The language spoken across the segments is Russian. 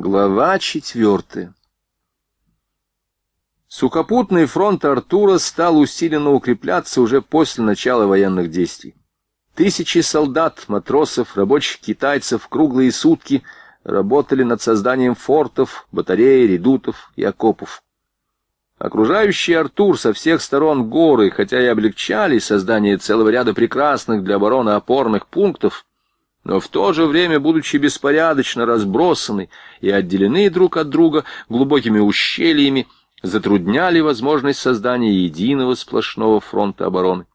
Глава четвертая. Сухопутный фронт Артура стал усиленно укрепляться уже после начала военных действий. Тысячи солдат, матросов, рабочих китайцев круглые сутки работали над созданием фортов, батареи, редутов и окопов. Окружающий Артур со всех сторон горы, хотя и облегчали создание целого ряда прекрасных для обороны опорных пунктов, но в то же время, будучи беспорядочно разбросаны и отделены друг от друга глубокими ущельями, затрудняли возможность создания единого сплошного фронта обороны.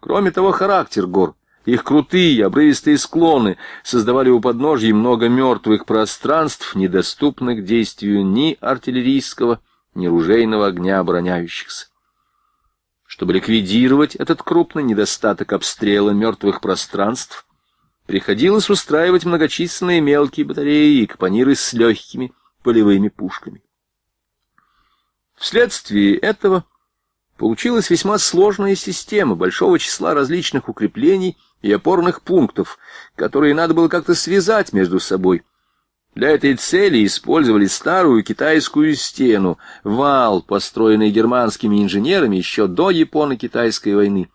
Кроме того, характер гор, их крутые обрывистые склоны создавали у подножья много мертвых пространств, недоступных действию ни артиллерийского, ни ружейного огня обороняющихся. Чтобы ликвидировать этот крупный недостаток обстрела мертвых пространств, приходилось устраивать многочисленные мелкие батареи и капониры с легкими полевыми пушками. Вследствие этого получилась весьма сложная система большого числа различных укреплений и опорных пунктов, которые надо было как-то связать между собой. Для этой цели использовали старую китайскую стену, вал, построенный германскими инженерами еще до Японо-Китайской войны.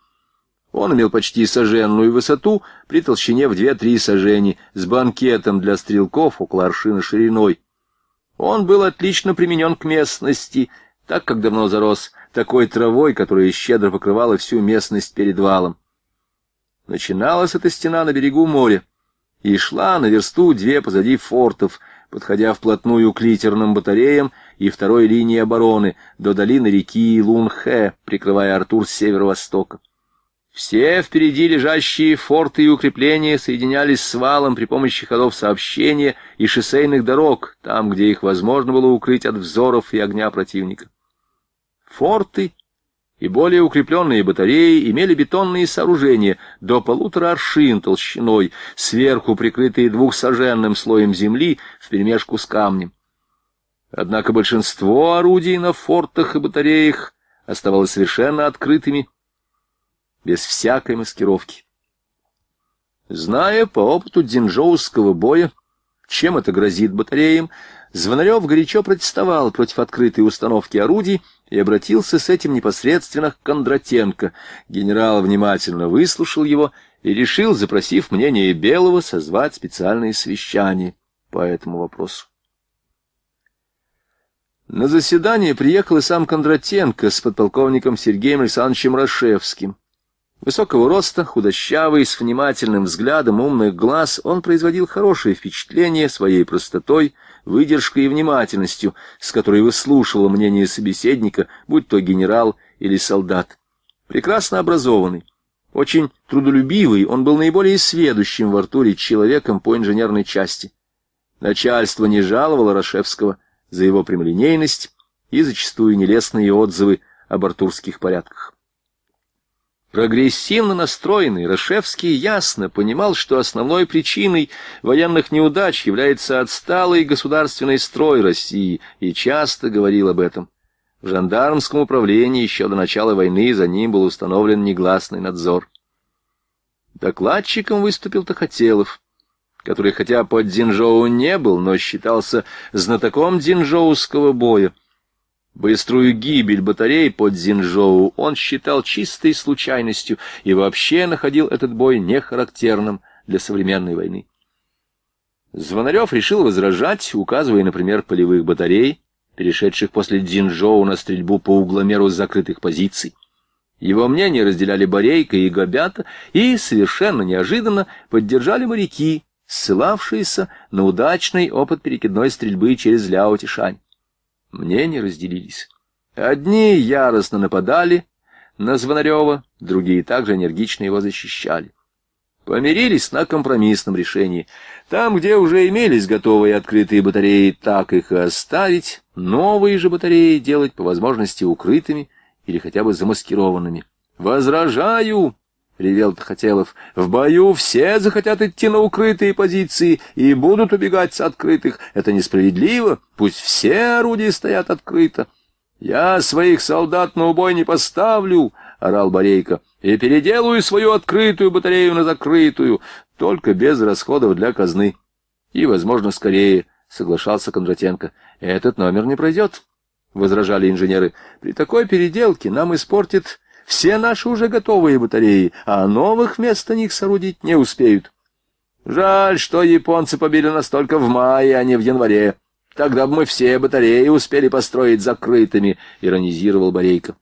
Он имел почти саженную высоту при толщине в две-три сажени, с банкетом для стрелков около аршина шириной. Он был отлично применен к местности, так как давно зарос такой травой, которая щедро покрывала всю местность перед валом. Начиналась эта стена на берегу моря и шла на версту две позади фортов, подходя вплотную к литерным батареям и второй линии обороны до долины реки Лунхэ, прикрывая Артур с северо-востока. Все впереди лежащие форты и укрепления соединялись с валом при помощи ходов сообщения и шоссейных дорог, там, где их возможно было укрыть от взоров и огня противника. Форты и более укрепленные батареи имели бетонные сооружения до полутора аршин толщиной, сверху прикрытые двухсаженным слоем земли вперемешку с камнем. Однако большинство орудий на фортах и батареях оставалось совершенно открытыми, без всякой маскировки. Зная по опыту Динжоуского боя, чем это грозит батареям, Звонарев горячо протестовал против открытой установки орудий и обратился с этим непосредственно к Кондратенко. Генерал внимательно выслушал его и решил, запросив мнение Белого, созвать специальное совещание по этому вопросу. На заседание приехал и сам Кондратенко с подполковником Сергеем Александровичем Рашевским. Высокого роста, худощавый, с внимательным взглядом умных глаз, он производил хорошее впечатление своей простотой, выдержкой и внимательностью, с которой выслушивал мнение собеседника, будь то генерал или солдат. Прекрасно образованный, очень трудолюбивый, он был наиболее сведущим в Артуре человеком по инженерной части. Начальство не жаловало Рашевского за его прямолинейность и зачастую нелестные отзывы об артурских порядках. Прогрессивно настроенный Рашевский ясно понимал, что основной причиной военных неудач является отсталый государственный строй России, и часто говорил об этом. В жандармском управлении еще до начала войны за ним был установлен негласный надзор. Докладчиком выступил Тахотелов, который хотя под Динжоу не был, но считался знатоком динжоуского боя. Быструю гибель батарей под Зинжоу он считал чистой случайностью и вообще находил этот бой нехарактерным для современной войны. Звонарев решил возражать, указывая, например, полевых батарей, перешедших после Дзинжоу на стрельбу по угломеру с закрытых позиций. Его мнение разделяли Борейка и Гобята, и, совершенно неожиданно, поддержали моряки, ссылавшиеся на удачный опыт перекидной стрельбы через Ляо-Тишань. Мнения разделились. Одни яростно нападали на Звонарева, другие также энергично его защищали. Помирились на компромиссном решении. Там, где уже имелись готовые открытые батареи, так их и оставить, новые же батареи делать по возможности укрытыми или хотя бы замаскированными. «Возражаю!» ревел Хотелов. «В бою все захотят идти на укрытые позиции и будут убегать с открытых. Это несправедливо. Пусть все орудия стоят открыто». «Я своих солдат на убой не поставлю», — орал Борейко, — «и переделаю свою открытую батарею на закрытую, только без расходов для казны». «И, возможно, скорее», — соглашался Кондратенко. «Этот номер не пройдет», — возражали инженеры. «При такой переделке нам испортит все наши уже готовые батареи, а новых вместо них соорудить не успеют. Жаль, что японцы побили нас только в мае, а не в январе. Тогда бы мы все батареи успели построить закрытыми, — иронизировал Борейко.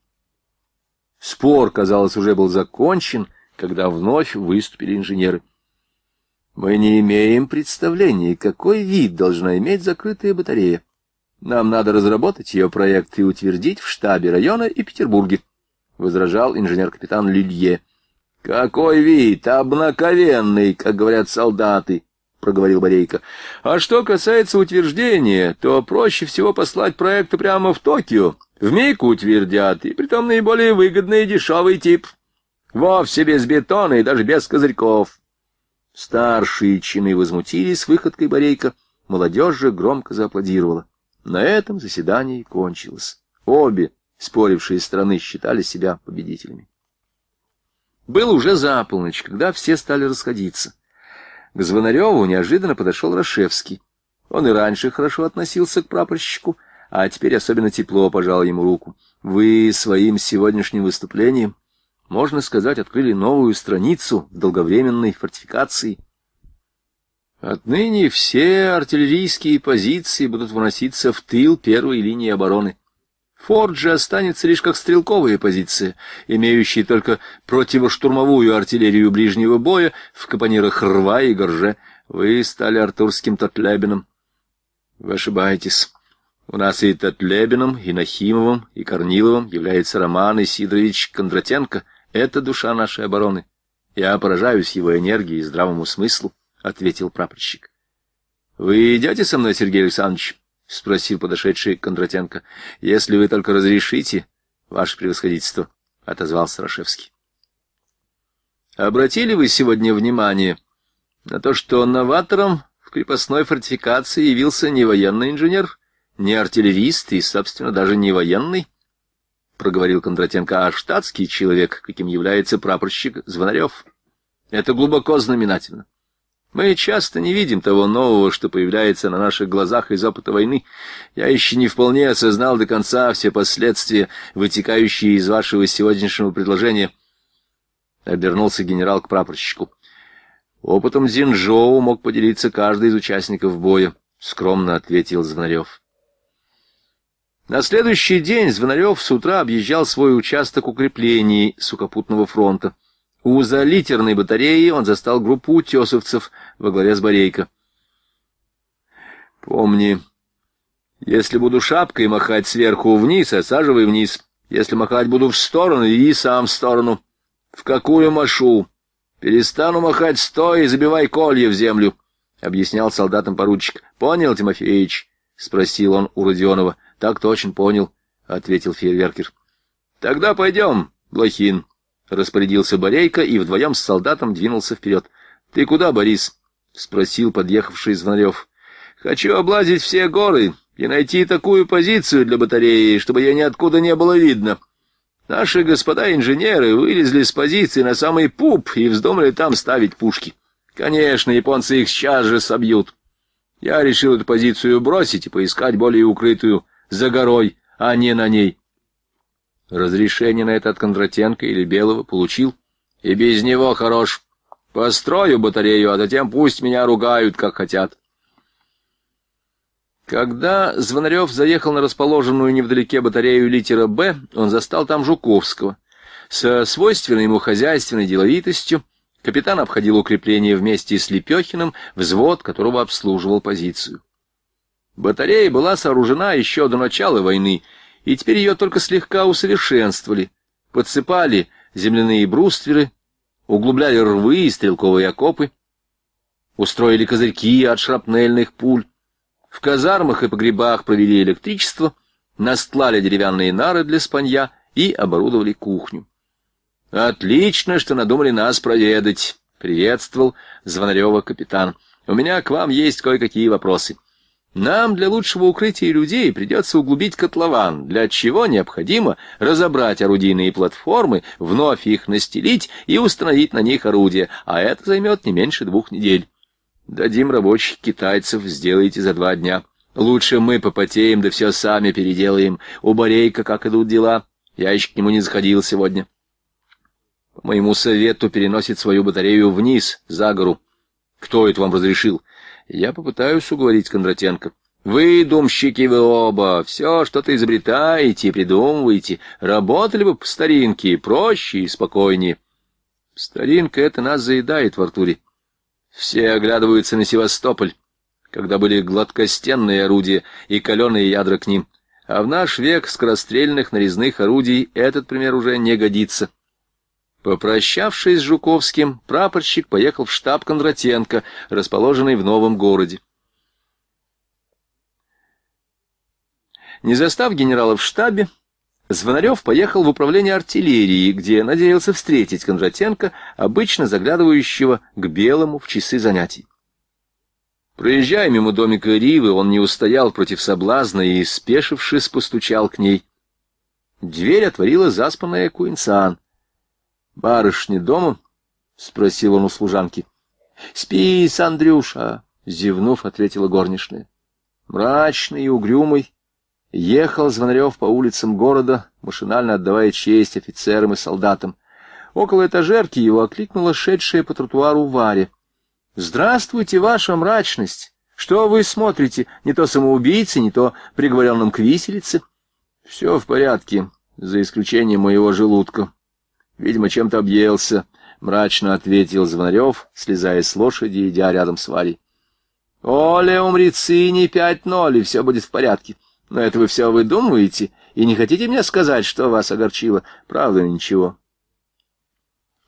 Спор, казалось, уже был закончен, когда вновь выступили инженеры. Мы не имеем представления, какой вид должна иметь закрытая батарея. Нам надо разработать ее проект и утвердить в штабе района и Петербурге возражал инженер-капитан Лилье. — Какой вид! Обнаковенный, как говорят солдаты! — проговорил Борейко. — А что касается утверждения, то проще всего послать проект прямо в Токио. в Вмиг утвердят, и притом наиболее выгодный и дешевый тип. Вовсе без бетона и даже без козырьков. Старшие чины возмутились выходкой Борейко, молодежь же громко зааплодировала. На этом заседание кончилось. Обе спорившие страны считали себя победителями. Был уже за полночь, когда все стали расходиться. К Звонареву неожиданно подошел Рашевский. Он и раньше хорошо относился к прапорщику, а теперь особенно тепло пожал ему руку. «Вы своим сегодняшним выступлением, можно сказать, открыли новую страницу в долговременной фортификации». Отныне все артиллерийские позиции будут выноситься в тыл первой линии обороны. Форт же останется лишь как стрелковая позиция, имеющая только противоштурмовую артиллерию ближнего боя в капонирах рва и горже. Вы стали артурским Татлебином. Вы ошибаетесь. У нас и Татлебином, и Нахимовым, и Корниловым является Роман Исидорович Кондратенко. Это душа нашей обороны. Я поражаюсь его энергии и здравому смыслу, — ответил прапорщик. — Вы идете со мной, Сергей Александрович? — спросил подошедший Кондратенко. — Если вы только разрешите, ваше превосходительство, — отозвался Рашевский. — Обратили вы сегодня внимание на то, что новатором в крепостной фортификации явился не военный инженер, не артиллерист и, собственно, даже не военный? — проговорил Кондратенко, — а штатский человек, каким является прапорщик Звонарев. Это глубоко знаменательно. Мы часто не видим того нового, что появляется на наших глазах из опыта войны. Я еще не вполне осознал до конца все последствия, вытекающие из вашего сегодняшнего предложения. Обернулся генерал к прапорщику. Опытом Зинжоу мог поделиться каждый из участников боя, скромно ответил Звонарев. На следующий день Звонарев с утра объезжал свой участок укреплений сухопутного фронта. У залитерной батареи он застал группу утесовцев во главе с Борейко. «Помни, если буду шапкой махать сверху вниз, осаживай вниз. Если махать буду в сторону, и сам в сторону. В какую машу? Перестану махать, стой и забивай колья в землю», — объяснял солдатам поручик. «Понял, Тимофеич?» — спросил он у Родионова. «Так точно понял», — ответил фейерверкер. «Тогда пойдем, Блохин». Распорядился Борейко и вдвоем с солдатом двинулся вперед. — Ты куда, Борис? — спросил подъехавший Звонарев. — Хочу облазить все горы и найти такую позицию для батареи, чтобы ее ниоткуда не было видно. Наши господа инженеры вылезли с позиции на самый пуп и вздумали там ставить пушки. Конечно, японцы их сейчас же собьют. Я решил эту позицию бросить и поискать более укрытую за горой, а не на ней. Разрешение на это от Кондратенко или Белого получил. И без него хорош. Построю батарею, а затем пусть меня ругают, как хотят. Когда Звонарев заехал на расположенную невдалеке батарею литера «Б», он застал там Жуковского. Со свойственной ему хозяйственной деловитостью капитан обходил укрепление вместе с Лепехиным, взвод которого обслуживал позицию. Батарея была сооружена еще до начала войны — и теперь ее только слегка усовершенствовали, подсыпали земляные брустверы, углубляли рвы и стрелковые окопы, устроили козырьки от шрапнельных пуль, в казармах и погребах провели электричество, настлали деревянные нары для спанья и оборудовали кухню. «Отлично, что надумали нас проведать», — приветствовал Звонарева капитан. «У меня к вам есть кое-какие вопросы». Нам для лучшего укрытия людей придется углубить котлован, для чего необходимо разобрать орудийные платформы, вновь их настелить и установить на них орудия, а это займет не меньше двух недель. Дадим рабочих китайцев, сделайте за два дня. Лучше мы попотеем, да все сами переделаем. У Борейка как идут дела? Я еще к нему не заходил сегодня. По моему совету переносит свою батарею вниз, за гору. Кто это вам разрешил? — я попытаюсь уговорить Кондратенко. Выдумщики вы оба, все что-то изобретаете, придумываете. Работали бы по старинке, проще и спокойнее. Старинка это нас заедает в Артуре. Все оглядываются на Севастополь, когда были гладкостенные орудия и каленые ядра к ним. А в наш век скорострельных нарезных орудий этот пример уже не годится. Попрощавшись с Жуковским, прапорщик поехал в штаб Кондратенко, расположенный в новом городе. Не застав генерала в штабе, Звонарев поехал в управление артиллерии, где надеялся встретить Кондратенко, обычно заглядывающего к Белому в часы занятий. Проезжая мимо домика Ривы, он не устоял против соблазна и, спешившись, постучал к ней. Дверь отворила заспанная Куинсан —— Барышня дома? — спросил он у служанки. — Спи, Андрюша! — зевнув, ответила горничная. Мрачный и угрюмый, ехал Звонарев по улицам города, машинально отдавая честь офицерам и солдатам. Около этажерки его окликнула шедшая по тротуару Варя. — Здравствуйте, ваша мрачность! Что вы смотрите? Не то самоубийцы, не то приговоренным к виселице? — Все в порядке, за исключением моего желудка, Видимо, чем-то объелся, — мрачно ответил Звонарев, слезая с лошади и идя рядом с Варей. — Оля, умри, цини, пять ноль, и все будет в порядке. Но это вы все выдумываете, и не хотите мне сказать, что вас огорчило. Правда, ничего.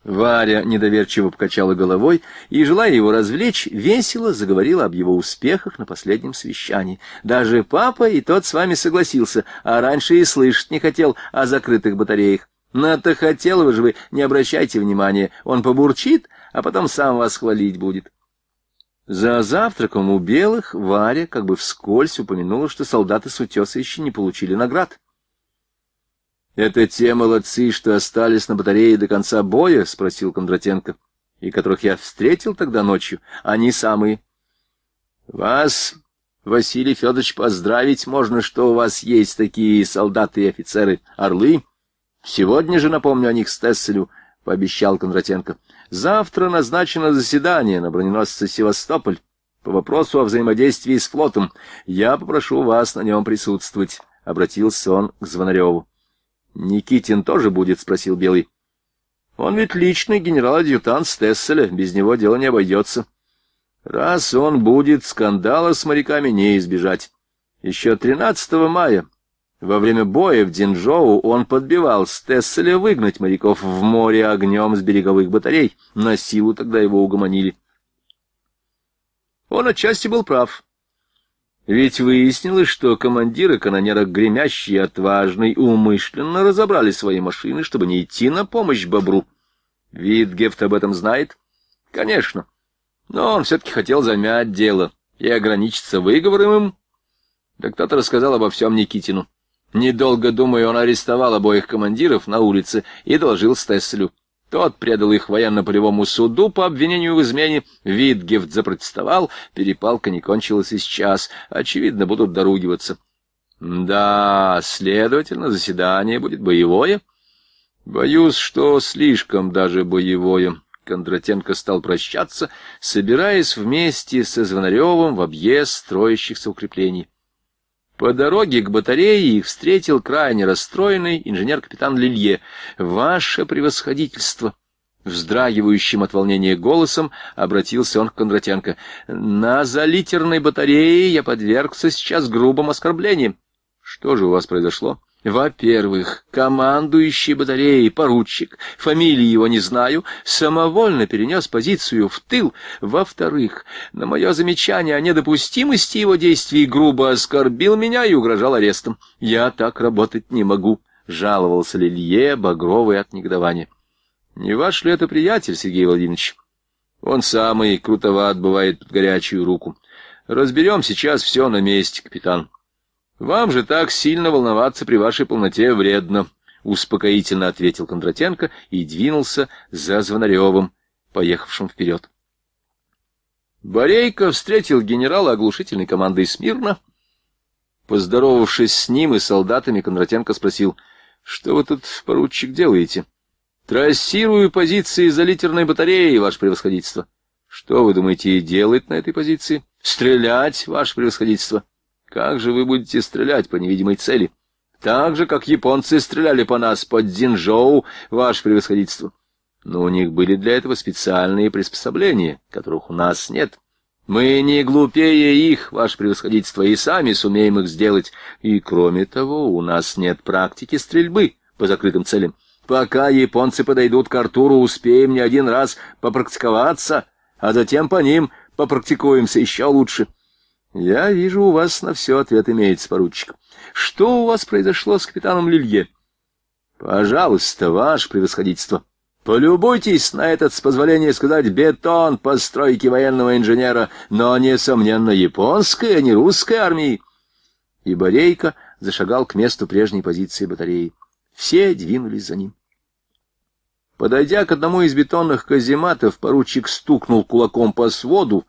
Варя недоверчиво покачала головой и, желая его развлечь, весело заговорила об его успехах на последнем совещании. Даже папа и тот с вами согласился, а раньше и слышать не хотел о закрытых батареях. На Тахотелова же вы не обращайте внимания, он побурчит, а потом сам вас хвалить будет. За завтраком у белых Варя как бы вскользь упомянула, что солдаты с утеса еще не получили наград. — Это те молодцы, что остались на батарее до конца боя? — спросил Кондратенко. — И которых я встретил тогда ночью. Они самые. — Вас, Василий Федорович, поздравить можно, что у вас есть такие солдаты и офицеры-орлы. — Сегодня же напомню о них Стесселю, — пообещал Кондратенко. Завтра назначено заседание на броненосце «Севастополь» по вопросу о взаимодействии с флотом. Я попрошу вас на нем присутствовать, — обратился он к Звонареву. — Никитин тоже будет? — спросил Белый. — Он ведь личный генерал-адъютант Стесселя, без него дело не обойдется. Раз он будет, скандала с моряками не избежать. Еще 13 мая во время боя в Динжоу он подбивал Стесселя выгнать моряков в море огнем с береговых батарей. На силу тогда его угомонили. Он отчасти был прав. Ведь выяснилось, что командиры канонерок гремящий и отважный умышленно разобрали свои машины, чтобы не идти на помощь бобру. Витгефт об этом знает? Конечно. Но он все-таки хотел замять дело и ограничиться выговором им. Доктор рассказал обо всем Никитину. Недолго думая, он арестовал обоих командиров на улице и доложил Стесселю. Тот предал их военно-полевому суду по обвинению в измене. Витгефт запротестовал, перепалка не кончилась и сейчас. Очевидно, будут доругиваться. Да, следовательно, заседание будет боевое. Боюсь, что слишком даже боевое. Кондратенко стал прощаться, собираясь вместе со Звонаревым в объезд строящихся укреплений. По дороге к батарее их встретил крайне расстроенный инженер-капитан Лилье. «Ваше превосходительство!» Вздрагивающим от волнения голосом обратился он к Кондратенко. «На залитерной батарее я подвергся сейчас грубым оскорблениям. Что же у вас произошло?» Во-первых, командующий батареей поручик, фамилии его не знаю, самовольно перенес позицию в тыл. Во-вторых, на мое замечание о недопустимости его действий грубо оскорбил меня и угрожал арестом. Я так работать не могу, — жаловался Лилье, багровый от негодования. — Не ваш ли это приятель, Сергей Владимирович? Он самый крутоват бывает под горячую руку. Разберем сейчас все на месте, капитан. — «Вам же так сильно волноваться при вашей полноте вредно», — успокоительно ответил Кондратенко и двинулся за Звонаревым, поехавшим вперед. Борейко встретил генерала оглушительной командой «Смирно». Поздоровавшись с ним и солдатами, Кондратенко спросил, «Что вы тут, поручик, делаете?» «Трассирую позиции залитерной батареи, ваше превосходительство». «Что вы думаете делать на этой позиции?» «Стрелять, ваше превосходительство». Как же вы будете стрелять по невидимой цели? Так же, как японцы стреляли по нас под Дзинжоу, ваше превосходительство. Но у них были для этого специальные приспособления, которых у нас нет. Мы не глупее их, ваше превосходительство, и сами сумеем их сделать. И, кроме того, у нас нет практики стрельбы по закрытым целям. Пока японцы подойдут к Артуру, успеем не один раз попрактиковаться, а затем по ним попрактикуемся еще лучше. Я вижу, у вас на все ответ имеется, поручик. Что у вас произошло с капитаном Лилье? Пожалуйста, ваше превосходительство. Полюбуйтесь на этот, с позволения сказать, бетон постройки военного инженера, но, несомненно, японской, а не русской армии. И Борейко зашагал к месту прежней позиции батареи. Все двинулись за ним. Подойдя к одному из бетонных казематов, поручик стукнул кулаком по своду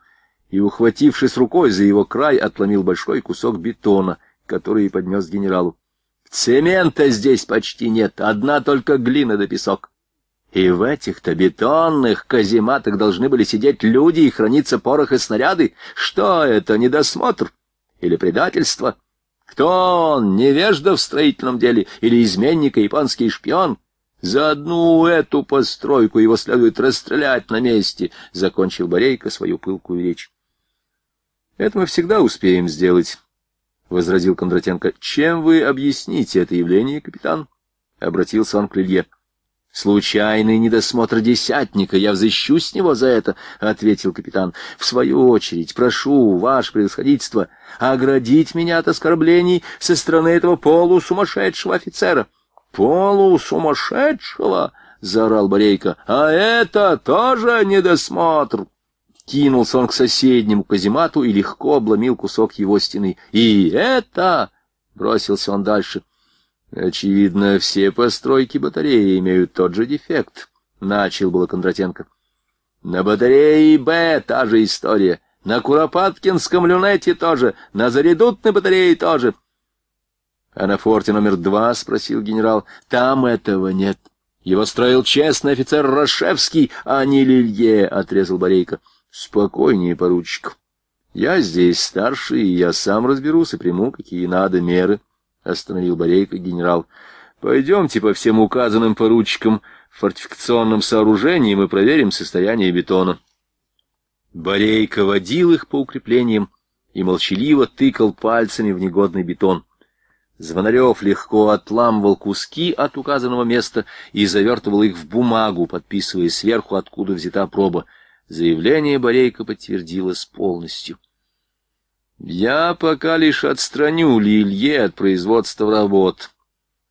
и, ухватившись рукой за его край, отломил большой кусок бетона, который и поднес генералу. Цемента здесь почти нет, одна только глина да песок. И в этих-то бетонных казематах должны были сидеть люди и храниться порох и снаряды. Что это, недосмотр? Или предательство? Кто он, невежда в строительном деле, или изменник и японский шпион? За одну эту постройку его следует расстрелять на месте, — закончил Борейко свою пылкую речь. Это мы всегда успеем сделать, — возразил Кондратенко. — Чем вы объясните это явление, капитан? — обратился он к Лилье. — Случайный недосмотр десятника, я взыщу с него за это, — ответил капитан. — В свою очередь прошу, ваше превосходительство, оградить меня от оскорблений со стороны этого полусумасшедшего офицера. — Полусумасшедшего? — заорал Борейко. — А это тоже недосмотр! — Кинулся он к соседнему каземату и легко обломил кусок его стены. «И это!» — бросился он дальше. «Очевидно, все постройки батареи имеют тот же дефект», — начал было Кондратенко. «На батарее Б та же история, на Куропаткинском люнете тоже, на Заредутной батарее тоже». «А на форте номер два?» — спросил генерал. «Там этого нет». Его строил честный офицер Рашевский, а не Лилье, — отрезал Борейко спокойнее, поручик. Я здесь старший, и я сам разберусь и приму, какие надо меры, — остановил Борейко генерал. — Пойдемте по всем указанным поручикам, фортификационным сооружениям и проверим состояние бетона. Борейко водил их по укреплениям и молчаливо тыкал пальцами в негодный бетон. Звонарев легко отламывал куски от указанного места и завертывал их в бумагу, подписывая сверху, откуда взята проба — Заявление Борейко подтвердилось полностью. «Я пока лишь отстраню Лилье от производства работ.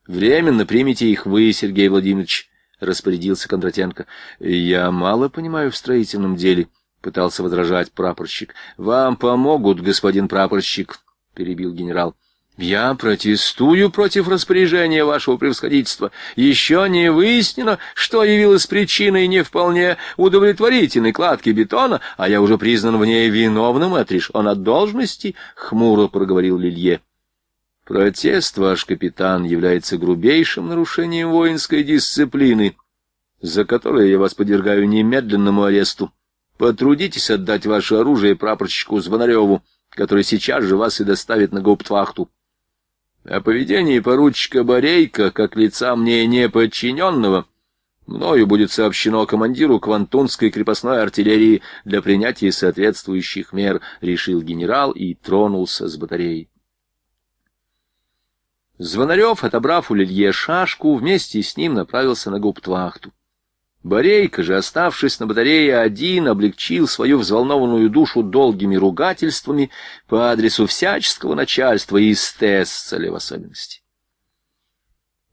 Временно примите их вы, Сергей Владимирович», — распорядился Кондратенко. «Я мало понимаю в строительном деле», — пытался возражать прапорщик. «Вам помогут, господин прапорщик», — перебил генерал. Я протестую против распоряжения вашего превосходительства. Еще не выяснено, что явилось причиной не вполне удовлетворительной кладки бетона, а я уже признан в ней виновным и отрешен от должности, — хмуро проговорил Лилье. Протест, ваш капитан, является грубейшим нарушением воинской дисциплины, за которое я вас подвергаю немедленному аресту. Потрудитесь отдать ваше оружие прапорщику Звонареву, который сейчас же вас и доставит на гауптвахту. О поведении поручика Борейка, как лица мне неподчиненного, мною будет сообщено командиру Квантунской крепостной артиллерии для принятия соответствующих мер, решил генерал и тронулся с батареей. Звонарев, отобрав у Лилье шашку, вместе с ним направился на губтвахту. Борейка же, оставшись на батарее один, облегчил свою взволнованную душу долгими ругательствами по адресу всяческого начальства и Стесцеля в особенности.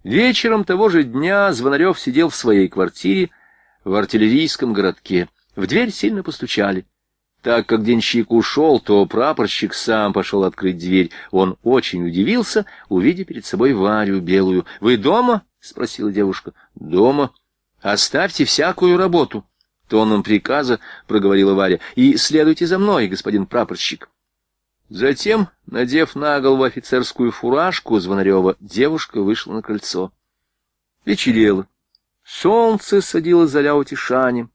Вечером того же дня Звонарев сидел в своей квартире в артиллерийском городке. В дверь сильно постучали. Так как денщик ушел, то прапорщик сам пошел открыть дверь. Он очень удивился, увидя перед собой Варю Белую. — Вы дома? — спросила девушка. — Дома. «Оставьте всякую работу», — тоном приказа проговорила Варя, — «и следуйте за мной, господин прапорщик». Затем, надев на голову офицерскую фуражку Звонарева, девушка вышла на крыльцо. Вечерело. Солнце садило заря утешанием.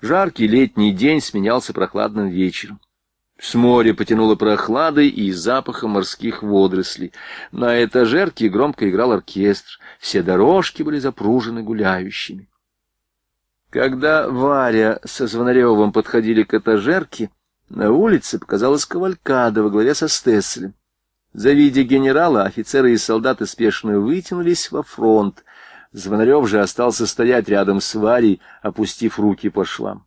Жаркий летний день сменялся прохладным вечером. С моря потянуло прохладой и запахом морских водорослей. На этажерке громко играл оркестр. Все дорожки были запружены гуляющими. Когда Варя со Звонаревым подходили к этажерке, на улице показалась Ковалькада во главе со Стесселем. Завидя генерала, офицеры и солдаты спешно вытянулись во фронт. Звонарев же остался стоять рядом с Варей, опустив руки по швам.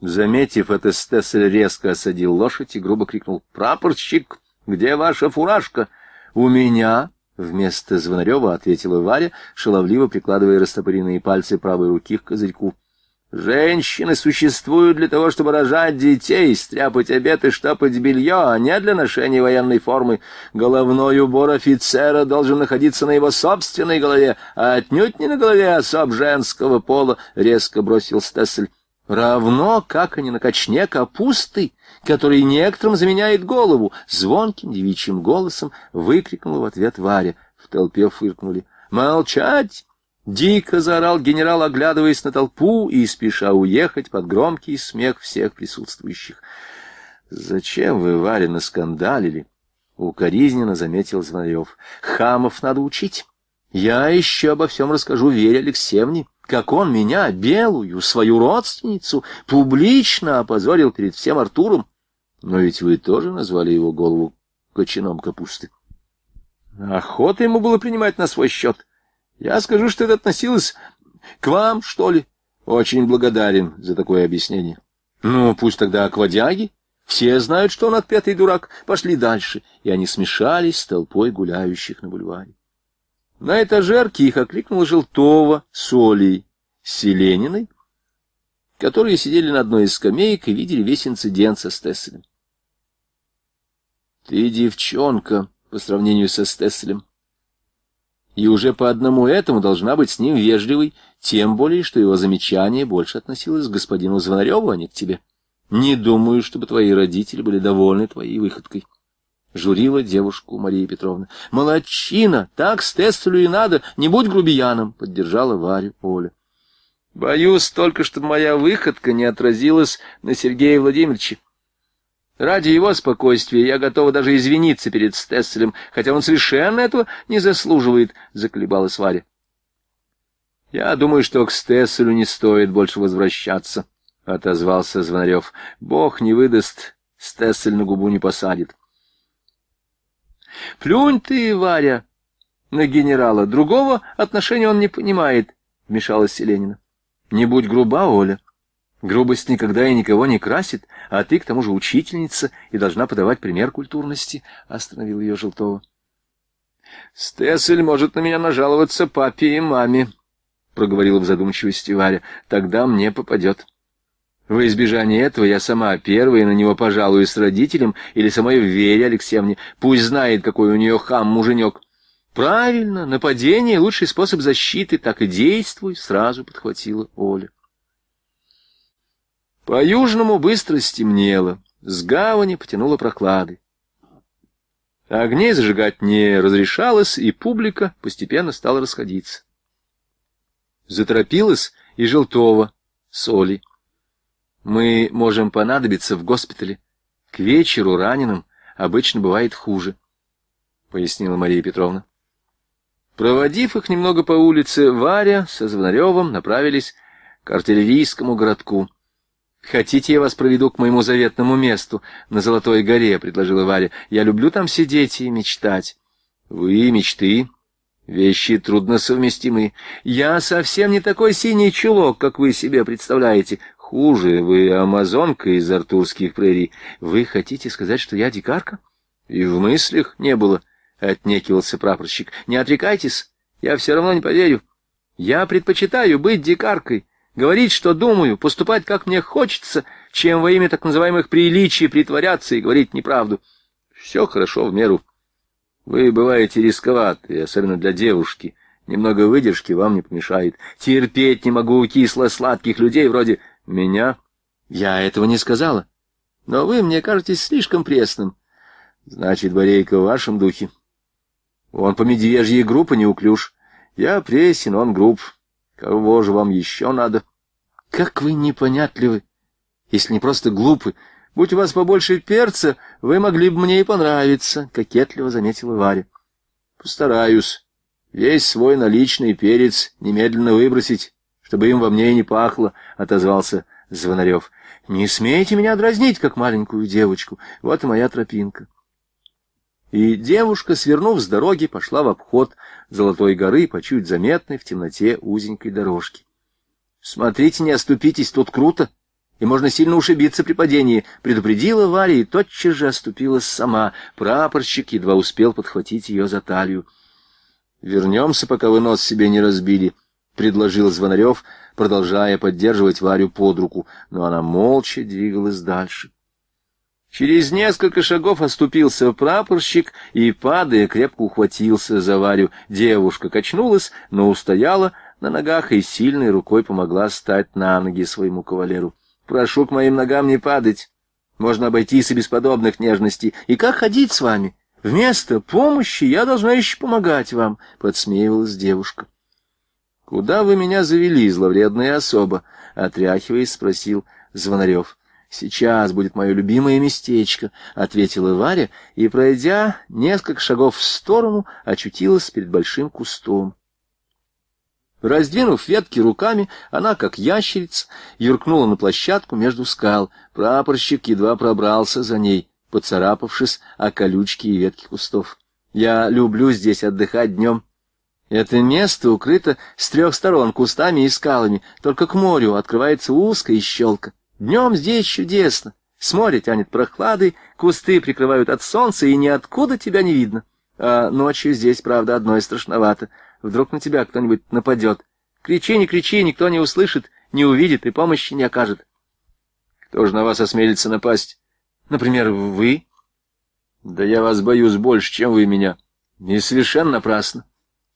Заметив это, Стесель резко осадил лошадь и грубо крикнул «Прапорщик, где ваша фуражка?» «У меня», Вместо Звонарева ответила Варя, шаловливо прикладывая растопыренные пальцы правой руки к козырьку. «Женщины существуют для того, чтобы рожать детей, стряпать обед и штапать белье, а не для ношения военной формы. Головной убор офицера должен находиться на его собственной голове, а отнюдь не на голове особ женского пола», — резко бросил Стессель. «Равно, как они на качне капусты», который некоторым заменяет голову!» Звонким девичьим голосом выкрикнула в ответ Варя. В толпе фыркнули. «Молчать!» Дико заорал генерал, оглядываясь на толпу и спеша уехать под громкий смех всех присутствующих. «Зачем вы, Варя, наскандалили?» — укоризненно заметил Звонарев. «Хамов надо учить. Я еще обо всем расскажу Вере Алексеевне, как он меня, белую, свою родственницу, публично опозорил перед всем Артуром. Но ведь вы тоже назвали его голову кочаном капусты. Охота ему было принимать на свой счет. Я скажу, что это относилось к вам, что ли. Очень благодарен за такое объяснение. Ну, пусть тогда аквадяги. Все знают, что он отпетый дурак. Пошли дальше. И они смешались с толпой гуляющих на бульваре. На этажерке их окликнула Желтова с Олей Селениной, которые сидели на одной из скамеек и видели весь инцидент со Стесселем. «Ты девчонка по сравнению со Стесселем», и уже по одному этому должна быть с ним вежливой, тем более, что его замечание больше относилось к господину Звонареву, а не к тебе. Не думаю, чтобы твои родители были довольны твоей выходкой. Журила девушку Мария Петровна. «Молодчина! Так Стесселю и надо! Не будь грубияном!» — поддержала Варю Оля. Боюсь только, чтобы моя выходка не отразилась на Сергея Владимировича. Ради его спокойствия я готова даже извиниться перед Стесселем, хотя он совершенно этого не заслуживает, — заколебалась Варя. — Я думаю, что к Стесселю не стоит больше возвращаться, — отозвался Звонарев. — Бог не выдаст, Стессель на губу не посадит. — Плюнь ты, Варя, на генерала. Другого отношения он не понимает, — вмешалась Селенина. Не будь груба, Оля. Грубость никогда и никого не красит, а ты, к тому же, учительница и должна подавать пример культурности, — остановил ее Желтова. Стессель может на меня нажаловаться папе и маме, — проговорила в задумчивости Варя. Тогда мне попадет. Во избежание этого я сама первая на него пожалуюсь с родителем или самой Вере Алексеевне. Пусть знает, какой у нее хам муженек. Правильно, нападение — лучший способ защиты, так и действуй, сразу подхватила Оля. По-южному быстро стемнело, с гавани потянуло проклады. Огней зажигать не разрешалось, и публика постепенно стала расходиться. Заторопилась и Желтова с Олей. Мы можем понадобиться в госпитале. К вечеру раненым обычно бывает хуже, — пояснила Мария Петровна. Проводив их немного по улице, Варя со Звонаревым направились к артиллерийскому городку. «Хотите, я вас проведу к моему заветному месту на Золотой горе», — предложила Варя. «Я люблю там сидеть и мечтать». «Вы мечты», Вещи трудно совместимы. Я совсем не такой синий чулок, как вы себе представляете. Хуже, вы амазонка из артурских прерий. Вы хотите сказать, что я дикарка? И в мыслях не было. — отнекивался прапорщик. — Не отрекайтесь, я все равно не поверю. Я предпочитаю быть дикаркой, говорить, что думаю, поступать, как мне хочется, чем во имя так называемых приличий притворяться и говорить неправду. Все хорошо в меру. Вы бываете рисковаты, особенно для девушки. Немного выдержки вам не помешает. Терпеть не могу кисло-сладких людей вроде меня. Я этого не сказала. Но вы мне кажетесь слишком пресным. Значит, Борейка в вашем духе. Он по медвежьей группы неуклюж. Я пресен, он груб. Кого же вам еще надо? Как вы непонятливы, если не просто глупы. Будь у вас побольше перца, вы могли бы мне и понравиться, — кокетливо заметила Варя. Постараюсь. Весь свой наличный перец немедленно выбросить, чтобы им во мне и не пахло, — отозвался Звонарев. Не смейте меня дразнить, как маленькую девочку. Вот и моя тропинка. И девушка, свернув с дороги, пошла в обход Золотой горы по чуть заметной в темноте узенькой дорожке. «Смотрите, не оступитесь, тут круто, и можно сильно ушибиться при падении», — предупредила Варя и тотчас же оступилась сама. Прапорщик едва успел подхватить ее за талию. «Вернемся, пока вы нос себе не разбили», — предложил Звонарев, продолжая поддерживать Варю под руку, но она молча двигалась дальше. Через несколько шагов оступился прапорщик и, падая, крепко ухватился за Варю. Девушка качнулась, но устояла на ногах и сильной рукой помогла встать на ноги своему кавалеру. «Прошу к моим ногам не падать. Можно обойтись и без подобных нежностей. И как ходить с вами? Вместо помощи я должна еще помогать вам», — подсмеивалась девушка. «Куда вы меня завели, зловредная особа?» — отряхиваясь, спросил Звонарев. «Сейчас будет мое любимое местечко», — ответила Варя, и, пройдя несколько шагов в сторону, очутилась перед большим кустом. Раздвинув ветки руками, она, как ящерица, юркнула на площадку между скал. Прапорщик едва пробрался за ней, поцарапавшись о колючки и ветки кустов. «Я люблю здесь отдыхать днем», это место укрыто с трех сторон кустами и скалами, только к морю открывается узкая щелка. Днем здесь чудесно. С моря тянет прохлады, кусты прикрывают от солнца, и ниоткуда тебя не видно. А ночью здесь, правда, одно и страшновато. Вдруг на тебя кто-нибудь нападет. Кричи, не кричи, никто не услышит, не увидит и помощи не окажет. Кто же на вас осмелится напасть? Например, вы? Да я вас боюсь больше, чем вы меня. И совершенно напрасно.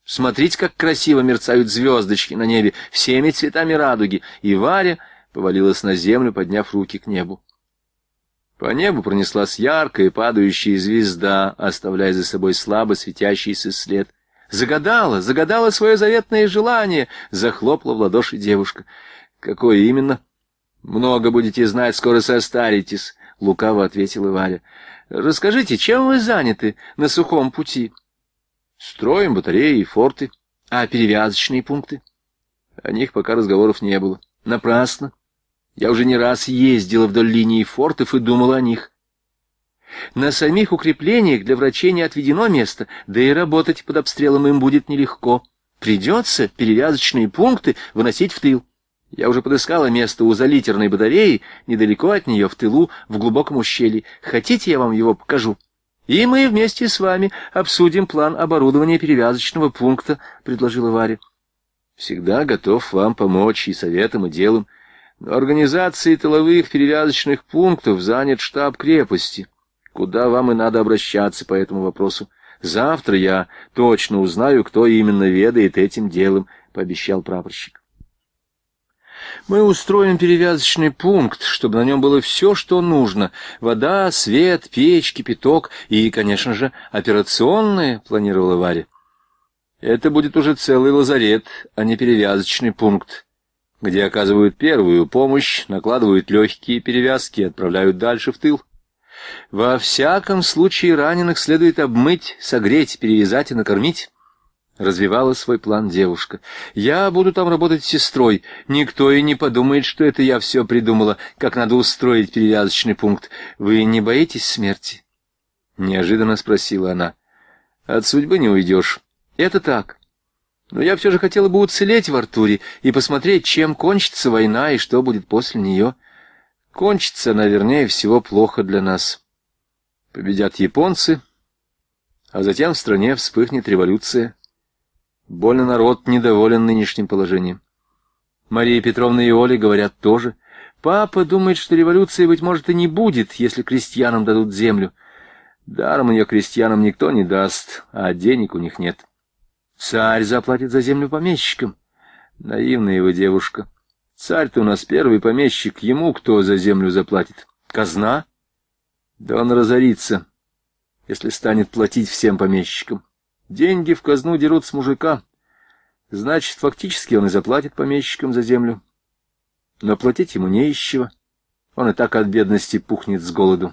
Смотрите, как красиво мерцают звездочки на небе всеми цветами радуги. И Варя повалилась на землю, подняв руки к небу. По небу пронеслась яркая падающая звезда, оставляя за собой слабо светящийся след. Загадала, загадала свое заветное желание, захлопала в ладоши девушка. Какое именно? Много будете знать, скоро состаритесь, лукаво ответила Варя. Расскажите, чем вы заняты на сухом пути? Строим батареи и форты, а перевязочные пункты? О них пока разговоров не было. Напрасно. Я уже не раз ездила вдоль линии фортов и думала о них. На самих укреплениях для врачей не отведено место, да и работать под обстрелом им будет нелегко. Придется перевязочные пункты выносить в тыл. Я уже подыскала место у залитерной батареи, недалеко от нее, в тылу, в глубоком ущелье. Хотите, я вам его покажу? И мы вместе с вами обсудим план оборудования перевязочного пункта, — предложила Варя. Всегда готов вам помочь и советом, и делом, — но организацией тыловых перевязочных пунктов занят штаб крепости, куда вам и надо обращаться по этому вопросу. Завтра я точно узнаю, кто именно ведает этим делом, — пообещал прапорщик. Мы устроим перевязочный пункт, чтобы на нем было все, что нужно. Вода, свет, печь, кипяток и, конечно же, операционные, — планировала Варя. Это будет уже целый лазарет, а не перевязочный пункт, где оказывают первую помощь, накладывают легкие перевязки и отправляют дальше в тыл. Во всяком случае раненых следует обмыть, согреть, перевязать и накормить. Развивала свой план девушка. «Я буду там работать с сестрой. Никто и не подумает, что это я все придумала, как надо устроить перевязочный пункт. Вы не боитесь смерти?» Неожиданно спросила она. «От судьбы не уйдешь. Это так. Но я все же хотела бы уцелеть в Артуре и посмотреть, чем кончится война и что будет после нее. Кончится наверное, всего, плохо для нас. Победят японцы, а затем в стране вспыхнет революция. Больно народ недоволен нынешним положением. Мария Петровна и Оля говорят тоже. Папа думает, что революции, быть может, и не будет, если крестьянам дадут землю. Даром ее крестьянам никто не даст, а денег у них нет. Царь заплатит за землю помещикам. Наивная его девушка. Царь-то у нас первый помещик, ему кто за землю заплатит? Казна? Да он разорится, если станет платить всем помещикам. Деньги в казну дерут с мужика. Значит, фактически он и заплатит помещикам за землю. Но платить ему не из чего. Он и так от бедности пухнет с голоду.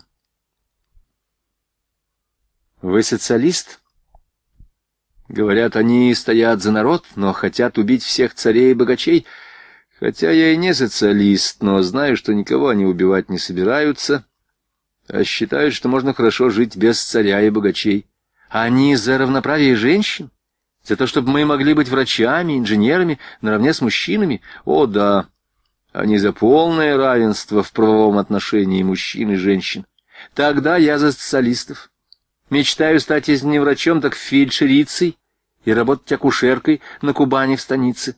«Вы социалист?» Говорят, они стоят за народ, но хотят убить всех царей и богачей. Хотя я и не социалист, но знаю, что никого они убивать не собираются, а считают, что можно хорошо жить без царя и богачей. Они за равноправие женщин? За то, чтобы мы могли быть врачами, инженерами, наравне с мужчинами? О, да. Они за полное равенство в правовом отношении мужчин и женщин. Тогда я за социалистов. Мечтаю стать, если не врачом, так фельдшерицей и работать акушеркой на Кубани в станице.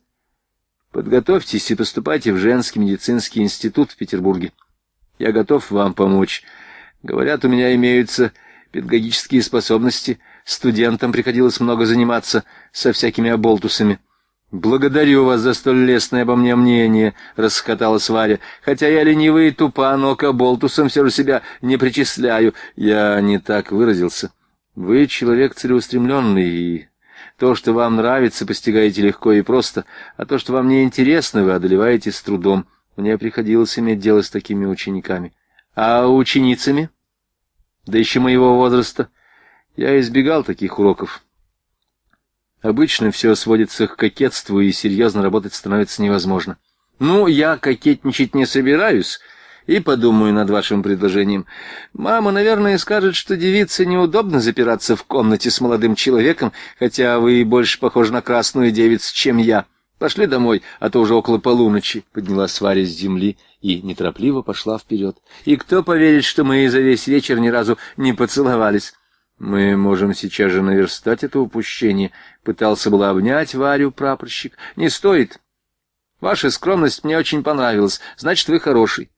Подготовьтесь и поступайте в женский медицинский институт в Петербурге. Я готов вам помочь. Говорят, у меня имеются педагогические способности. Студентам приходилось много заниматься со всякими оболтусами. «Благодарю вас за столь лестное обо мне мнение», — расхоталась Варя. «Хотя я ленивый и тупа, но к оболтусам все же себя не причисляю. Я не так выразился. Вы человек целеустремленный, и то, что вам нравится, постигаете легко и просто, а то, что вам не интересно, вы одолеваете с трудом. Мне приходилось иметь дело с такими учениками. А ученицами? Да еще моего возраста. Я избегал таких уроков». Обычно все сводится к кокетству, и серьезно работать становится невозможно. Ну, я кокетничать не собираюсь, и подумаю над вашим предложением. Мама, наверное, скажет, что девице неудобно запираться в комнате с молодым человеком, хотя вы больше похожи на красную девицу, чем я. Пошли домой, а то уже около полуночи. Поднялась Варя с земли и неторопливо пошла вперед. И кто поверит, что мы за весь вечер ни разу не поцеловались? Мы можем сейчас же наверстать это упущение, Пытался было обнять Варю прапорщик. «Не стоит. Ваша скромность мне очень понравилась. Значит, вы хороший.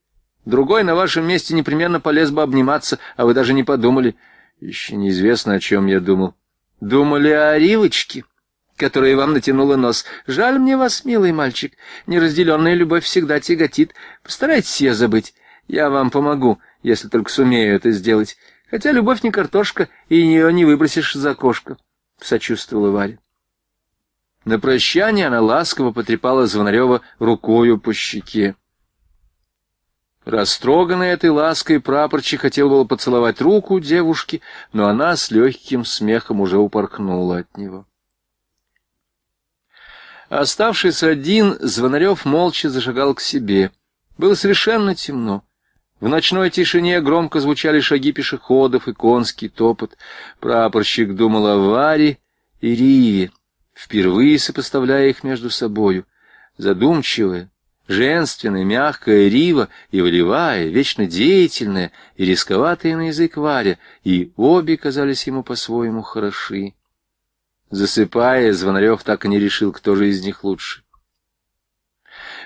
Другой на вашем месте непременно полез бы обниматься, а вы даже не подумали. Еще неизвестно, о чем я думал. Думали о Ривочке, которая вам натянула нос. Жаль мне вас, милый мальчик. Неразделенная любовь всегда тяготит. Постарайтесь ее забыть. Я вам помогу, если только сумею это сделать. Хотя любовь не картошка, и ее не выбросишь за окошко. — сочувствовала Варя. На прощание она ласково потрепала Звонарева рукою по щеке. Растроганный этой лаской прапорчи хотел было поцеловать руку девушки, но она с легким смехом уже упорхнула от него. Оставшись один, Звонарев молча зашагал к себе. Было совершенно темно. В ночной тишине громко звучали шаги пешеходов и конский топот. Прапорщик думал о Варе и Риве, впервые сопоставляя их между собою. Задумчивая, женственная, мягкая Рива и волевая, вечно деятельная и рисковатая на язык Варя, и обе казались ему по-своему хороши. Засыпая, Звонарев так и не решил, кто же из них лучше.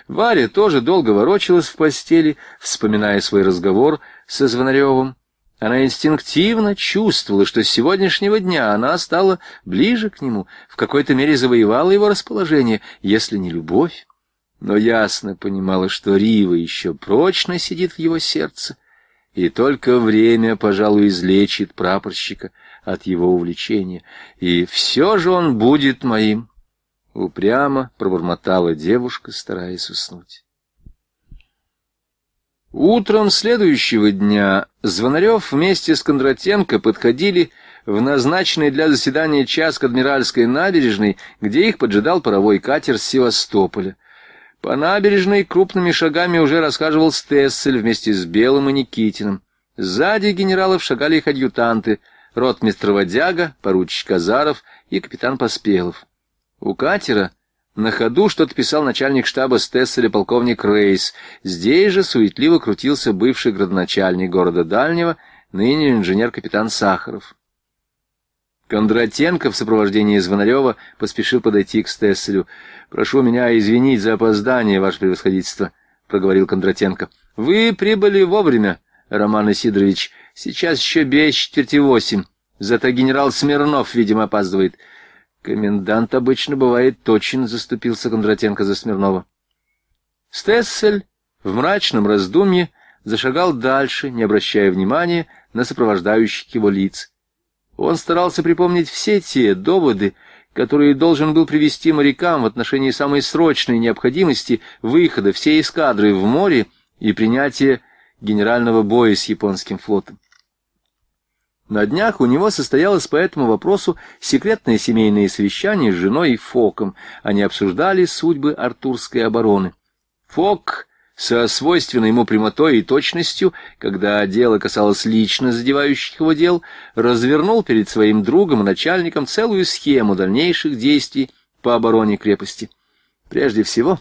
Варя тоже долго ворочалась в постели, вспоминая свой разговор со Звонаревым. Она инстинктивно чувствовала, что с сегодняшнего дня она стала ближе к нему, в какой-то мере завоевала его расположение, если не любовь. Но ясно понимала, что Рива еще прочно сидит в его сердце, и только время, пожалуй, излечит прапорщика от его увлечения. И все же он будет моим Упрямо пробормотала девушка, стараясь уснуть. Утром следующего дня Звонарев вместе с Кондратенко подходили в назначенный для заседания час к Адмиральской набережной, где их поджидал паровой катер с Севастополя. По набережной крупными шагами уже расхаживал Стессель вместе с Белым и Никитиным. Сзади генералов шагали их адъютанты, ротмистр Водяга, поручик Казаров и капитан Поспелов. У катера на ходу что-то писал начальник штаба Стесселя полковник Рейс. Здесь же суетливо крутился бывший градоначальник города Дальнего, ныне инженер-капитан Сахаров. Кондратенко в сопровождении Звонарева поспешил подойти к Стесселю. «Прошу меня извинить за опоздание, ваше превосходительство», — проговорил Кондратенко. «Вы прибыли вовремя, Роман Исидорович. Сейчас еще без четверти восемь. Зато генерал Смирнов, видимо, опаздывает». Комендант обычно бывает точен, заступился Кондратенко за Смирнова. Стессель в мрачном раздумье зашагал дальше, не обращая внимания на сопровождающих его лиц. Он старался припомнить все те доводы, которые должен был привести морякам в отношении самой срочной необходимости выхода всей эскадры в море и принятия генерального боя с японским флотом. На днях у него состоялось по этому вопросу секретное семейное совещание с женой и Фоком. Они обсуждали судьбы артурской обороны. Фок со свойственной ему прямотой и точностью, когда дело касалось лично задевающих его дел, развернул перед своим другом и начальником целую схему дальнейших действий по обороне крепости. Прежде всего,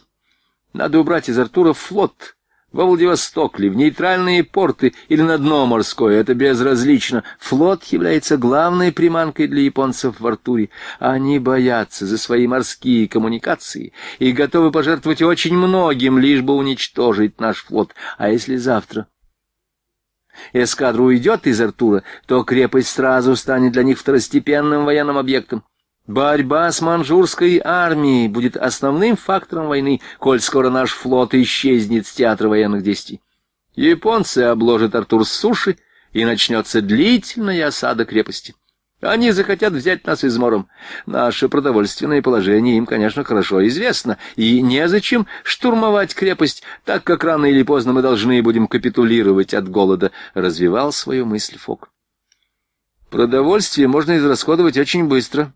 надо убрать из Артура флот, во Владивосток ли, в нейтральные порты или на дно морское, это безразлично. Флот является главной приманкой для японцев в Артуре. Они боятся за свои морские коммуникации и готовы пожертвовать очень многим, лишь бы уничтожить наш флот. А если завтра эскадра уйдет из Артура, то крепость сразу станет для них второстепенным военным объектом. Борьба с манжурской армией будет основным фактором войны, коль скоро наш флот исчезнет с театра военных действий. Японцы обложат Артур с суши, и начнется длительная осада крепости. Они захотят взять нас измором. Наше продовольственное положение им, конечно, хорошо известно, и незачем штурмовать крепость, так как рано или поздно мы должны будем капитулировать от голода, — развивал свою мысль Фок. Продовольствие можно израсходовать очень быстро,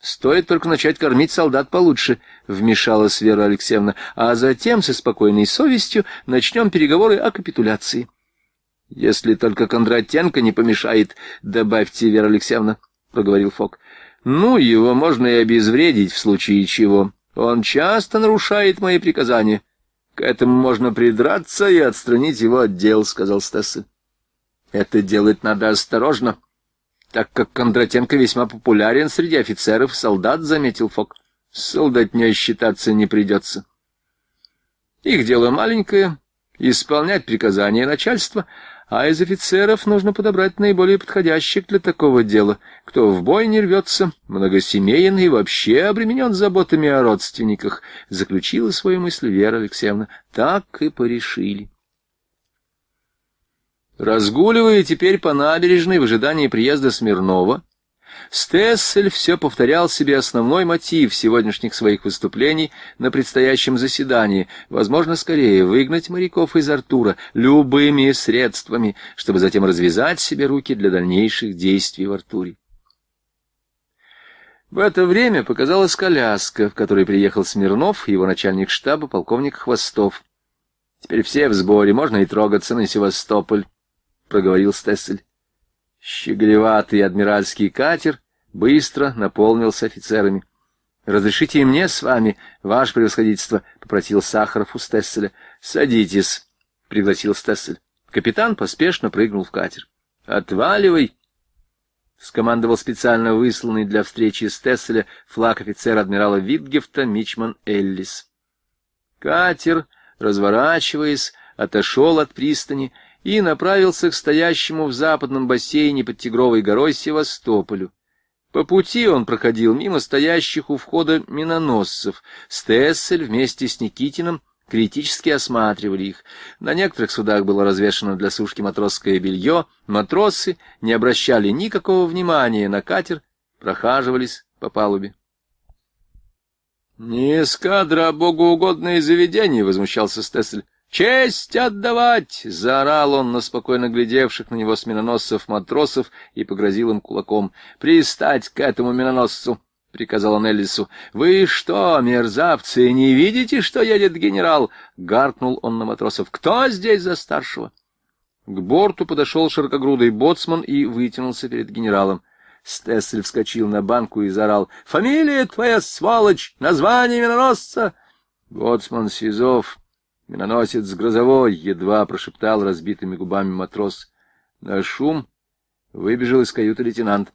Стоит только начать кормить солдат получше, — вмешалась Вера Алексеевна, — а затем со спокойной совестью начнем переговоры о капитуляции. — Если только Кондратенко не помешает, — добавьте, Вера Алексеевна, — проговорил Фок. — Ну, его можно и обезвредить в случае чего. Он часто нарушает мои приказания. К этому можно придраться и отстранить его от дел, — сказал Стасы. Это делать надо осторожно, — так как Кондратенко весьма популярен среди офицеров солдат, заметил Фок. С солдатней считаться не придется. Их дело маленькое — исполнять приказания начальства, а из офицеров нужно подобрать наиболее подходящих для такого дела, кто в бой не рвется, многосемейен и вообще обременен заботами о родственниках, — заключила свою мысль Вера Алексеевна. Так и порешили. Разгуливая теперь по набережной в ожидании приезда Смирнова, Стессель все повторял себе основной мотив сегодняшних своих выступлений на предстоящем заседании, возможно, скорее выгнать моряков из Артура любыми средствами, чтобы затем развязать себе руки для дальнейших действий в Артуре. В это время показалась коляска, в которой приехал Смирнов и его начальник штаба полковник Хвостов. Теперь все в сборе, можно и трогаться на Севастополь. — проговорил Стессель. Щеголеватый адмиральский катер быстро наполнился офицерами. «Разрешите и мне с вами, ваше превосходительство», — попросил Сахаров у Стесселя. «Садитесь», — пригласил Стессель. Капитан поспешно прыгнул в катер. «Отваливай!» — скомандовал специально высланный для встречи с Тесселя флаг офицера адмирала Витгефта Мичман Эллис. Катер, разворачиваясь, отошел от пристани и направился к стоящему в западном бассейне под Тигровой горой Севастополю. По пути он проходил мимо стоящих у входа миноносцев. Стессель вместе с Никитиным критически осматривали их. На некоторых судах было развешено для сушки матросское белье, матросы не обращали никакого внимания на катер, прохаживались по палубе. — Не эскадра, а богоугодное заведение, — возмущался Стессель. «Честь отдавать!» — заорал он на спокойно глядевших на него с миноносцев матросов и погрозил им кулаком. «Пристать к этому миноносцу!» — приказал он Эллису. «Вы что, мерзавцы, не видите, что едет генерал?» — гаркнул он на матросов. «Кто здесь за старшего?» К борту подошел широкогрудый боцман и вытянулся перед генералом. Стессель вскочил на банку и заорал. «Фамилия твоя, сволочь! Название миноносца!» Боцман Сизов «Миноносец грозовой!» — едва прошептал разбитыми губами матрос. На шум выбежал из каюты лейтенант.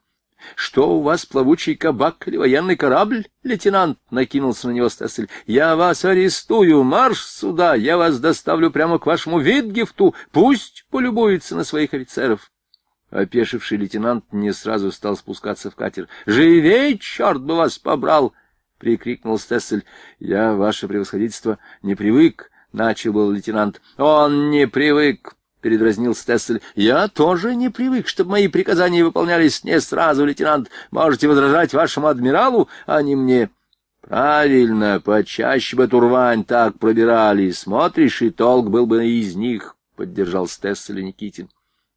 «Что у вас, плавучий кабак или военный корабль?» — лейтенант накинулся на него Стессель. «Я вас арестую! Марш сюда! Я вас доставлю прямо к вашему Витгефту! Пусть полюбуется на своих офицеров!» Опешивший лейтенант не сразу стал спускаться в катер. «Живей, черт бы вас побрал!» — прикрикнул Стессель. «Я, ваше превосходительство, не привык — начал был лейтенант. — Он не привык, — передразнил Стессель. — Я тоже не привык, чтобы мои приказания выполнялись не сразу, лейтенант. Можете возражать вашему адмиралу, а не мне. — Правильно, почаще бы турвань так пробирали. Смотришь, и толк был бы из них, — поддержал Стессель и Никитин.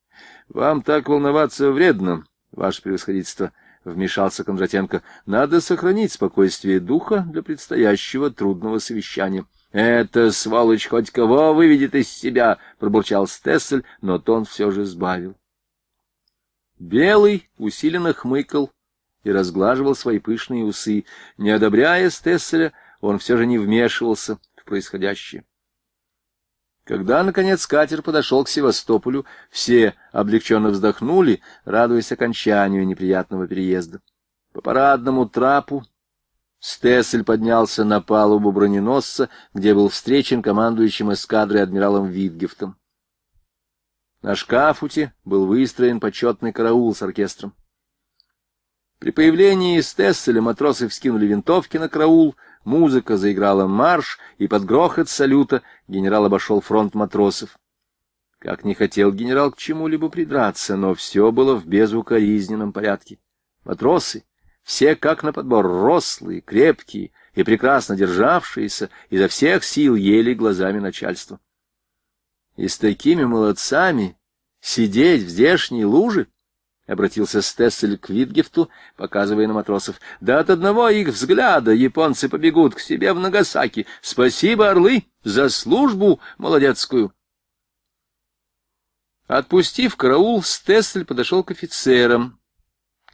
— Вам так волноваться вредно, ваше превосходительство, — вмешался Кондратенко. — Надо сохранить спокойствие духа для предстоящего трудного совещания. — «Это свалочь хоть кого выведет из себя!» — пробурчал Стессель, но тон все же сбавил. Белый усиленно хмыкал и разглаживал свои пышные усы. Не одобряя Стесселя, он все же не вмешивался в происходящее. Когда, наконец, катер подошел к Севастополю, все облегченно вздохнули, радуясь окончанию неприятного переезда. По парадному трапу Стессель поднялся на палубу броненосца, где был встречен командующим эскадрой адмиралом Витгефтом. На шкафуте был выстроен почетный караул с оркестром. При появлении Стесселя матросы вскинули винтовки на караул, музыка заиграла марш, и под грохот салюта генерал обошел фронт матросов. Как не хотел генерал к чему-либо придраться, но все было в безукоризненном порядке. Матросы все как на подбор, рослые, крепкие и прекрасно державшиеся, изо всех сил ели глазами начальства. И с такими молодцами сидеть в здешней луже —— обратился Стессель к Витгефту, показывая на матросов. — Да от одного их взгляда японцы побегут к себе в Нагасаки. Спасибо, орлы, за службу молодецкую. Отпустив караул, Стессель подошел к офицерам,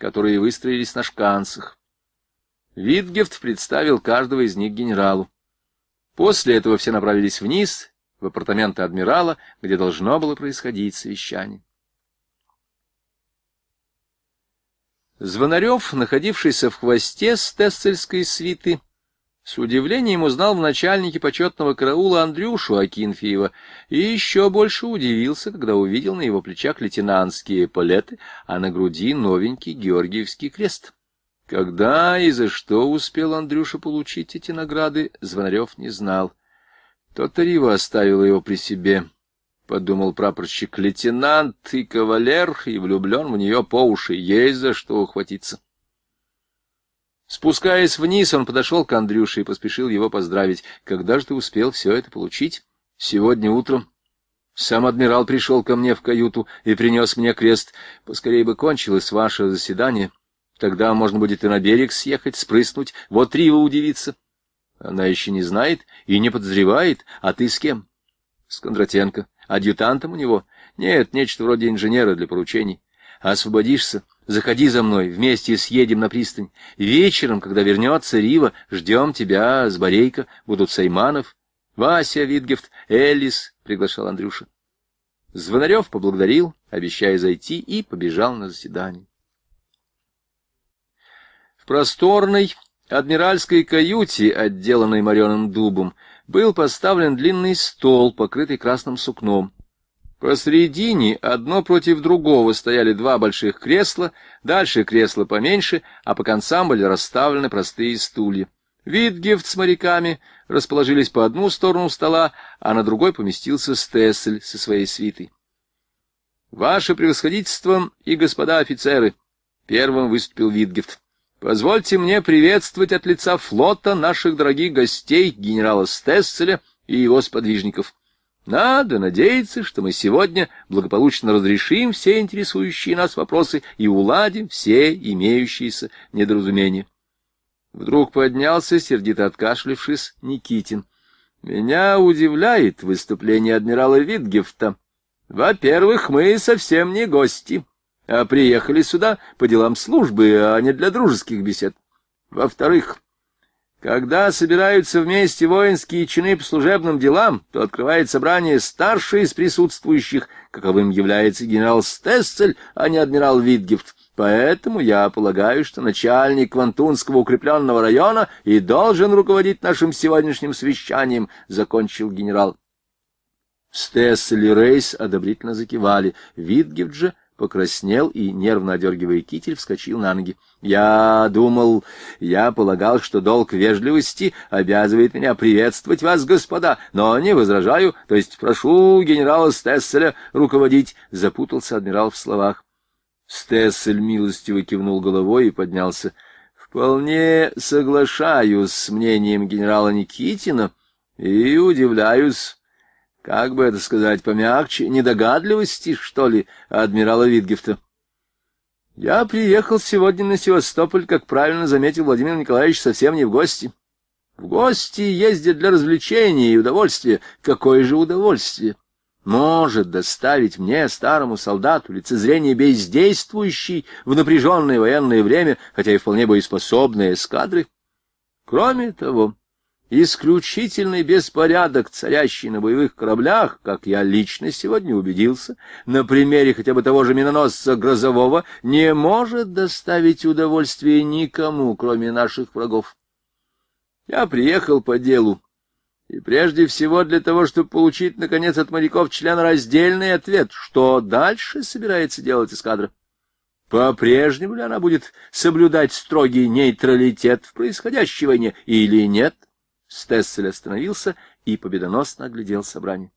которые выстроились на шканцах. Витгефт представил каждого из них генералу. После этого все направились вниз, в апартаменты адмирала, где должно было происходить совещание. Звонарев, находившийся в хвосте с Тесцельской свиты, с удивлением узнал в начальнике почетного караула Андрюшу Акинфеева и еще больше удивился, когда увидел на его плечах лейтенантские палеты, а на груди новенький Георгиевский крест. Когда и за что успел Андрюша получить эти награды, Звонарев не знал. То-то Рива оставила его при себе, — подумал прапорщик. Лейтенант и кавалер, и влюблен в нее по уши, есть за что ухватиться. Спускаясь вниз, он подошел к Андрюше и поспешил его поздравить. «Когда же ты успел все это получить?» «Сегодня утром». Сам адмирал пришел ко мне в каюту и принес мне крест. Поскорее бы кончилось ваше заседание. Тогда можно будет и на берег съехать, спрыснуть. Вот Рива удивится. Она еще не знает и не подозревает. А ты с кем? С Кондратенко. Адъютантом у него? Нет, нечто вроде инженера для поручений. Освободишься? Заходи за мной, вместе съедем на пристань. Вечером, когда вернется Рива, ждем тебя, с Борейка, будут Сайманов, Вася Витгефт, Элис, — приглашал Андрюша. Звонарев поблагодарил, обещая зайти, и побежал на заседание. В просторной адмиральской каюте, отделанной мореным дубом, был поставлен длинный стол, покрытый красным сукном. Посредине одно против другого стояли два больших кресла, дальше кресла поменьше, а по концам были расставлены простые стулья. Витгефт с моряками расположились по одну сторону стола, а на другой поместился Стессель со своей свитой. «Ваше превосходительство и господа офицеры!» — первым выступил Витгефт. «Позвольте мне приветствовать от лица флота наших дорогих гостей, генерала Стесселя и его сподвижников». Надо надеяться, что мы сегодня благополучно разрешим все интересующие нас вопросы и уладим все имеющиеся недоразумения. Вдруг поднялся, сердито откашлившись, Никитин. Меня удивляет выступление адмирала Витгефта. Во-первых, мы совсем не гости, а приехали сюда по делам службы, а не для дружеских бесед. Во-вторых, когда собираются вместе воинские чины по служебным делам, то открывает собрание старший из присутствующих, каковым является генерал Стессель, а не адмирал Витгефт. Поэтому я полагаю, что начальник Квантунского укрепленного района и должен руководить нашим сегодняшним совещанием, — закончил генерал. Стессель и Рейс одобрительно закивали. Витгефт же покраснел и, нервно одергивая китель, вскочил на ноги. «Я думал, я полагал, что долг вежливости обязывает меня приветствовать вас, господа, но не возражаю, то есть прошу генерала Стесселя руководить», — запутался адмирал в словах. Стессель милостиво кивнул головой и поднялся. «Вполне соглашаюсь с мнением генерала Никитина и удивляюсь» как бы это сказать помягче, недогадливости, что ли, адмирала Витгефта. Я приехал сегодня на Севастополь, как правильно заметил Владимир Николаевич, совсем не в гости. В гости ездят для развлечения и удовольствия. Какое же удовольствие? Может доставить мне, старому солдату, лицезрение бездействующей в напряженное военное время, хотя и вполне боеспособной эскадры? Кроме того, Исключительный беспорядок, царящий на боевых кораблях, как я лично сегодня убедился, на примере хотя бы того же миноносца Грозового, не может доставить удовольствия никому, кроме наших врагов. Я приехал по делу, и прежде всего для того, чтобы получить, наконец, от моряков члена раздельный ответ, что дальше собирается делать эскадра. По-прежнему ли она будет соблюдать строгий нейтралитет в происходящей войне или нет? — Стессель остановился и победоносно оглядел собрание.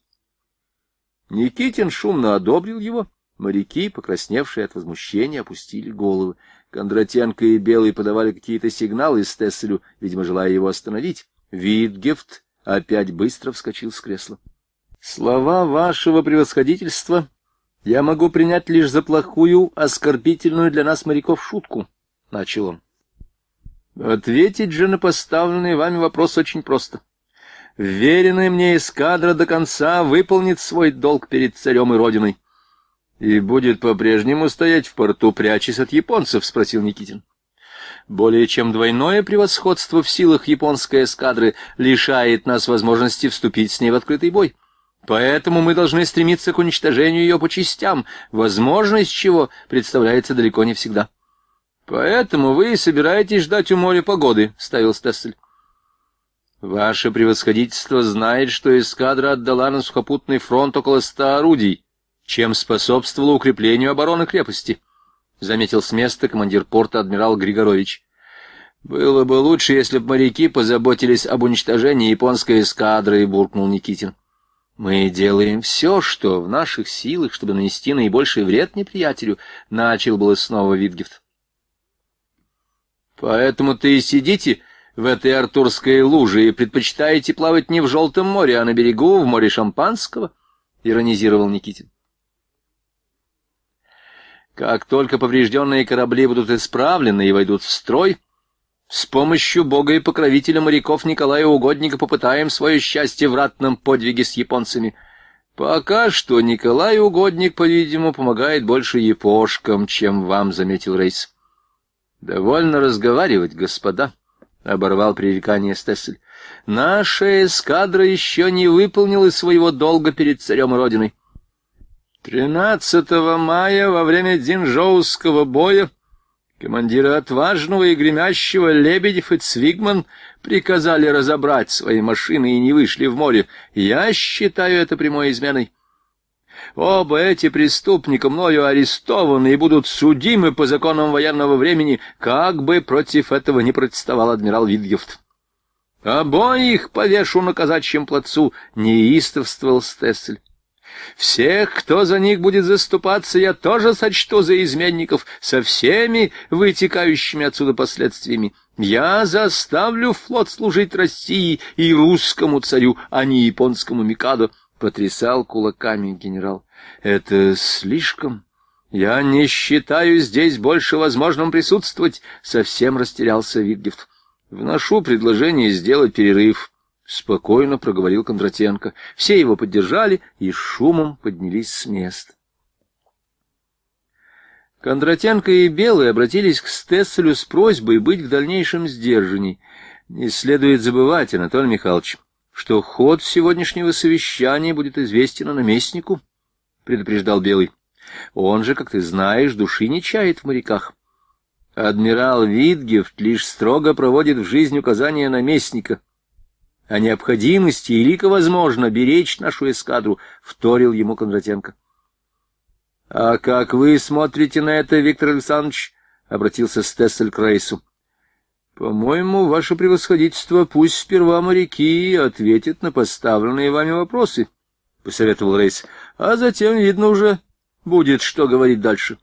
Никитин шумно одобрил его. Моряки, покрасневшие от возмущения, опустили головы. Кондратенко и Белый подавали какие-то сигналы Стесселю, видимо, желая его остановить. Витгефт опять быстро вскочил с кресла. «Слова вашего превосходительства я могу принять лишь за плохую, оскорбительную для нас моряков шутку», — начал он. Ответить же на поставленный вами вопрос очень просто. Веренный мне эскадра до конца выполнит свой долг перед царем и родиной. — И будет по-прежнему стоять в порту, прячась от японцев? — спросил Никитин. Более чем двойное превосходство в силах японской эскадры лишает нас возможности вступить с ней в открытый бой. Поэтому мы должны стремиться к уничтожению ее по частям, возможность чего представляется далеко не всегда. Поэтому вы и собираетесь ждать у моря погоды, — ставил Стессель. Ваше превосходительство знает, что эскадра отдала на сухопутный фронт около ста орудий, чем способствовало укреплению обороны крепости, — заметил с места командир порта адмирал Григорович. «Было бы лучше, если бы моряки позаботились об уничтожении японской эскадры», — буркнул Никитин. «Мы делаем все, что в наших силах, чтобы нанести наибольший вред неприятелю», — начал было снова Витгефт. Поэтому-то и сидите в этой артурской луже и предпочитаете плавать не в Желтом море, а на берегу, в море Шампанского, — иронизировал Никитин. Как только поврежденные корабли будут исправлены и войдут в строй, с помощью бога и покровителя моряков Николая Угодника попытаем свое счастье в ратном подвиге с японцами. Пока что Николай Угодник, по-видимому, помогает больше япошкам, чем вам, — заметил Рейс. «Довольно разговаривать, господа», — оборвал пререкание Стессель. «Наша эскадра еще не выполнила своего долга перед царем и Родиной». 13 мая во время Динжоусского боя командиры отважного и гремящего Лебедев и Цвигман приказали разобрать свои машины и не вышли в море. Я считаю это прямой изменой. Оба эти преступника мною арестованы и будут судимы по законам военного времени, как бы против этого не протестовал адмирал Витгефт. Обоих повешу на казачьем плацу, неистовствовал Стессель. Всех, кто за них будет заступаться, я тоже сочту за изменников со всеми вытекающими отсюда последствиями. Я заставлю флот служить России и русскому царю, а не японскому Микадо. — потрясал кулаками генерал. «Это слишком. Я не считаю здесь больше возможным присутствовать», — совсем растерялся Витгефт. «Вношу предложение сделать перерыв», — спокойно проговорил Кондратенко. Все его поддержали и шумом поднялись с места. Кондратенко и Белый обратились к Стесселю с просьбой быть в дальнейшем сдержанней. Не следует забывать, Анатолий Михайлович, что ход сегодняшнего совещания будет известен наместнику, — предупреждал Белый. — Он же, как ты знаешь, души не чает в моряках. Адмирал Витгефт лишь строго проводит в жизнь указания наместника. О необходимости велико возможно беречь нашу эскадру, — вторил ему Кондратенко. — А как вы смотрите на это, Виктор Александрович? — обратился Стессель к Рейсу. По-моему, ваше превосходительство, пусть сперва моряки ответят на поставленные вами вопросы, — посоветовал Рейс, — а затем, видно уже, будет что говорить дальше.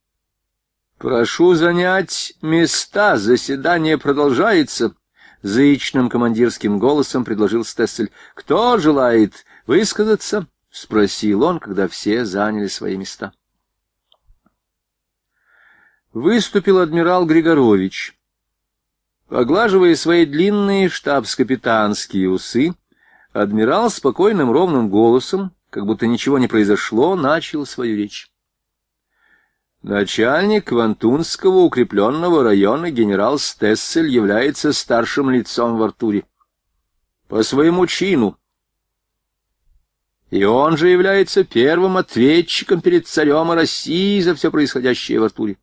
— Прошу занять места, заседание продолжается, — заичным командирским голосом предложил Стессель. — Кто желает высказаться? — спросил он, когда все заняли свои места. Выступил адмирал Григорович. Поглаживая свои длинные штабс-капитанские усы, адмирал спокойным ровным голосом, как будто ничего не произошло, начал свою речь. Начальник Вантунского укрепленного района генерал Стессель является старшим лицом в Артуре. По своему чину. И он же является первым ответчиком перед царем России за все происходящее в Артуре.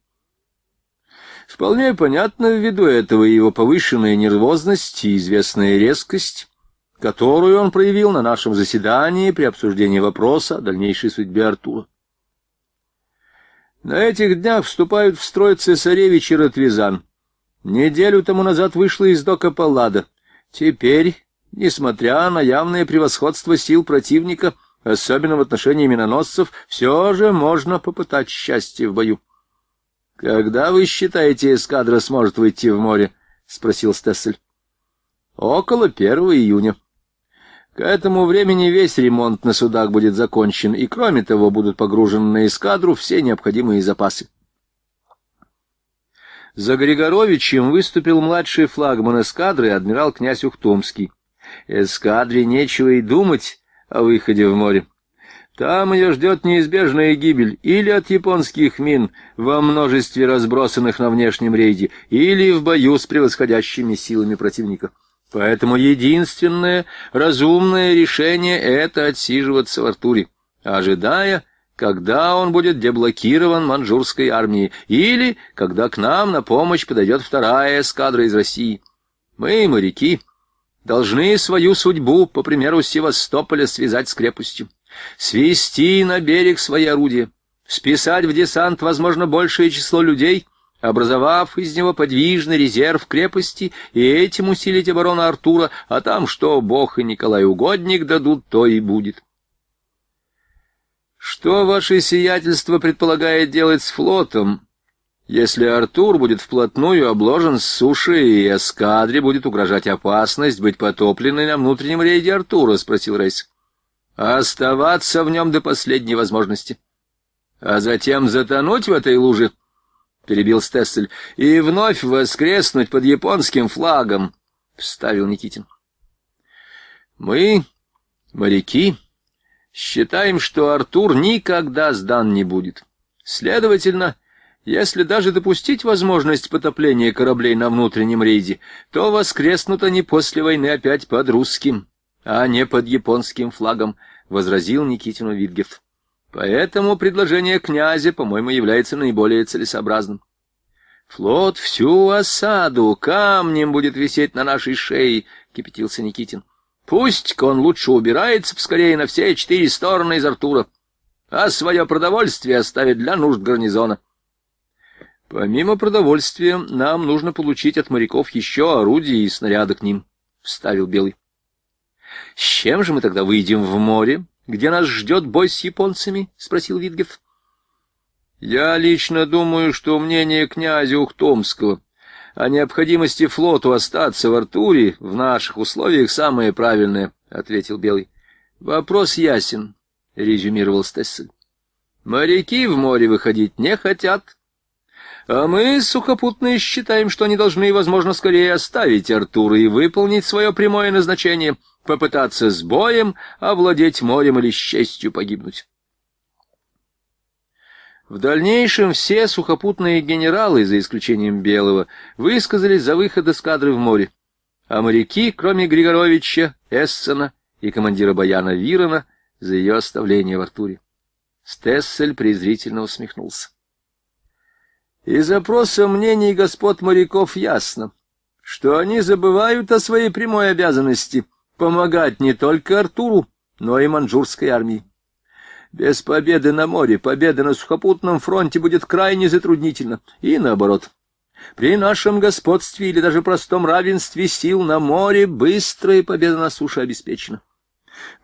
Вполне понятно ввиду этого его повышенная нервозность и известная резкость, которую он проявил на нашем заседании при обсуждении вопроса о дальнейшей судьбе Артура. На этих днях вступают в строй цесаревич и Ротвизан. Неделю тому назад вышла из дока Паллада. Теперь, несмотря на явное превосходство сил противника, особенно в отношении миноносцев, все же можно попытать счастье в бою. «Когда вы считаете, эскадра сможет выйти в море?» — спросил Стессель. «Около первого июня. К этому времени весь ремонт на судах будет закончен, и, кроме того, будут погружены на эскадру все необходимые запасы». За Григоровичем выступил младший флагман эскадры, адмирал князь Ухтомский. «Эскадре нечего и думать о выходе в море. Там ее ждет неизбежная гибель или от японских мин во множестве разбросанных на внешнем рейде, или в бою с превосходящими силами противника. Поэтому единственное разумное решение — это отсиживаться в Артуре, ожидая, когда он будет деблокирован манжурской армией, или когда к нам на помощь подойдет вторая эскадра из России. Мы, моряки, должны свою судьбу, по примеру Севастополя, связать с крепостью свести на берег свои орудия, списать в десант, возможно, большее число людей, образовав из него подвижный резерв крепости, и этим усилить оборону Артура, а там что Бог и Николай Угодник дадут, то и будет. Что ваше сиятельство предполагает делать с флотом, если Артур будет вплотную обложен с суши, и эскадре будет угрожать опасность быть потопленной на внутреннем рейде Артура, — спросил Рейс оставаться в нем до последней возможности. А затем затонуть в этой луже, — перебил Стессель, — и вновь воскреснуть под японским флагом, — вставил Никитин. Мы, моряки, считаем, что Артур никогда сдан не будет. Следовательно, если даже допустить возможность потопления кораблей на внутреннем рейде, то воскреснут они после войны опять под русским, а не под японским флагом — возразил Никитину Витгев. Поэтому предложение князя, по-моему, является наиболее целесообразным. Флот всю осаду камнем будет висеть на нашей шее, — кипятился Никитин. Пусть-ка он лучше убирается поскорее на все четыре стороны из Артура, а свое продовольствие оставит для нужд гарнизона. Помимо продовольствия, нам нужно получить от моряков еще орудия и снаряды к ним, — вставил Белый. С чем же мы тогда выйдем в море, где нас ждет бой с японцами? — спросил Витгеф. — Я лично думаю, что мнение князя Ухтомского о необходимости флоту остаться в Артуре в наших условиях самое правильное, — ответил Белый. — Вопрос ясен, — резюмировал Стессель. — Моряки в море выходить не хотят, — а мы, сухопутные, считаем, что они должны, возможно, скорее оставить Артура и выполнить свое прямое назначение — попытаться с боем овладеть морем или с честью погибнуть. В дальнейшем все сухопутные генералы, за исключением Белого, высказались за выход эскадры в море, а моряки, кроме Григоровича, Эссена и командира Баяна Вирона, за ее оставление в Артуре. Стессель презрительно усмехнулся. Из запроса мнений господ моряков ясно, что они забывают о своей прямой обязанности — помогать не только Артуру, но и манжурской армии. Без победы на море победа на сухопутном фронте будет крайне затруднительна, и наоборот. При нашем господстве или даже простом равенстве сил на море быстрая победа на суше обеспечена.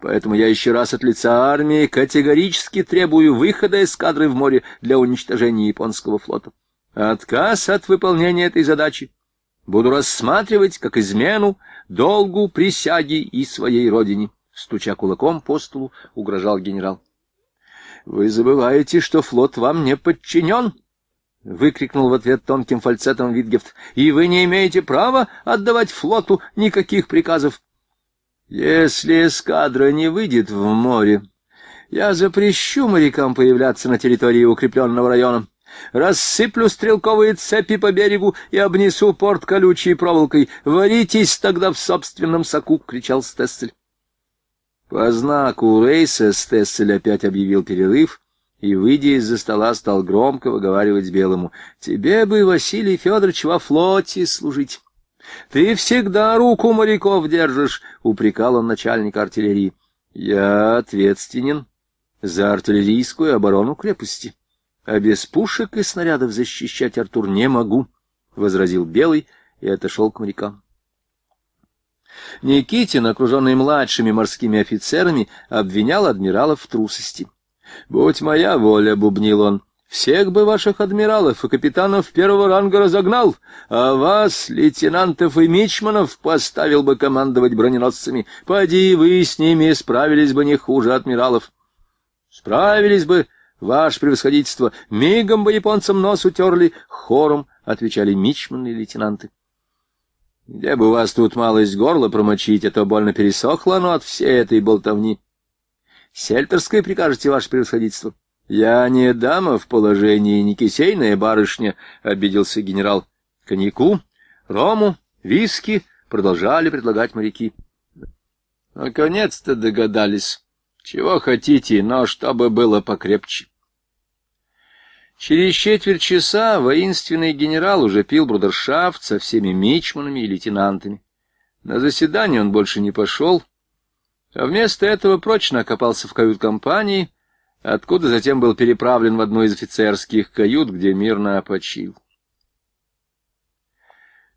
Поэтому я еще раз от лица армии категорически требую выхода эскадры в море для уничтожения японского флота. Отказ от выполнения этой задачи буду рассматривать как измену долгу присяги и своей родине, стуча кулаком по столу, угрожал генерал. Вы забываете, что флот вам не подчинен, выкрикнул в ответ тонким фальцетом Витгефт. И вы не имеете права отдавать флоту никаких приказов. Если эскадра не выйдет в море, я запрещу морякам появляться на территории укрепленного района. Рассыплю стрелковые цепи по берегу и обнесу порт колючей проволокой. Варитесь тогда в собственном соку!» — кричал Стессель. По знаку Рейса Стессель опять объявил перерыв и, выйдя из-за стола, стал громко выговаривать Белому. «Тебе бы, Василий Федорович, во флоте служить!» «Ты всегда руку моряков держишь!» — упрекал он начальника артиллерии. «Я ответственен за артиллерийскую оборону крепости. А без пушек и снарядов защищать Артур не могу, — возразил Белый и отошел к морякам. Никитин, окруженный младшими морскими офицерами, обвинял адмирала в трусости. «Будь моя воля», — бубнил он, — «всех бы ваших адмиралов и капитанов первого ранга разогнал, а вас, лейтенантов и мичманов, поставил бы командовать броненосцами. Поди вы с ними справились бы не хуже адмиралов». «Справились бы», ваше превосходительство, мигом бы японцам нос утерли, хором отвечали мичманы и лейтенанты. Где бы у вас тут малость горла промочить, а то больно пересохло оно от всей этой болтовни. Сельтерской прикажете, ваше превосходительство? Я не дама в положении, не кисейная барышня, — обиделся генерал. Коньяку, рому, виски продолжали предлагать моряки. Наконец-то догадались. Чего хотите, но чтобы было покрепче. Через четверть часа воинственный генерал уже пил брудершафт со всеми мичманами и лейтенантами. На заседание он больше не пошел, а вместо этого прочно окопался в кают-компании, откуда затем был переправлен в одну из офицерских кают, где мирно опочил.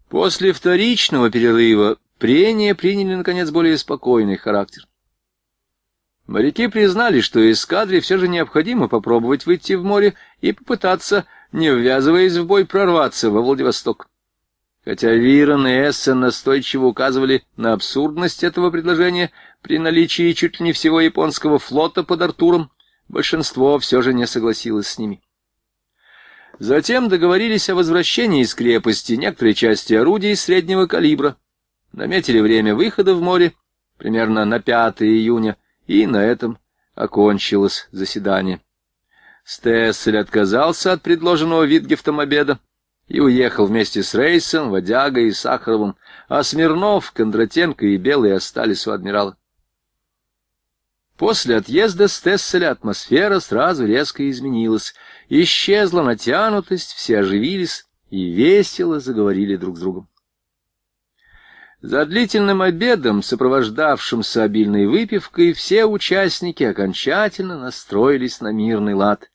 После вторичного перерыва прения приняли, наконец, более спокойный характер. Моряки признали, что эскадре все же необходимо попробовать выйти в море и попытаться, не ввязываясь в бой, прорваться во Владивосток. Хотя Вирон и Эссен настойчиво указывали на абсурдность этого предложения, при наличии чуть ли не всего японского флота под Артуром, большинство все же не согласилось с ними. Затем договорились о возвращении из крепости некоторой части орудий среднего калибра, наметили время выхода в море, примерно на 5 июня, и на этом окончилось заседание. Стессель отказался от предложенного Витгефтом обеда и уехал вместе с Рейсом, Водягой и Сахаровым, а Смирнов, Кондратенко и Белый остались у адмирала. После отъезда Стесселя атмосфера сразу резко изменилась. Исчезла натянутость, все оживились и весело заговорили друг с другом. За длительным обедом, сопровождавшимся обильной выпивкой, все участники окончательно настроились на мирный лад,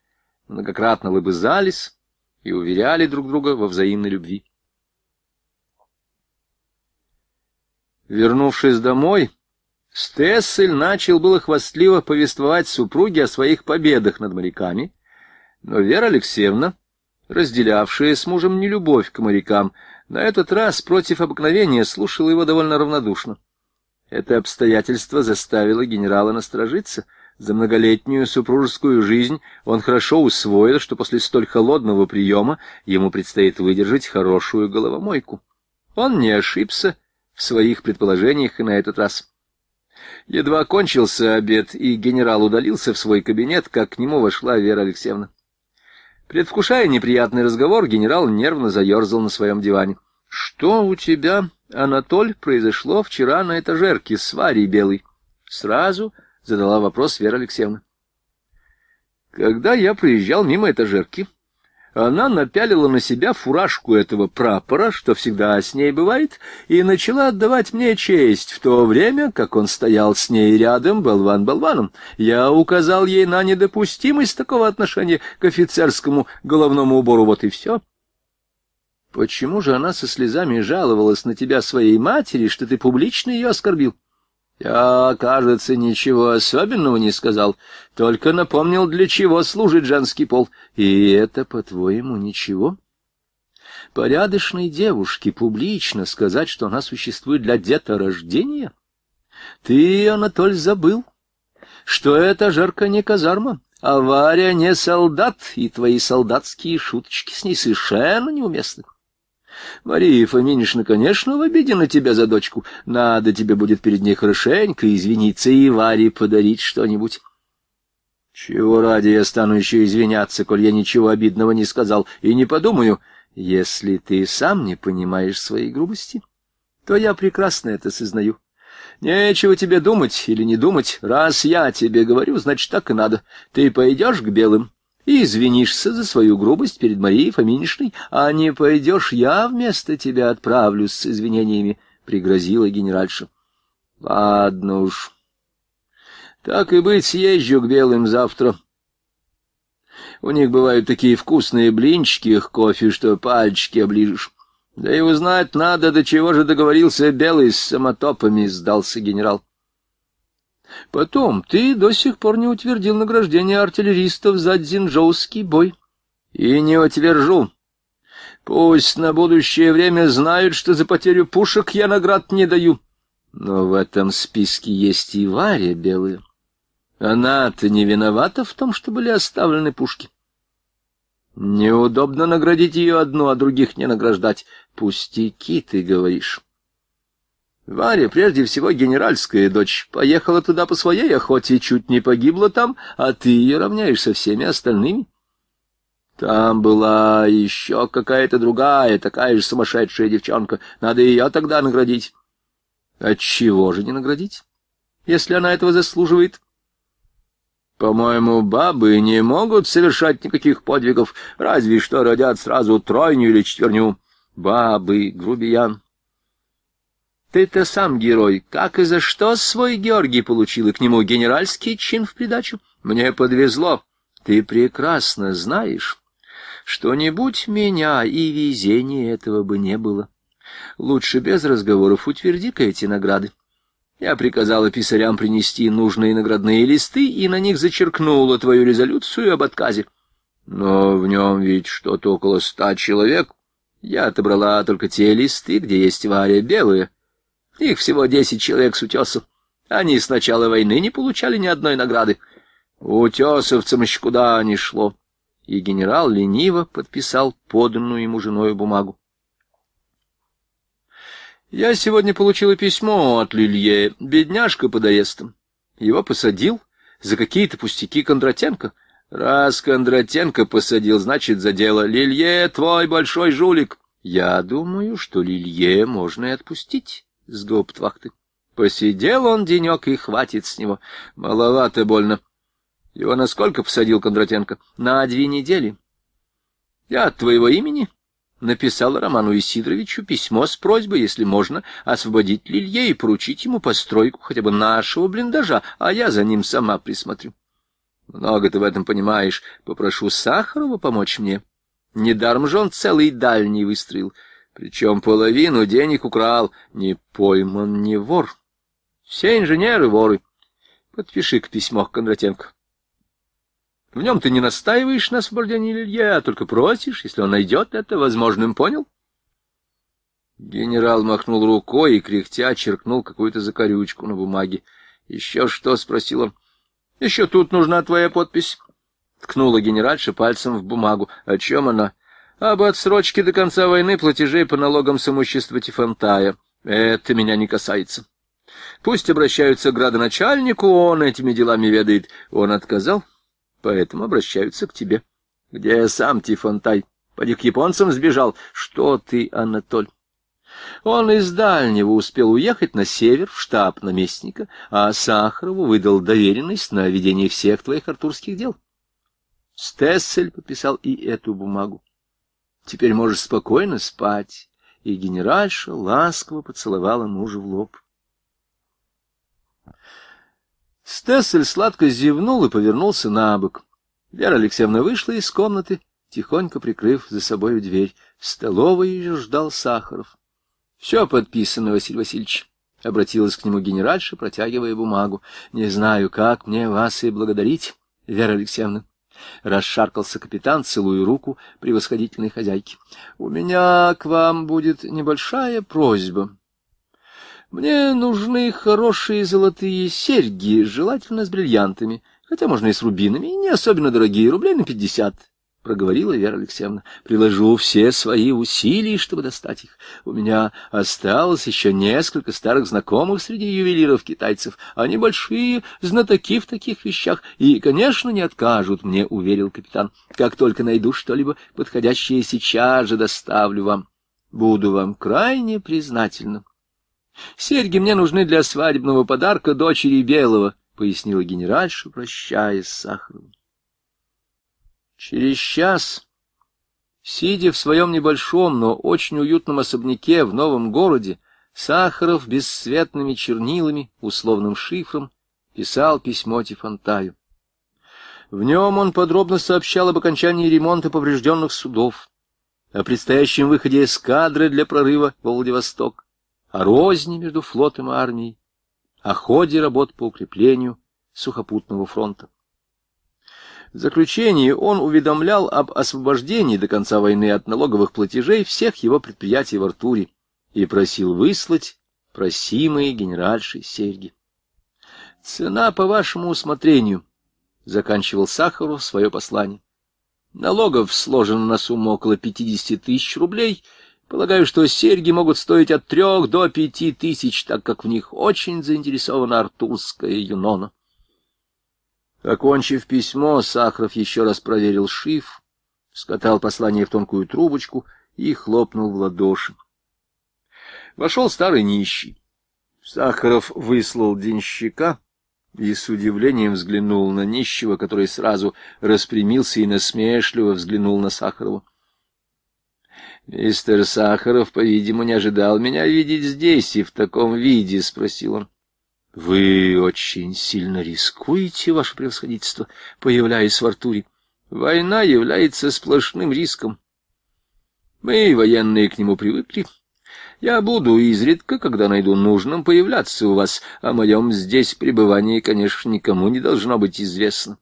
многократно лыбызались и уверяли друг друга во взаимной любви. Вернувшись домой, Стессель начал было хвастливо повествовать супруге о своих победах над моряками, но Вера Алексеевна, разделявшая с мужем нелюбовь к морякам, на этот раз против обыкновения слушал его довольно равнодушно. Это обстоятельство заставило генерала насторожиться. За многолетнюю супружескую жизнь он хорошо усвоил, что после столь холодного приема ему предстоит выдержать хорошую головомойку. Он не ошибся в своих предположениях и на этот раз. Едва кончился обед, и генерал удалился в свой кабинет, как к нему вошла Вера Алексеевна. Предвкушая неприятный разговор, генерал нервно заерзал на своем диване. — Что у тебя, Анатоль, произошло вчера на этажерке с Варей Белой? — Сразу задала вопрос Вера Алексеевна. Когда я проезжал мимо этажерки, она напялила на себя фуражку этого прапора, что всегда с ней бывает, и начала отдавать мне честь в то время, как он стоял с ней рядом, болван болваном. Я указал ей на недопустимость такого отношения к офицерскому головному убору, вот и все. Почему же она со слезами жаловалась на тебя своей матери, что ты публично ее оскорбил? Я, кажется, ничего особенного не сказал, только напомнил, для чего служит женский пол. И это, по-твоему, ничего? Порядочной девушке публично сказать, что она существует для деторождения? Ты, Анатоль, забыл, что это жарко не казарма, а Варя не солдат, и твои солдатские шуточки с ней совершенно неуместны. Мария Фоминишна, конечно, в обиде на тебя за дочку. Надо тебе будет перед ней хорошенько извиниться и Варе подарить что-нибудь. Чего ради я стану еще извиняться, коль я ничего обидного не сказал, и не подумаю, если ты сам не понимаешь своей грубости, то я прекрасно это сознаю. Нечего тебе думать или не думать, раз я тебе говорю, значит, так и надо. Ты пойдешь к белым, и извинишься за свою грубость перед Марией Фоминишной, а не пойдешь, я вместо тебя отправлюсь с извинениями, — пригрозила генеральша. — Ладно уж. Так и быть, съезжу к белым завтра. У них бывают такие вкусные блинчики их кофе, что пальчики оближешь. Да и узнать надо, до чего же договорился белый с самотопами, — сдался генерал. Потом, ты до сих пор не утвердил награждение артиллеристов за дзинжоуский бой. И не утвержу. Пусть на будущее время знают, что за потерю пушек я наград не даю. Но в этом списке есть и Варя Белая. Она-то не виновата в том, что были оставлены пушки. Неудобно наградить ее одну, а других не награждать. Пустяки, ты говоришь. Варя, прежде всего, генеральская дочь, поехала туда по своей охоте, чуть не погибла там, а ты ее равняешь со всеми остальными. Там была еще какая-то другая, такая же сумасшедшая девчонка. Надо ее тогда наградить. Отчего же не наградить, если она этого заслуживает? По-моему, бабы не могут совершать никаких подвигов, разве что родят сразу тройню или четверню. Бабы, грубиян, ты-то сам герой. Как и за что свой Георгий получил, и к нему генеральский чин в придачу? Мне подвезло. Ты прекрасно знаешь, что не будь меня, и везения этого бы не было. Лучше без разговоров утверди-ка эти награды. Я приказала писарям принести нужные наградные листы и на них зачеркнула твою резолюцию об отказе. Но в нем ведь что-то около ста человек. Я отобрала только те листы, где есть варя белые, их всего десять человек с утесов. Они с начала войны не получали ни одной награды. Утесовцам еще куда ни шло. И генерал лениво подписал поданную ему женою бумагу. Я сегодня получила письмо от Лилье, бедняжка под арестом. Его посадил за какие-то пустяки Кондратенко. Раз Кондратенко посадил, значит, за дело. Лилье, твой большой жулик. Я думаю, что Лилье можно и отпустить с гоптвахты. Посидел он денек, и хватит с него. Маловато больно. Его насколько посадил Кондратенко? На две недели. Я от твоего имени написал Роману Исидоровичу письмо с просьбой, если можно, освободить Лилье и поручить ему постройку хотя бы нашего блиндажа, а я за ним сама присмотрю. Много ты в этом понимаешь. Попрошу Сахарова помочь мне. Недаром же он целый дальний выстроил. Причем половину денег украл. Не пойман, не вор. Все инженеры воры. подпиши к письмо, Кондратенко. В нем ты не настаиваешь на освобождении Илья, а только просишь, если он найдет это возможным, понял? Генерал махнул рукой и, кряхтя, черкнул какую-то закорючку на бумаге. — Еще что? — спросил он. — Еще тут нужна твоя подпись. Ткнула генеральша пальцем в бумагу. — О чем она? — об отсрочке до конца войны платежей по налогам с имущества Тифантая. Это меня не касается. Пусть обращаются к градоначальнику, он этими делами ведает. Он отказал, поэтому обращаются к тебе. Где сам Тифантай? Поди к японцам сбежал. Что ты, Анатоль? Он из Дальнего успел уехать на север в штаб наместника, а Сахарову выдал доверенность на ведение всех твоих артурских дел. Стессель подписал и эту бумагу. Теперь можешь спокойно спать. И генеральша ласково поцеловала мужа в лоб. Стессель сладко зевнул и повернулся на бок. Вера Алексеевна вышла из комнаты, тихонько прикрыв за собой дверь. В столовой ее ждал Сахаров. — Все подписано, Василий Васильевич. — обратилась к нему генеральша, протягивая бумагу. — Не знаю, как мне вас и благодарить, Вера Алексеевна. — расшаркался капитан, целуя руку превосходительной хозяйки. — У меня к вам будет небольшая просьба. Мне нужны хорошие золотые серьги, желательно с бриллиантами, хотя можно и с рубинами, не особенно дорогие, рублей на пятьдесят проговорила Вера Алексеевна. Приложу все свои усилия, чтобы достать их. У меня осталось еще несколько старых знакомых среди ювелиров-китайцев. Они большие знатоки в таких вещах и, конечно, не откажут мне, уверил капитан. Как только найду что-либо подходящее, сейчас же доставлю вам. Буду вам крайне признательна. Серьги мне нужны для свадебного подарка дочери Белого, пояснила генеральша, прощаясь с Сахаровым. Через час, сидя в своем небольшом, но очень уютном особняке в новом городе, Сахаров бесцветными чернилами, условным шифром, писал письмо Тифантаю. В нем он подробно сообщал об окончании ремонта поврежденных судов, о предстоящем выходе эскадры для прорыва во Владивосток, о розни между флотом и армией, о ходе работ по укреплению сухопутного фронта. В заключении он уведомлял об освобождении до конца войны от налоговых платежей всех его предприятий в Артуре и просил выслать просимые генеральши серьги. «Цена по вашему усмотрению», — заканчивал Сахаров свое послание. «Налогов сложено на сумму около 50 тысяч рублей. Полагаю, что серьги могут стоить от трех до пяти тысяч, так как в них очень заинтересована артурская юнона». Окончив письмо, Сахаров еще раз проверил шиф, скатал послание в тонкую трубочку и хлопнул в ладоши. Вошел старый нищий. Сахаров выслал денщика и с удивлением взглянул на нищего, который сразу распрямился и насмешливо взглянул на Сахарова. — Мистер Сахаров, по-видимому, не ожидал меня видеть здесь и в таком виде, — спросил он. Вы очень сильно рискуете, ваше превосходительство, появляясь в Артуре. Война является сплошным риском. Мы, военные, к нему привыкли. Я буду изредка, когда найду нужным, появляться у вас. О моем здесь пребывании, конечно, никому не должно быть известно.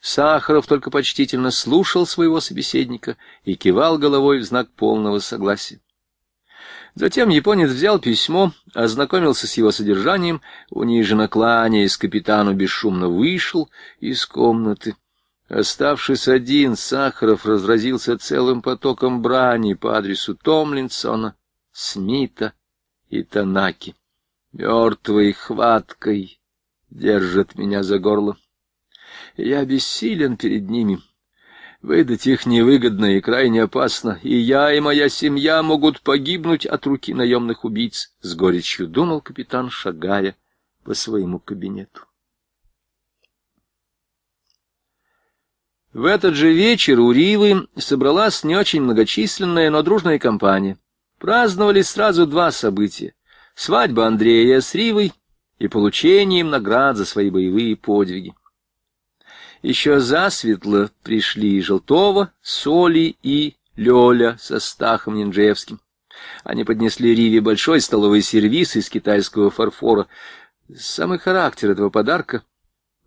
Сахаров только почтительно слушал своего собеседника и кивал головой в знак полного согласия. Затем японец взял письмо, ознакомился с его содержанием, униженно кланяясь капитану, бесшумно вышел из комнаты. Оставшись один, Сахаров разразился целым потоком брани по адресу Томлинсона, Смита и Танаки. Мертвой хваткой держат меня за горло. Я бессилен перед ними. Выдать их невыгодно и крайне опасно, и я, и моя семья могут погибнуть от руки наемных убийц, — с горечью думал капитан, шагая по своему кабинету. В этот же вечер у Ривы собралась не очень многочисленная, но дружная компания. Праздновали сразу два события — свадьба Андрея с Ривой и получение им наград за свои боевые подвиги. Еще засветло пришли Желтова, Соли и Лёля со Стахом Нинджевским. Они поднесли Риве большой столовый сервиз из китайского фарфора. Самый характер этого подарка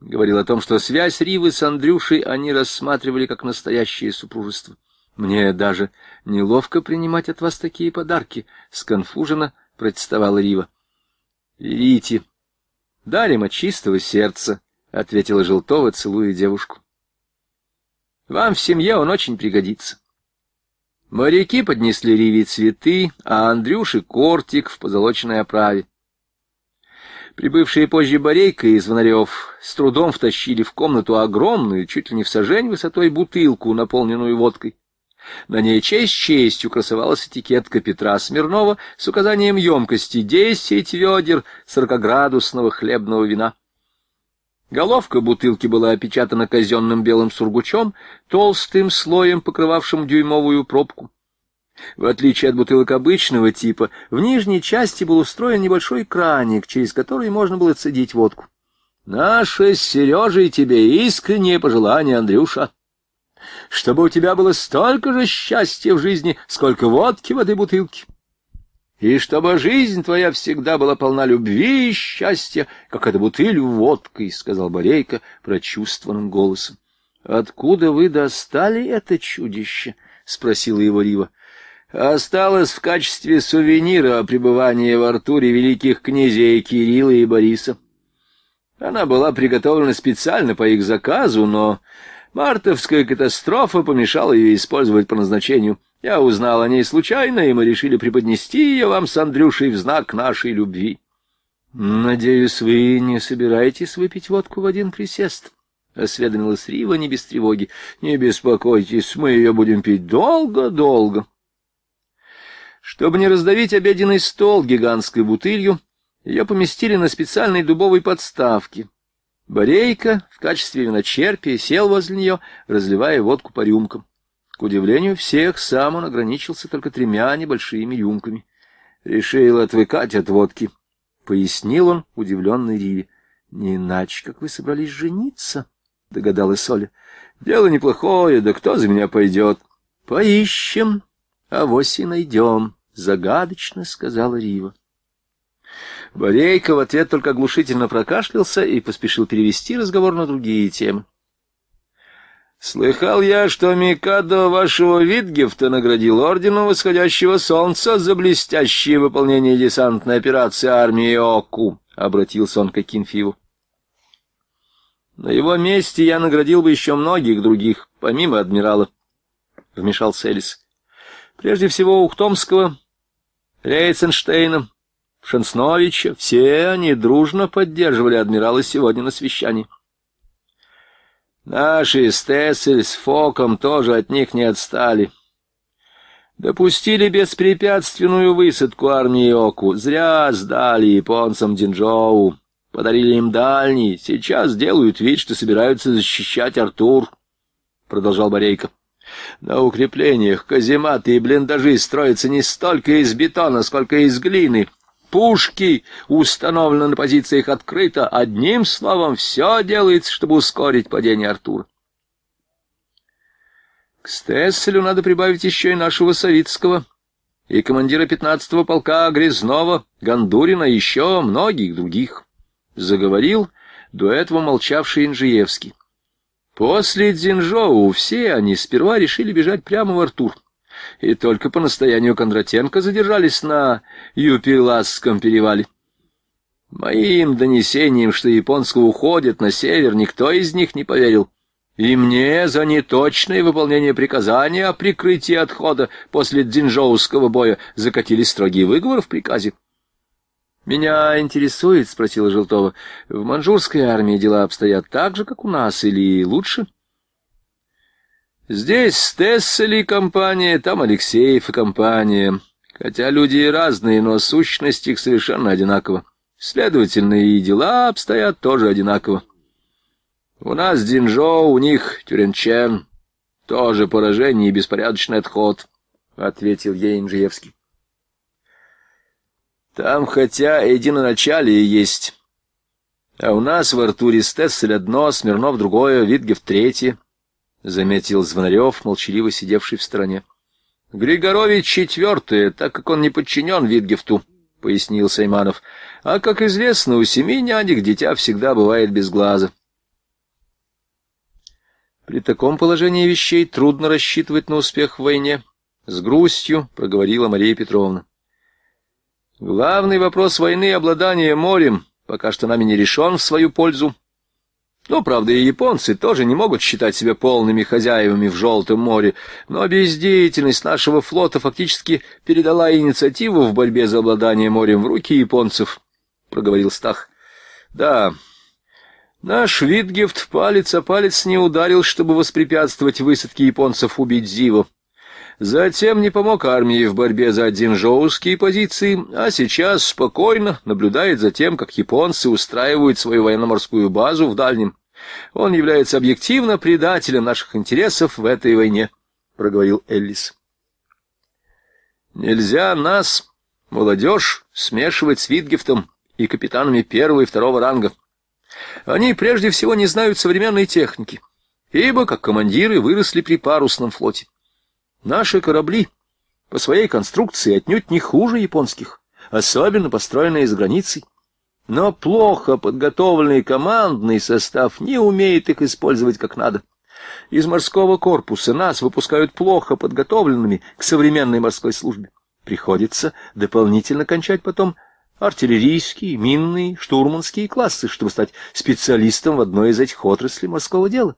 говорил о том, что связь Ривы с Андрюшей они рассматривали как настоящее супружество. «Мне даже неловко принимать от вас такие подарки», — сконфуженно протестовала Рива. «Верите, дарим от чистого сердца», — ответила Желтова, целуя девушку. «Вам в семье он очень пригодится». Моряки поднесли Риве цветы, а Андрюши кортик в позолоченной оправе. Прибывшие позже Борейка и Звонарев с трудом втащили в комнату огромную, чуть ли не в сажень высотой, бутылку, наполненную водкой. На ней честь честью красовалась этикетка Петра Смирнова с указанием емкости десять ведер сорокоградусного хлебного вина. Головка бутылки была опечатана казенным белым сургучом, толстым слоем, покрывавшим дюймовую пробку. В отличие от бутылок обычного типа, в нижней части был устроен небольшой краник, через который можно было цедить водку. «Наше с Сережей тебе искреннее пожелание, Андрюша!» чтобы у тебя было столько же счастья в жизни, сколько водки в этой бутылке и чтобы жизнь твоя всегда была полна любви и счастья, как эта бутыль водкой, — сказал Борейка прочувствованным голосом. — Откуда вы достали это чудище? — спросила его Рива. — Осталось в качестве сувенира пребывания в Артуре великих князей Кирилла и Бориса. Она была приготовлена специально по их заказу, но мартовская катастрофа помешала ее использовать по назначению — я узнал о ней случайно, и мы решили преподнести ее вам с Андрюшей в знак нашей любви. — Надеюсь, вы не собираетесь выпить водку в один присест? — осведомилась Рива не без тревоги. — Не беспокойтесь, мы ее будем пить долго-долго. Чтобы не раздавить обеденный стол гигантской бутылью, ее поместили на специальной дубовой подставке. Борейка в качестве виночерпия сел возле нее, разливая водку по рюмкам. К удивлению всех, сам он ограничился только тремя небольшими юмками. Решил отвыкать от водки, — пояснил он удивленный Риве. — Не иначе, как вы собрались жениться, — догадалась Соля. — Дело неплохое, да кто за меня пойдет? — Поищем, а авось и найдем, — загадочно сказала Рива. Борейко в ответ только оглушительно прокашлялся и поспешил перевести разговор на другие темы. Слыхал я, что Микадо вашего Витгефта наградил орденом восходящего солнца за блестящее выполнение десантной операции армии Оку, — обратился он к Акинфиеву. На его месте я наградил бы еще многих других, помимо адмирала, — вмешался Элис. Прежде всего Ухтомского, Рейценштейна, Шансновича, все они дружно поддерживали адмирала сегодня на свещании. — Наши Стессель с Фоком тоже от них не отстали. Допустили беспрепятственную высадку армии Оку. Зря сдали японцам Динжоу. Подарили им дальний. Сейчас делают вид, что собираются защищать Артур. Продолжал Борейко. На укреплениях казематы и блиндажи строятся не столько из бетона, сколько из глины пушки установлены на позициях открыто. Одним словом, все делается, чтобы ускорить падение Артура. К Стесселю надо прибавить еще и нашего Савицкого, и командира 15-го полка Грязнова, Гондурина и еще многих других. Заговорил до этого молчавший Инжиевский. После Дзинжоу все они сперва решили бежать прямо в Артур и только по настоянию Кондратенко задержались на Юпиласском перевале. Моим донесением, что японцы уходят на север, никто из них не поверил. И мне за неточное выполнение приказания о прикрытии отхода после Дзинжоуского боя закатили строгий выговор в приказе. «Меня интересует», — спросила Желтова, — «в манжурской армии дела обстоят так же, как у нас, или лучше?» Здесь Тессели компания, там Алексеев и компания. Хотя люди и разные, но сущность их совершенно одинакова. Следовательно, и дела обстоят тоже одинаково. У нас Динжо, у них Тюренчен. Тоже поражение и беспорядочный отход, — ответил ей Инжиевский. Там хотя единоначалие есть. А у нас в Артуре Стессель одно, Смирнов другое, Витгев третье. — заметил Звонарев, молчаливо сидевший в стороне. — Григорович четвертый, так как он не подчинен Витгефту, — пояснил Сайманов. — А, как известно, у семи нянек дитя всегда бывает без глаза. При таком положении вещей трудно рассчитывать на успех в войне, — с грустью проговорила Мария Петровна. — Главный вопрос войны — обладание морем — пока что нами не решен в свою пользу, ну, правда, и японцы тоже не могут считать себя полными хозяевами в Желтом море, но бездеятельность нашего флота фактически передала инициативу в борьбе за обладание морем в руки японцев, — проговорил Стах. — Да, наш Витгефт палец о палец не ударил, чтобы воспрепятствовать высадке японцев убить Зиву. Затем не помог армии в борьбе за дзинжоуские позиции, а сейчас спокойно наблюдает за тем, как японцы устраивают свою военно-морскую базу в дальнем он является объективно предателем наших интересов в этой войне, — проговорил Эллис. Нельзя нас, молодежь, смешивать с Витгефтом и капитанами первого и второго ранга. Они прежде всего не знают современной техники, ибо, как командиры, выросли при парусном флоте. Наши корабли по своей конструкции отнюдь не хуже японских, особенно построенные из границей но плохо подготовленный командный состав не умеет их использовать как надо. Из морского корпуса нас выпускают плохо подготовленными к современной морской службе. Приходится дополнительно кончать потом артиллерийские, минные, штурманские классы, чтобы стать специалистом в одной из этих отраслей морского дела.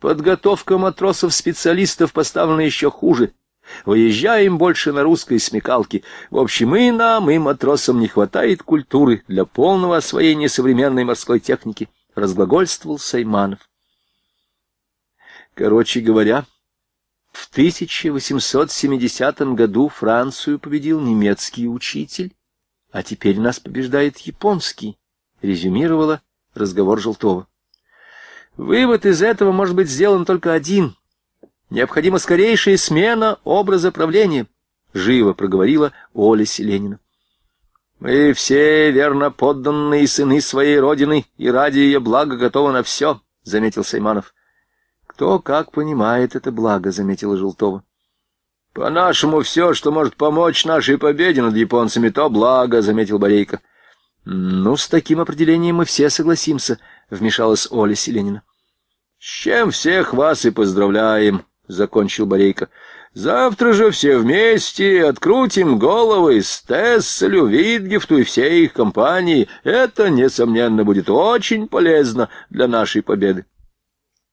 Подготовка матросов-специалистов поставлена еще хуже. Выезжаем больше на русской смекалке. В общем, и нам, и матросам не хватает культуры для полного освоения современной морской техники, — разглагольствовал Сайманов. Короче говоря, в 1870 году Францию победил немецкий учитель, а теперь нас побеждает японский, — резюмировала разговор Желтого. Вывод из этого может быть сделан только один — Необходима скорейшая смена образа правления, — живо проговорила Оля Селенина. Мы все верно подданные сыны своей родины и ради ее блага готовы на все, — заметил Сайманов. Кто как понимает это благо, — заметила Желтова. По-нашему все, что может помочь нашей победе над японцами, то благо, — заметил Борейко. Ну, с таким определением мы все согласимся, — вмешалась Оля Селенина. С чем всех вас и поздравляем, —— закончил Борейко. — Завтра же все вместе открутим головы Стесселю, Витгефту и всей их компании. Это, несомненно, будет очень полезно для нашей победы.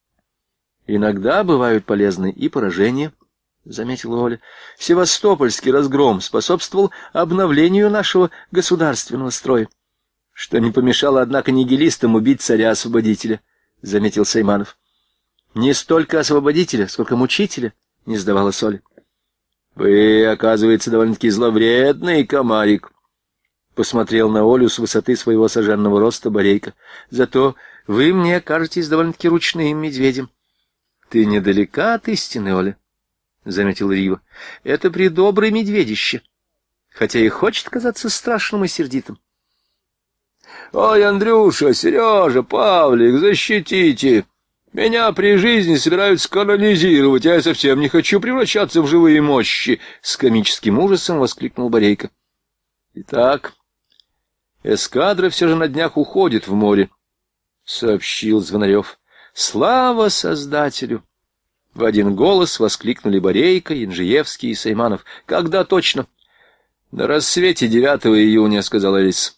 — Иногда бывают полезны и поражения, — заметила Оля. — Севастопольский разгром способствовал обновлению нашего государственного строя, что не помешало, однако, нигилистам убить царя-освободителя, — заметил Сайманов. Не столько освободителя, сколько мучителя, — не сдавала Соли. Вы, оказывается, довольно-таки зловредный комарик, — посмотрел на Олю с высоты своего сожженного роста Борейка. — Зато вы мне кажетесь довольно-таки ручным медведем. — Ты недалека от истины, Оля, — заметил Рива. — Это придобрый медведище, хотя и хочет казаться страшным и сердитым. — Ой, Андрюша, Сережа, Павлик, защитите! — меня при жизни собираются канонизировать, а я совсем не хочу превращаться в живые мощи!» С комическим ужасом воскликнул Борейко. «Итак, эскадра все же на днях уходит в море», — сообщил Звонарев. «Слава Создателю!» В один голос воскликнули Борейко, Инжиевский и Сайманов. «Когда точно?» «На рассвете 9 июня», — сказала Алиса.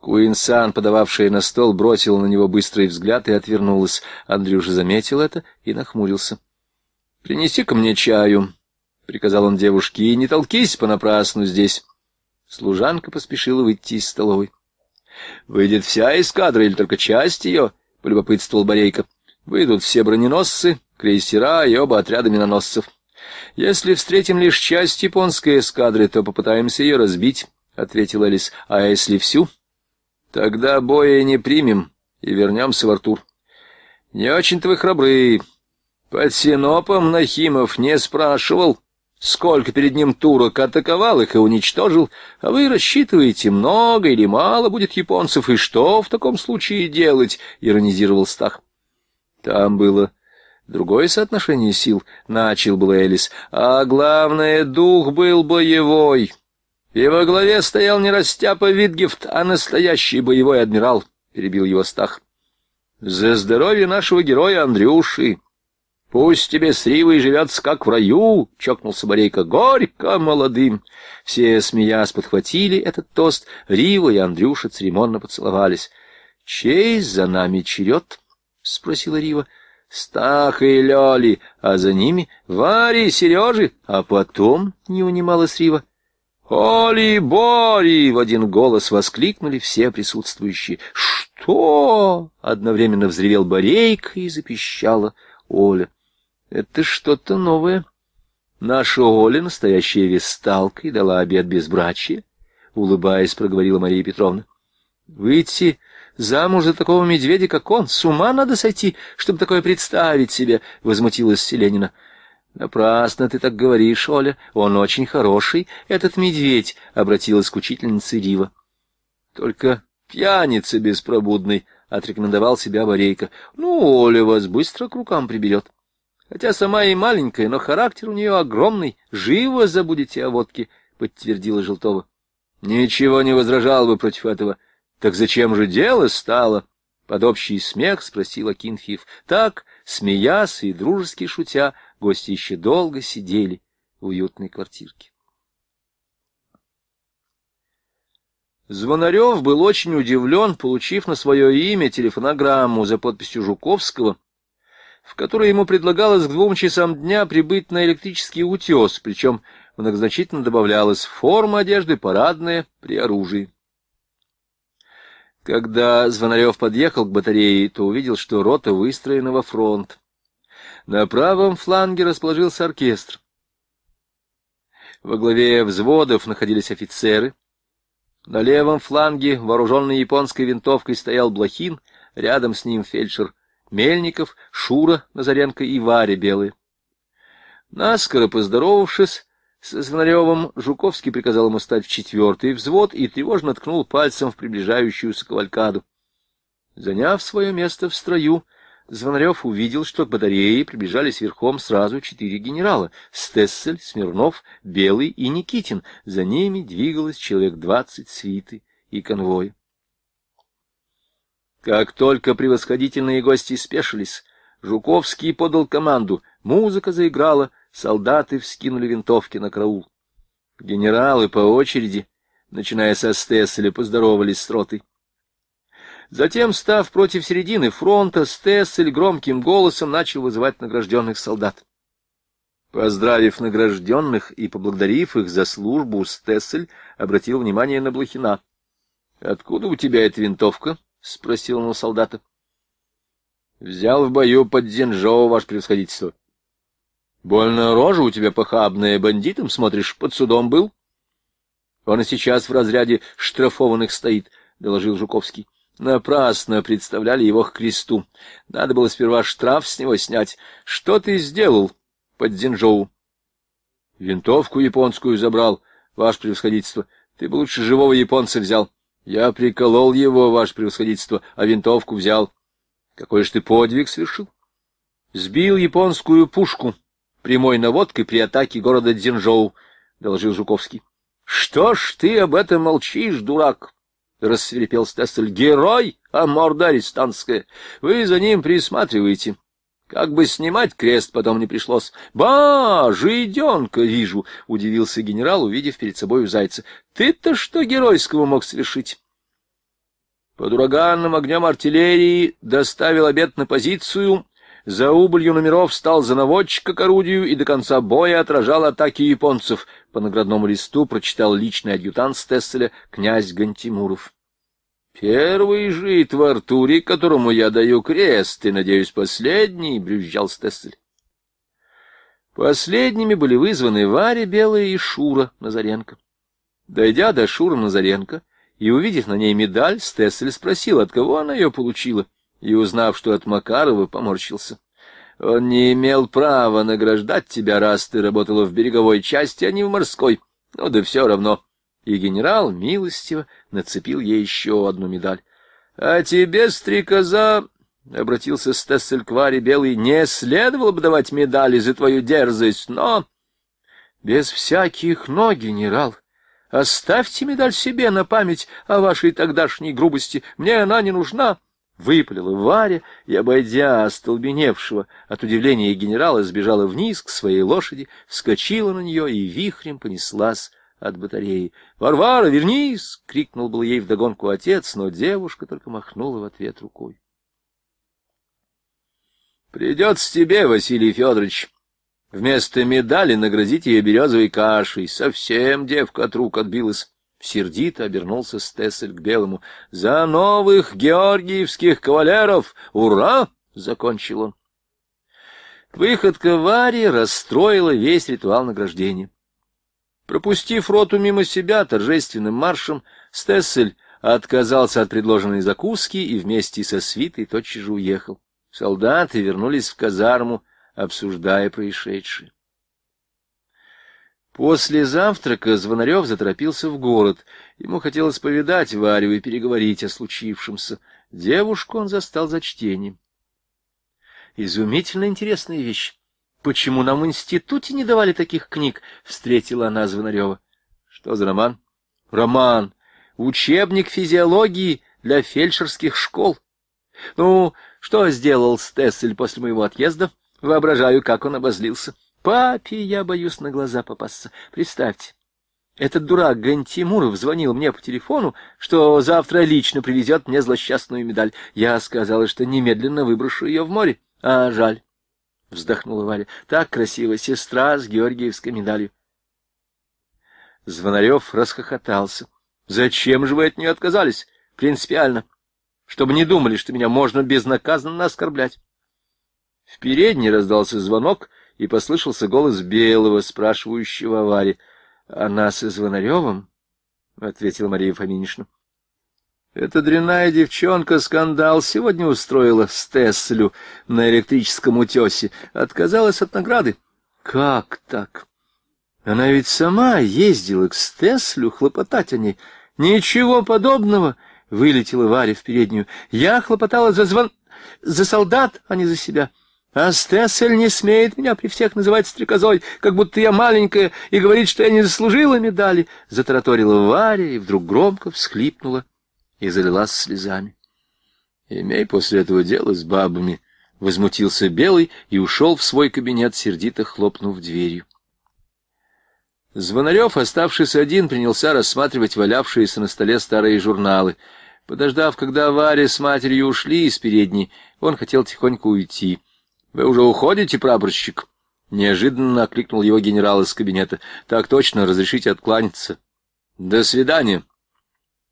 Куинсан, подававшая на стол, бросила на него быстрый взгляд и отвернулась. Андрюша заметил это и нахмурился. — Принеси-ка мне чаю, — приказал он девушке, — и не толкись понапрасну здесь. Служанка поспешила выйти из столовой. — Выйдет вся эскадра или только часть ее? — полюбопытствовал Борейко. — Выйдут все броненосцы, крейсера и оба отряда миноносцев. Если встретим лишь часть японской эскадры, то попытаемся ее разбить, — ответила Элис. — А если всю? — Тогда боя не примем и вернемся в Артур. Не очень-то вы храбры. Под Синопом Нахимов не спрашивал, сколько перед ним турок атаковал их и уничтожил, а вы рассчитываете, много или мало будет японцев, и что в таком случае делать, — иронизировал Стах. Там было другое соотношение сил, — начал был Элис, — а главное, дух был боевой. И во главе стоял не Растяпа Витгефт, а настоящий боевой адмирал, — перебил его Стах. — За здоровье нашего героя Андрюши! Пусть тебе с Ривой живется, как в раю, — чокнулся Борейка, — горько молодым. Все, смеясь, подхватили этот тост. Рива и Андрюша церемонно поцеловались. — Чей за нами черед? — спросила Рива. — Стах и Лёли, а за ними Варя и Сережи, а потом, — не унималась Рива, — «Оли-бори!» — в один голос воскликнули все присутствующие. «Что?» — одновременно взревел Борейка и запищала Оля. «Это что-то новое. Наша Оля, настоящая весталка, и дала обед безбрачия», — улыбаясь, проговорила Мария Петровна. «Выйти замуж за такого медведя, как он, с ума надо сойти, чтобы такое представить себе», — возмутилась Селенина. «Напрасно ты так говоришь, Оля. Он очень хороший, этот медведь», — обратилась к учительнице Рива. «Только пьяница беспробудный», — отрекомендовал себя Борейка. «Ну, Оля вас быстро к рукам приберет. Хотя сама и маленькая, но характер у нее огромный. Живо забудете о водке», — подтвердила Желтова. «Ничего не возражал бы против этого. Так зачем же дело стало?» Под общий смех спросил Акинфьев. Так, смеясь и дружески шутя, — гости еще долго сидели в уютной квартирке. Звонарев был очень удивлен, получив на свое имя телефонограмму за подписью Жуковского, в которой ему предлагалось к двум часам дня прибыть на электрический утес, причем многозначительно добавлялась форма одежды парадная при оружии. Когда Звонарев подъехал к батарее, то увидел, что рота выстроена во фронт. На правом фланге расположился оркестр. Во главе взводов находились офицеры. На левом фланге, вооруженный японской винтовкой, стоял Блохин, рядом с ним фельдшер Мельников, Шура, Назаренко и Варя Белые. Наскоро поздоровавшись, со Звонаревым Жуковский приказал ему стать в четвертый взвод и тревожно ткнул пальцем в приближающуюся кавалькаду. Заняв свое место в строю, Звонарев увидел, что к батарее приближались верхом сразу четыре генерала — Стессель, Смирнов, Белый и Никитин. За ними двигалось человек двадцать свиты и конвой. Как только превосходительные гости спешились, Жуковский подал команду. Музыка заиграла, солдаты вскинули винтовки на караул. Генералы по очереди, начиная со Стесселя, поздоровались с ротой. Затем, став против середины фронта, Стессель громким голосом начал вызывать награжденных солдат. Поздравив награжденных и поблагодарив их за службу, Стессель обратил внимание на Блохина. — Откуда у тебя эта винтовка? — спросил он у солдата. — Взял в бою под Дзенжоу, ваше превосходительство. — Больно рожа у тебя похабная, бандитом смотришь, под судом был? — Он и сейчас в разряде штрафованных стоит, — доложил Жуковский напрасно представляли его к кресту. Надо было сперва штраф с него снять. Что ты сделал под Дзинжоу? Винтовку японскую забрал, ваше превосходительство. Ты бы лучше живого японца взял. Я приколол его, ваше превосходительство, а винтовку взял. Какой же ты подвиг совершил? Сбил японскую пушку прямой наводкой при атаке города Дзинжоу, — доложил Жуковский. — Что ж ты об этом молчишь, дурак? — рассверепел Стессель. — Герой, а морда арестантская. Вы за ним присматриваете. Как бы снимать крест потом не пришлось. — Ба, жиденка вижу! — удивился генерал, увидев перед собой зайца. — Ты-то что геройского мог совершить? Под ураганным огнем артиллерии доставил обед на позицию за убылью номеров стал за наводчика к орудию и до конца боя отражал атаки японцев. По наградному листу прочитал личный адъютант Стесселя князь Гантимуров. «Первый жит в Артуре, которому я даю крест, и, надеюсь, последний», — брюзжал Стессель. Последними были вызваны Варя Белая и Шура Назаренко. Дойдя до Шура Назаренко и увидев на ней медаль, Стессель спросил, от кого она ее получила и, узнав, что от Макарова, поморщился. Он не имел права награждать тебя, раз ты работала в береговой части, а не в морской. Ну да все равно. И генерал милостиво нацепил ей еще одну медаль. — А тебе, стрекоза, — обратился Стессель к Варе Белый, — не следовало бы давать медали за твою дерзость, но... — Без всяких но, генерал, оставьте медаль себе на память о вашей тогдашней грубости, мне она не нужна. — выпалила Варя и, обойдя остолбеневшего от удивления генерала, сбежала вниз к своей лошади, вскочила на нее и вихрем понеслась от батареи. «Варвара, вернись!» — крикнул был ей вдогонку отец, но девушка только махнула в ответ рукой. «Придется тебе, Василий Федорович, вместо медали наградить ее березовой кашей. Совсем девка от рук отбилась». Сердито обернулся Стессель к Белому. — За новых георгиевских кавалеров! Ура! — закончил он. Выходка Вари расстроила весь ритуал награждения. Пропустив роту мимо себя торжественным маршем, Стессель отказался от предложенной закуски и вместе со свитой тотчас же уехал. Солдаты вернулись в казарму, обсуждая происшедшее. После завтрака Звонарев заторопился в город. Ему хотелось повидать Варю и переговорить о случившемся. Девушку он застал за чтением. Изумительно интересная вещь. Почему нам в институте не давали таких книг? Встретила она Звонарева. Что за роман? Роман. Учебник физиологии для фельдшерских школ. Ну, что сделал Стессель после моего отъезда? Воображаю, как он обозлился. Папе я боюсь на глаза попасться. Представьте, этот дурак Гантимуров звонил мне по телефону, что завтра лично привезет мне злосчастную медаль. Я сказала, что немедленно выброшу ее в море. А жаль, — вздохнула Валя, — так красиво, сестра с георгиевской медалью. Звонарев расхохотался. — Зачем же вы от нее отказались? Принципиально. Чтобы не думали, что меня можно безнаказанно оскорблять. В передней раздался звонок — и послышался голос Белого, спрашивающего о Варе. — Она с Звонаревым?" ответила Мария Фоминишна. — Эта дрянная девчонка скандал сегодня устроила с Тесселю на электрическом утесе. Отказалась от награды. — Как так? Она ведь сама ездила к Стеслю хлопотать о ней. — Ничего подобного! — вылетела Варя в переднюю. — Я хлопотала за звон... за солдат, а не за себя. — а Стессель не смеет меня при всех называть стрекозой, как будто я маленькая, и говорит, что я не заслужила медали, — затараторила Варя и вдруг громко всхлипнула и залилась слезами. — Имей после этого дело с бабами, — возмутился Белый и ушел в свой кабинет, сердито хлопнув дверью. Звонарев, оставшись один, принялся рассматривать валявшиеся на столе старые журналы. Подождав, когда Варя с матерью ушли из передней, он хотел тихонько уйти. —— Вы уже уходите, прапорщик? — неожиданно окликнул его генерал из кабинета. — Так точно, разрешите откланяться. — До свидания.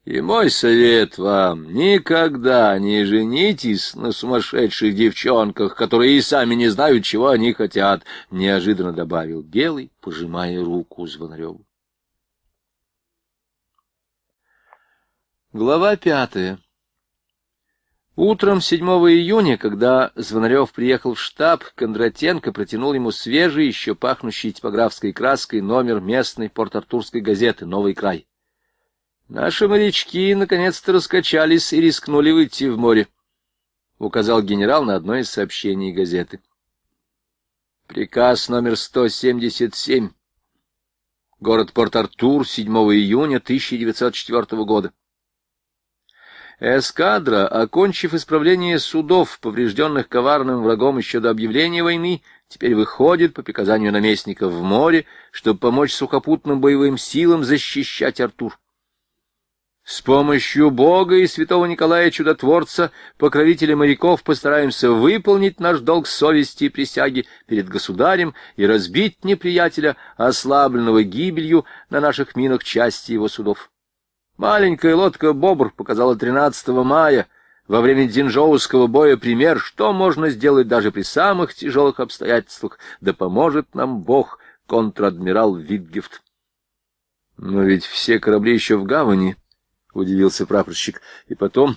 И мой совет вам — никогда не женитесь на сумасшедших девчонках, которые и сами не знают, чего они хотят, — неожиданно добавил Белый, пожимая руку Звонареву. Глава пятая Утром 7 июня, когда Звонарев приехал в штаб, Кондратенко протянул ему свежий, еще пахнущий типографской краской номер местной порт-артурской газеты «Новый край». «Наши морячки наконец-то раскачались и рискнули выйти в море», — указал генерал на одно из сообщений газеты. Приказ номер 177. Город Порт-Артур, 7 июня 1904 года. Эскадра, окончив исправление судов, поврежденных коварным врагом еще до объявления войны, теперь выходит по приказанию наместника в море, чтобы помочь сухопутным боевым силам защищать Артур. С помощью Бога и святого Николая Чудотворца, покровителя моряков, постараемся выполнить наш долг совести и присяги перед государем и разбить неприятеля, ослабленного гибелью на наших минах части его судов. Маленькая лодка «Бобр» показала 13 мая во время Дзинжоуского боя пример, что можно сделать даже при самых тяжелых обстоятельствах. Да поможет нам Бог, контр-адмирал Витгефт. Но ведь все корабли еще в гавани, — удивился прапорщик. И потом,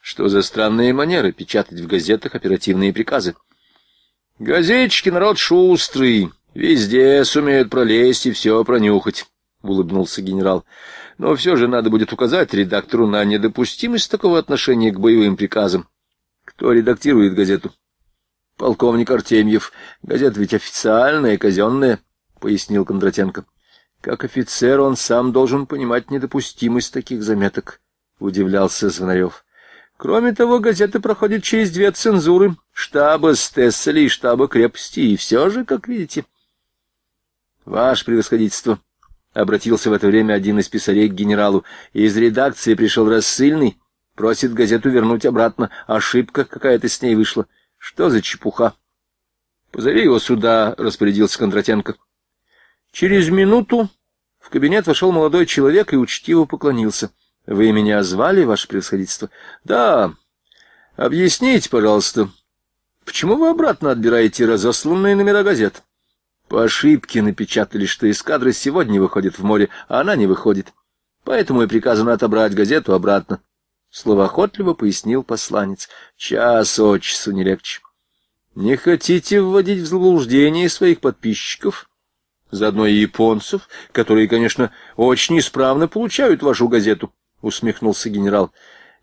что за странные манеры печатать в газетах оперативные приказы? Газетчики народ шустрый, везде сумеют пролезть и все пронюхать, — улыбнулся генерал но все же надо будет указать редактору на недопустимость такого отношения к боевым приказам. Кто редактирует газету? Полковник Артемьев. Газета ведь официальная, казенная, — пояснил Кондратенко. Как офицер он сам должен понимать недопустимость таких заметок, — удивлялся Звонарев. Кроме того, газета проходит через две цензуры — штаба Стесселя и штаба крепости, и все же, как видите... — Ваше превосходительство, обратился в это время один из писарей к генералу. Из редакции пришел рассыльный, просит газету вернуть обратно. Ошибка какая-то с ней вышла. Что за чепуха? Позови его сюда, распорядился Кондратенко. Через минуту в кабинет вошел молодой человек и учтиво поклонился. Вы меня звали, ваше превосходительство? Да. Объясните, пожалуйста, почему вы обратно отбираете разосланные номера газет? — по ошибке напечатали, что эскадра сегодня выходит в море, а она не выходит. Поэтому и приказано отобрать газету обратно. Словоохотливо пояснил посланец. Час от часу не легче. Не хотите вводить в заблуждение своих подписчиков? Заодно и японцев, которые, конечно, очень исправно получают вашу газету, — усмехнулся генерал.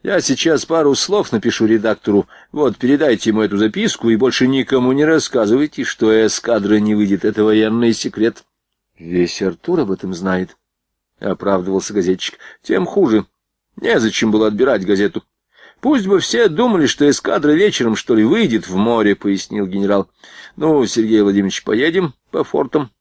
Я сейчас пару слов напишу редактору. Вот, передайте ему эту записку и больше никому не рассказывайте, что эскадра не выйдет. Это военный секрет. Весь Артур об этом знает, — оправдывался газетчик. Тем хуже. Незачем было отбирать газету. Пусть бы все думали, что эскадра вечером, что ли, выйдет в море, — пояснил генерал. Ну, Сергей Владимирович, поедем по фортам.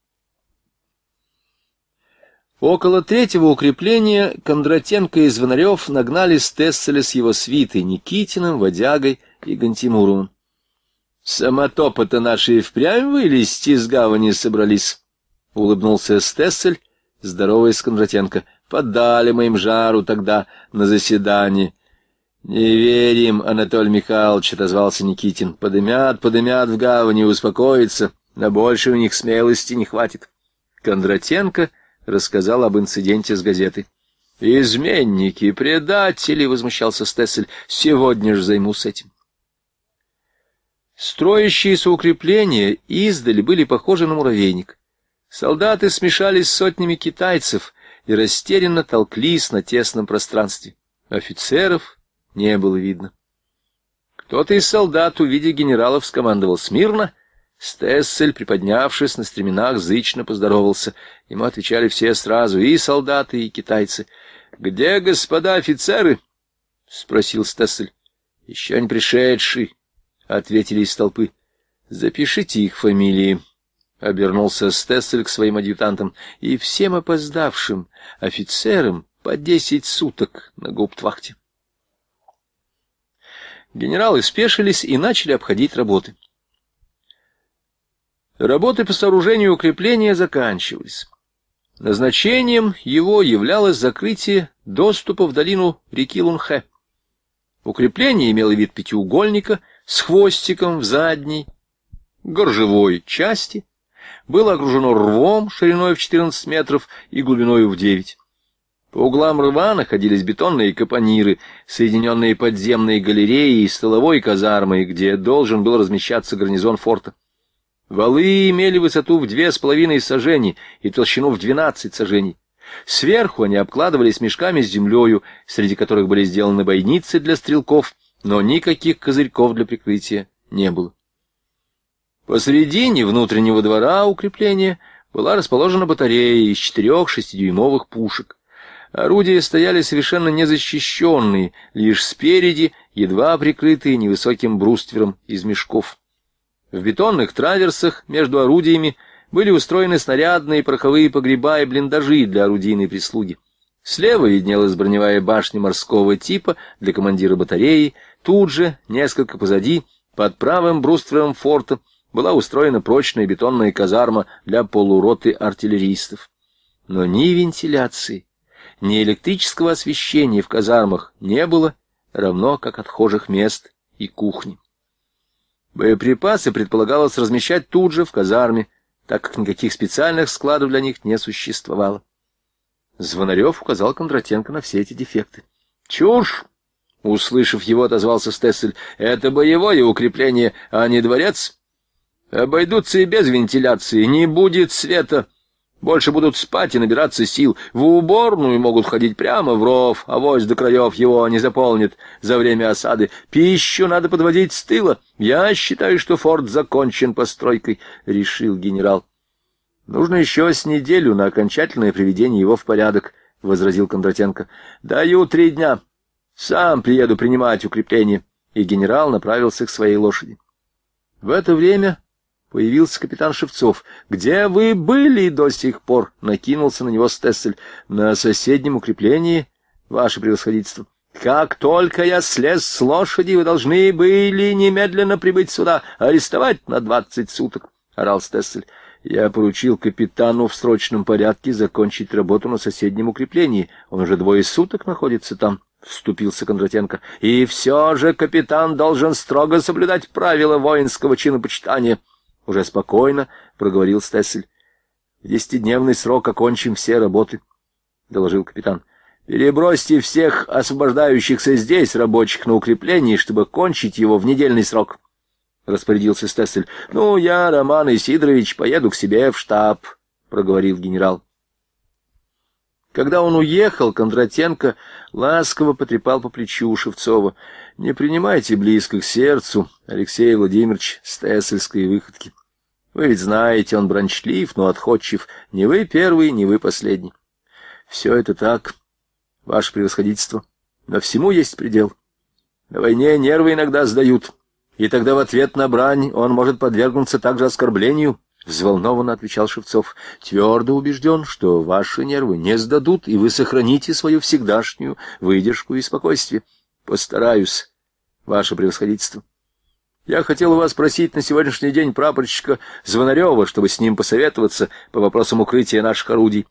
Около третьего укрепления Кондратенко и Звонарев нагнали Стесселя с его свитой Никитиным, Водягой и Гантимуровым. — Самотопы-то наши и впрямь вылезти из гавани собрались, — улыбнулся Стессель, здоровый с Кондратенко. — Подали мы им жару тогда на заседании. — Не верим, Анатолий Михайлович, — отозвался Никитин. — Подымят, подымят в гавани, успокоятся. На больше у них смелости не хватит. Кондратенко — рассказал об инциденте с газеты. «Изменники, предатели!» — возмущался Стессель. «Сегодня же займусь этим». Строящиеся укрепления издали были похожи на муравейник. Солдаты смешались с сотнями китайцев и растерянно толклись на тесном пространстве. Офицеров не было видно. Кто-то из солдат, увидя генералов, скомандовал смирно — Стессель, приподнявшись на стременах, зычно поздоровался. Ему отвечали все сразу, и солдаты, и китайцы. — Где господа офицеры? — спросил Стессель. — Еще не пришедшие, — ответили из толпы. — Запишите их фамилии. — обернулся Стессель к своим адъютантам. — И всем опоздавшим офицерам по десять суток на губтвахте. Генералы спешились и начали обходить работы. Работы по сооружению укрепления заканчивались. Назначением его являлось закрытие доступа в долину реки Лунхэ. Укрепление имело вид пятиугольника с хвостиком в задней, горжевой части, было окружено рвом шириной в 14 метров и глубиной в 9. По углам рва находились бетонные капониры, соединенные подземные галереи и столовой казармой, где должен был размещаться гарнизон форта. Валы имели высоту в две с половиной сажений и толщину в двенадцать сажений. Сверху они обкладывались мешками с землею, среди которых были сделаны бойницы для стрелков, но никаких козырьков для прикрытия не было. Посредине внутреннего двора укрепления была расположена батарея из четырех шестидюймовых пушек. Орудия стояли совершенно незащищенные, лишь спереди, едва прикрытые невысоким бруствером из мешков. В бетонных траверсах между орудиями были устроены снарядные пороховые погреба и блиндажи для орудийной прислуги. Слева виднелась броневая башня морского типа для командира батареи, тут же, несколько позади, под правым бруствером форта, была устроена прочная бетонная казарма для полуроты артиллеристов. Но ни вентиляции, ни электрического освещения в казармах не было, равно как отхожих мест и кухни. Боеприпасы э, предполагалось размещать тут же, в казарме, так как никаких специальных складов для них не существовало. Звонарев указал Кондратенко на все эти дефекты. «Чушь!» — услышав его, отозвался Стессель. «Это боевое укрепление, а не дворец. Обойдутся и без вентиляции, не будет света». Больше будут спать и набираться сил. В уборную могут ходить прямо в ров, а вось до краев его не заполнит за время осады. Пищу надо подводить с тыла. Я считаю, что форт закончен постройкой, — решил генерал. — Нужно еще с неделю на окончательное приведение его в порядок, — возразил Кондратенко. — Даю три дня. Сам приеду принимать укрепление. И генерал направился к своей лошади. В это время Появился капитан Шевцов. «Где вы были до сих пор?» — накинулся на него Стессель. «На соседнем укреплении, ваше превосходительство». «Как только я слез с лошади, вы должны были немедленно прибыть сюда, арестовать на двадцать суток», — орал Стессель. «Я поручил капитану в срочном порядке закончить работу на соседнем укреплении. Он уже двое суток находится там», — вступился Кондратенко. — И все же капитан должен строго соблюдать правила воинского чинопочитания. Уже спокойно проговорил Стессель. В десятидневный срок окончим все работы, — доложил капитан. Перебросьте всех освобождающихся здесь рабочих на укрепление, чтобы кончить его в недельный срок, — распорядился Стессель. — Ну, я, Роман Исидорович, поеду к себе в штаб, — проговорил генерал. Когда он уехал, Кондратенко ласково потрепал по плечу Шевцова. Не принимайте близко к сердцу, Алексей Владимирович, стессельской выходки. Вы ведь знаете, он брончлив, но отходчив. Не вы первый, не вы последний. Все это так, ваше превосходительство. Но всему есть предел. На войне нервы иногда сдают. И тогда в ответ на брань он может подвергнуться также оскорблению, — взволнованно отвечал Шевцов. — Твердо убежден, что ваши нервы не сдадут, и вы сохраните свою всегдашнюю выдержку и спокойствие. — Постараюсь, ваше превосходительство. Я хотел у вас спросить на сегодняшний день прапорщика Звонарева, чтобы с ним посоветоваться по вопросам укрытия наших орудий.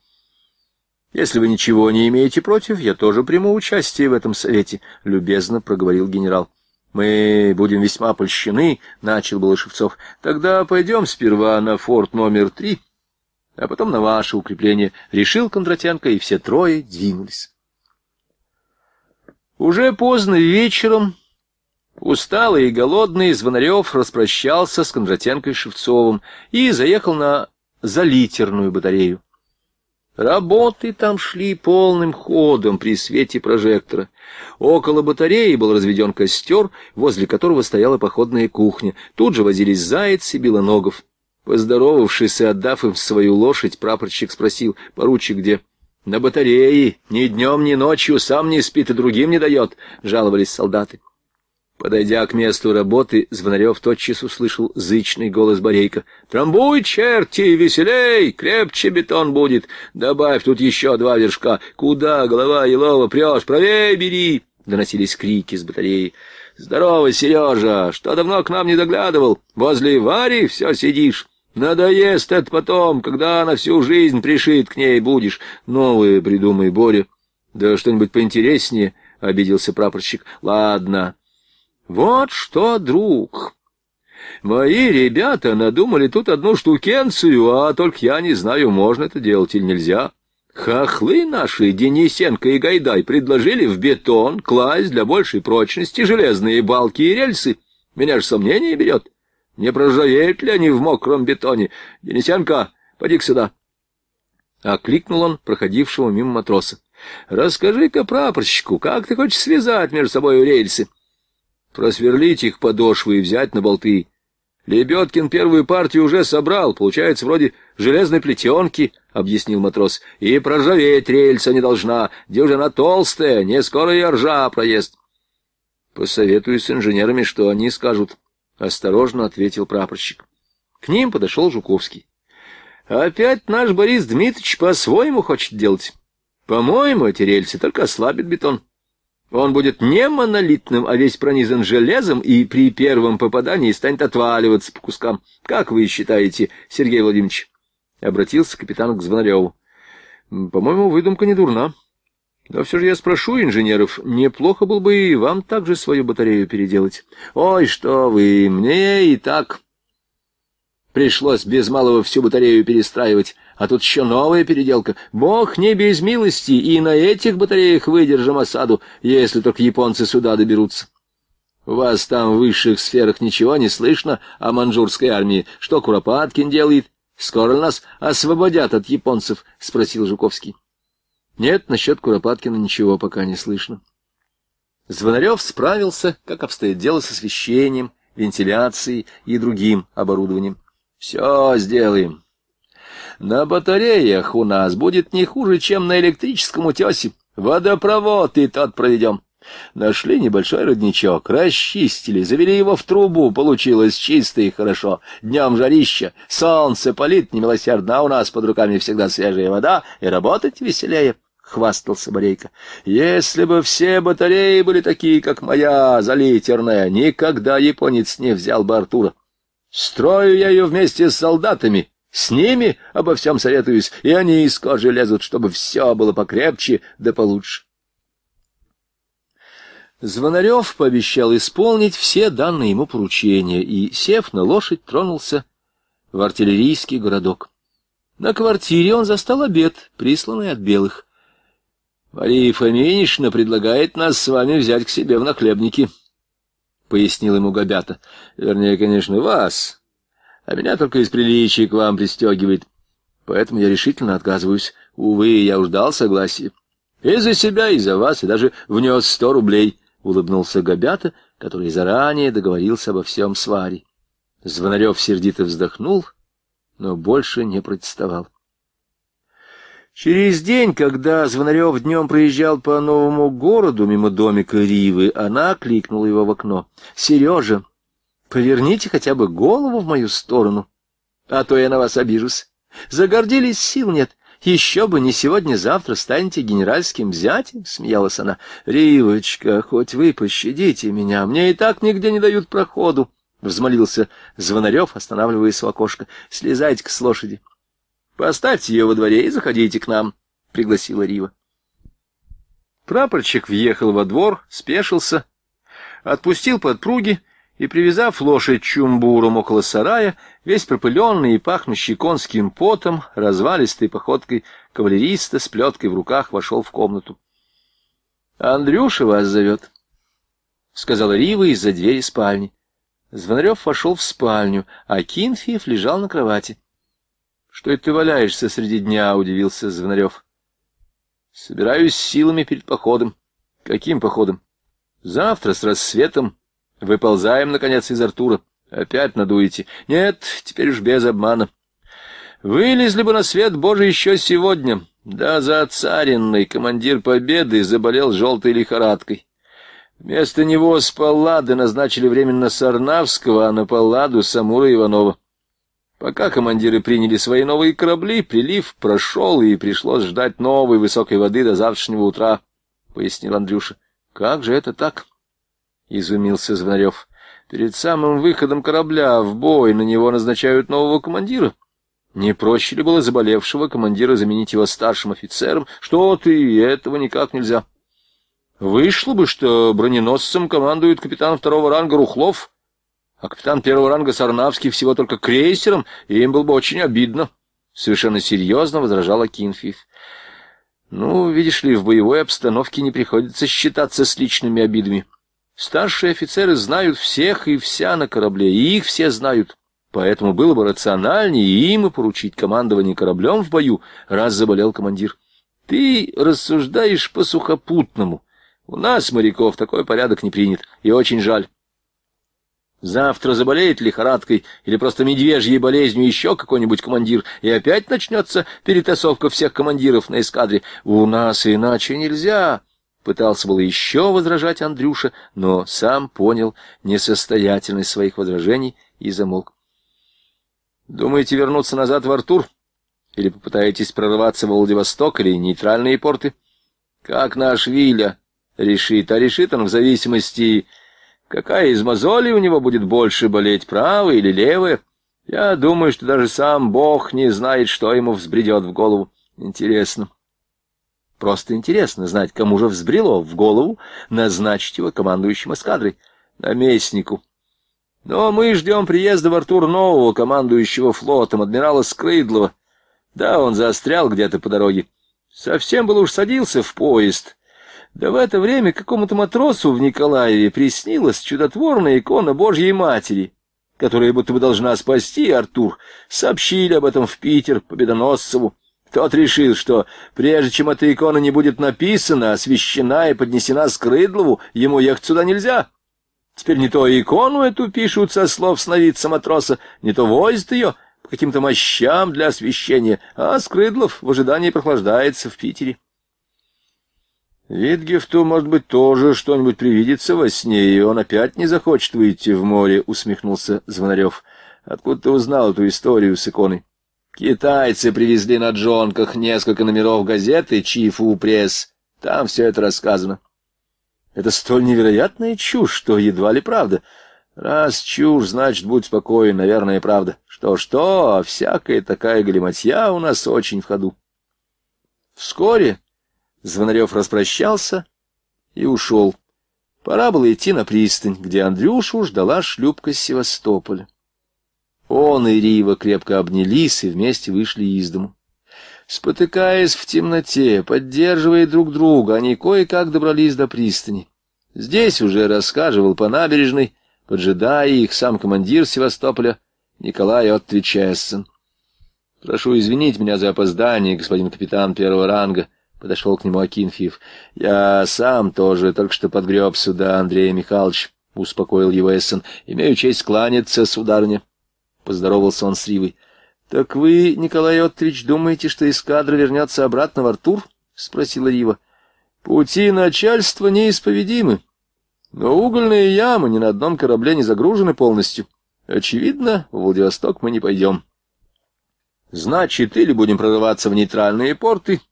Если вы ничего не имеете против, я тоже приму участие в этом совете, — любезно проговорил генерал. «Мы будем весьма польщены», — начал Балашевцов. «Тогда пойдем сперва на форт номер три, а потом на ваше укрепление», — решил Кондратенко, и все трое двинулись. Уже поздно вечером, усталый и голодный, Звонарев распрощался с Кондратенко и Шевцовым и заехал на залитерную батарею. Работы там шли полным ходом при свете прожектора. Около батареи был разведен костер, возле которого стояла походная кухня. Тут же возились заяц и белоногов. Поздоровавшись и отдав им свою лошадь, прапорщик спросил, поручик где? — на батареи ни днем, ни ночью сам не спит и другим не дает, — жаловались солдаты. Подойдя к месту работы, Звонарев тотчас услышал зычный голос Борейка. — Трамбуй, черти, веселей, крепче бетон будет. Добавь тут еще два вершка. Куда, голова елова, прешь, правее бери! — доносились крики с батареи. — Здорово, Сережа, что давно к нам не заглядывал? Возле Вари все сидишь. Надоест это потом, когда на всю жизнь пришит к ней будешь. Новые придумай, Боря. Да что-нибудь поинтереснее, — обиделся прапорщик. Ладно. Вот что, друг. Мои ребята надумали тут одну штукенцию, а только я не знаю, можно это делать или нельзя. Хохлы наши, Денисенко и Гайдай, предложили в бетон класть для большей прочности железные балки и рельсы. Меня же сомнение берет. Не проржавеют ли они в мокром бетоне? Денисенко, поди сюда. Окликнул а он проходившего мимо матроса. Расскажи-ка прапорщику, как ты хочешь связать между собой рельсы? Просверлить их подошвы и взять на болты. Лебедкин первую партию уже собрал, получается, вроде железной плетенки, — объяснил матрос. И проржаветь рельса не должна, где толстая, не скоро и ржа проезд. Посоветую с инженерами, что они скажут. — осторожно ответил прапорщик. К ним подошел Жуковский. «Опять наш Борис Дмитриевич по-своему хочет делать. По-моему, эти рельсы только ослабят бетон. Он будет не монолитным, а весь пронизан железом и при первом попадании станет отваливаться по кускам. Как вы считаете, Сергей Владимирович?» Обратился капитан к Звонареву. «По-моему, выдумка не дурна». Но все же я спрошу инженеров, неплохо было бы и вам также свою батарею переделать. Ой, что вы, мне и так. Пришлось без малого всю батарею перестраивать, а тут еще новая переделка. Бог не без милости, и на этих батареях выдержим осаду, если только японцы сюда доберутся. вас там в высших сферах ничего не слышно о манжурской армии. Что Куропаткин делает? Скоро нас освободят от японцев, — спросил Жуковский. Нет, насчет Куропаткина ничего пока не слышно. Звонарев справился, как обстоит дело с освещением, вентиляцией и другим оборудованием. Все сделаем. На батареях у нас будет не хуже, чем на электрическом утесе. Водопровод и тот проведем. Нашли небольшой родничок, расчистили, завели его в трубу, получилось чисто и хорошо. Днем жарище, солнце палит немилосердно, а у нас под руками всегда свежая вода, и работать веселее хвастался Борейка. «Если бы все батареи были такие, как моя, залитерная, никогда японец не взял бы Артура. Строю я ее вместе с солдатами, с ними обо всем советуюсь, и они из кожи лезут, чтобы все было покрепче да получше». Звонарев пообещал исполнить все данные ему поручения и, сев на лошадь, тронулся в артиллерийский городок. На квартире он застал обед, присланный от белых. Мария Фоминична предлагает нас с вами взять к себе в нахлебники, — пояснил ему Гобята. — Вернее, конечно, вас, а меня только из приличий к вам пристегивает. Поэтому я решительно отказываюсь. Увы, я уж дал согласие. И за себя, и за вас, и даже внес сто рублей, — улыбнулся Гобята, который заранее договорился обо всем с Варей. Звонарев сердито вздохнул, но больше не протестовал. Через день, когда Звонарев днем проезжал по новому городу мимо домика Ривы, она кликнула его в окно. — Сережа, поверните хотя бы голову в мою сторону, а то я на вас обижусь. Загордились, сил нет. Еще бы не сегодня-завтра станете генеральским зятем, — смеялась она. — Ривочка, хоть вы пощадите меня, мне и так нигде не дают проходу, — взмолился Звонарев, останавливаясь у окошка. — Слезайте-ка с лошади. — Поставьте ее во дворе и заходите к нам, — пригласила Рива. Прапорщик въехал во двор, спешился, отпустил подпруги и, привязав лошадь чумбуром около сарая, весь пропыленный и пахнущий конским потом, развалистой походкой кавалериста с плеткой в руках вошел в комнату. — Андрюша вас зовет, — сказала Рива из-за двери спальни. Звонарев вошел в спальню, а Кинфиев лежал на кровати. — что это ты валяешься среди дня? — удивился Звонарев. — Собираюсь силами перед походом. — Каким походом? — Завтра с рассветом. Выползаем, наконец, из Артура. Опять надуете. Нет, теперь уж без обмана. Вылезли бы на свет Божий еще сегодня. Да за царенный командир Победы заболел желтой лихорадкой. Вместо него с Паллады назначили временно Сарнавского, а на Палладу — Самура Иванова. Пока командиры приняли свои новые корабли, прилив прошел, и пришлось ждать новой высокой воды до завтрашнего утра, — пояснил Андрюша. — Как же это так? — изумился Звонарев. — Перед самым выходом корабля в бой на него назначают нового командира. Не проще ли было заболевшего командира заменить его старшим офицером? Что ты, этого никак нельзя. Вышло бы, что броненосцем командует капитан второго ранга Рухлов, а капитан первого ранга Сарнавский всего только крейсером, и им было бы очень обидно. Совершенно серьезно возражала Кинфиф. Ну, видишь ли, в боевой обстановке не приходится считаться с личными обидами. Старшие офицеры знают всех и вся на корабле, и их все знают. Поэтому было бы рациональнее им и поручить командование кораблем в бою, раз заболел командир. Ты рассуждаешь по-сухопутному. У нас, моряков, такой порядок не принят, и очень жаль. Завтра заболеет лихорадкой или просто медвежьей болезнью еще какой-нибудь командир, и опять начнется перетасовка всех командиров на эскадре. У нас иначе нельзя. Пытался было еще возражать Андрюша, но сам понял несостоятельность своих возражений и замолк. «Думаете вернуться назад в Артур? Или попытаетесь прорваться в Владивосток или нейтральные порты? Как наш Виля решит, а решит он в зависимости...» Какая из мозолей у него будет больше болеть, правая или левая? Я думаю, что даже сам Бог не знает, что ему взбредет в голову. Интересно. Просто интересно знать, кому же взбрело в голову назначить его командующим эскадрой, наместнику. Но мы ждем приезда в Артур нового командующего флотом, адмирала Скрыдлова. Да, он застрял где-то по дороге. Совсем был уж садился в поезд, да в это время какому-то матросу в Николаеве приснилась чудотворная икона Божьей Матери, которая будто бы должна спасти Артур. Сообщили об этом в Питер Победоносцеву. Тот решил, что прежде чем эта икона не будет написана, освящена и поднесена Скрыдлову, ему ехать сюда нельзя. Теперь не то икону эту пишут со слов сновидца матроса, не то возят ее по каким-то мощам для освещения, а Скрыдлов в ожидании прохлаждается в Питере. «Витгифту, может быть, тоже что-нибудь привидится во сне, и он опять не захочет выйти в море», — усмехнулся Звонарев. «Откуда ты узнал эту историю с иконой?» «Китайцы привезли на джонках несколько номеров газеты «Чифу Пресс». Там все это рассказано». «Это столь невероятная чушь, что едва ли правда. Раз чушь, значит, будь спокоен, наверное, правда. Что-что, всякая такая галиматья у нас очень в ходу». Вскоре... Звонарев распрощался и ушел. Пора было идти на пристань, где Андрюшу ждала шлюпка с Севастополя. Он и Рива крепко обнялись и вместе вышли из дому. Спотыкаясь в темноте, поддерживая друг друга, они кое-как добрались до пристани. Здесь уже рассказывал по набережной, поджидая их сам командир Севастополя Николай Оттвичессон. «Прошу извинить меня за опоздание, господин капитан первого ранга», Подошел к нему Акинфьев. — Я сам тоже только что подгреб сюда, Андрей Михайлович, — успокоил его Эссен. — Имею честь кланяться, сударыня. Поздоровался он с Ривой. — Так вы, Николай Оттович, думаете, что эскадра вернется обратно в Артур? — спросила Рива. — Пути начальства неисповедимы. Но угольные ямы ни на одном корабле не загружены полностью. Очевидно, в Владивосток мы не пойдем. — Значит, или будем прорываться в нейтральные порты, —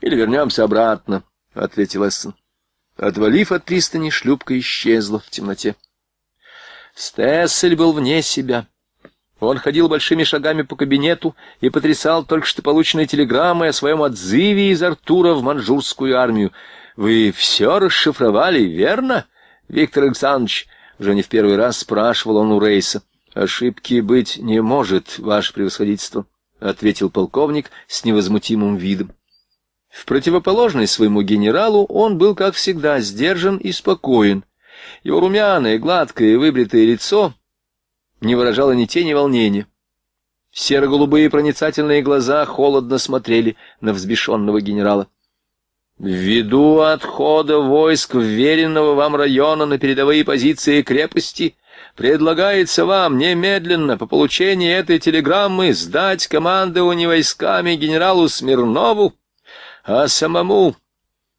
или вернемся обратно, — ответил Эссен. Отвалив от пристани, шлюпка исчезла в темноте. Стессель был вне себя. Он ходил большими шагами по кабинету и потрясал только что полученной телеграммой о своем отзыве из Артура в манжурскую армию. «Вы все расшифровали, верно?» Виктор Александрович уже не в первый раз спрашивал он у Рейса. «Ошибки быть не может, ваше превосходительство», — ответил полковник с невозмутимым видом. В противоположность своему генералу он был, как всегда, сдержан и спокоен. Его румяное, гладкое и выбритое лицо не выражало ни тени волнения. Серо-голубые проницательные глаза холодно смотрели на взбешенного генерала. «Ввиду отхода войск вверенного вам района на передовые позиции крепости», предлагается вам немедленно по получении этой телеграммы сдать командование войсками генералу Смирнову а самому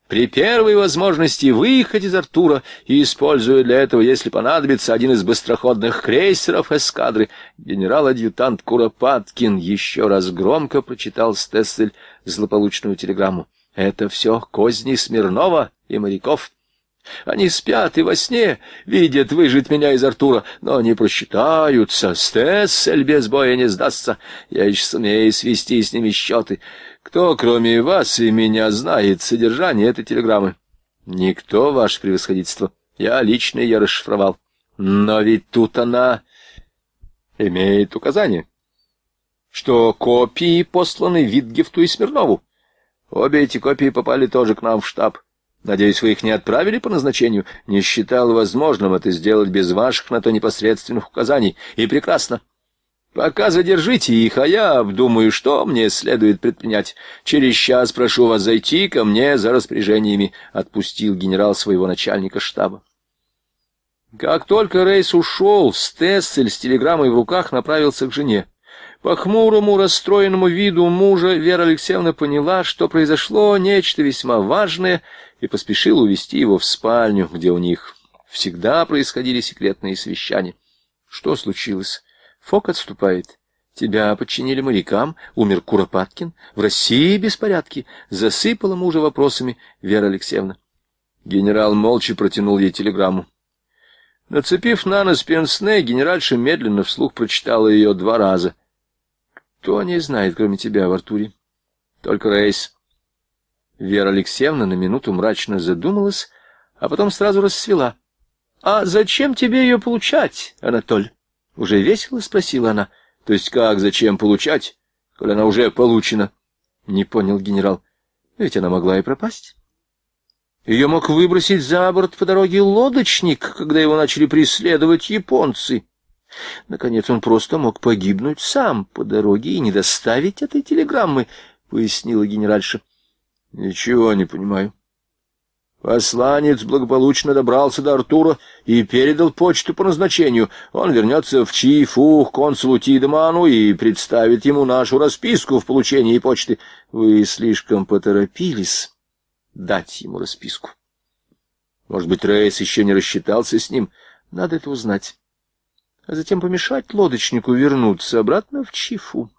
при первой возможности выехать из Артура и, используя для этого, если понадобится, один из быстроходных крейсеров эскадры, генерал-адъютант Куропаткин еще раз громко прочитал Стессель злополучную телеграмму. «Это все козни Смирнова и моряков». Они спят и во сне видят выжить меня из Артура, но они просчитаются. Стессель без боя не сдастся. Я еще сумею свести с ними счеты. Кто, кроме вас и меня, знает содержание этой телеграммы? Никто, ваше превосходительство. Я лично ее расшифровал. Но ведь тут она имеет указание, что копии посланы Витгефту и Смирнову. Обе эти копии попали тоже к нам в штаб. Надеюсь, вы их не отправили по назначению? Не считал возможным это сделать без ваших на то непосредственных указаний. И прекрасно. Пока задержите их, а я обдумаю, что мне следует предпринять. Через час прошу вас зайти ко мне за распоряжениями», — отпустил генерал своего начальника штаба. Как только Рейс ушел, Стессель с телеграммой в руках направился к жене. По хмурому, расстроенному виду мужа Вера Алексеевна поняла, что произошло нечто весьма важное, и поспешила увести его в спальню, где у них всегда происходили секретные совещания. «Что случилось?» Фок отступает. Тебя подчинили морякам, умер Куропаткин. В России беспорядки. Засыпала мужа вопросами Вера Алексеевна. Генерал молча протянул ей телеграмму. Нацепив на нос пенсне, генеральша медленно вслух прочитала ее два раза. Кто не знает, кроме тебя, в Артуре? Только Рейс. Вера Алексеевна на минуту мрачно задумалась, а потом сразу расцвела. — А зачем тебе ее получать, Анатоль? Уже весело спросила она. То есть как, зачем получать, когда она уже получена? Не понял генерал. Ведь она могла и пропасть. Ее мог выбросить за борт по дороге лодочник, когда его начали преследовать японцы. Наконец, он просто мог погибнуть сам по дороге и не доставить этой телеграммы, — пояснила генеральша. — Ничего не понимаю. Посланец благополучно добрался до Артура и передал почту по назначению. Он вернется в Чифу к консулу Тидеману и представит ему нашу расписку в получении почты. Вы слишком поторопились дать ему расписку. Может быть, Рейс еще не рассчитался с ним. Надо это узнать. А затем помешать лодочнику вернуться обратно в Чифу.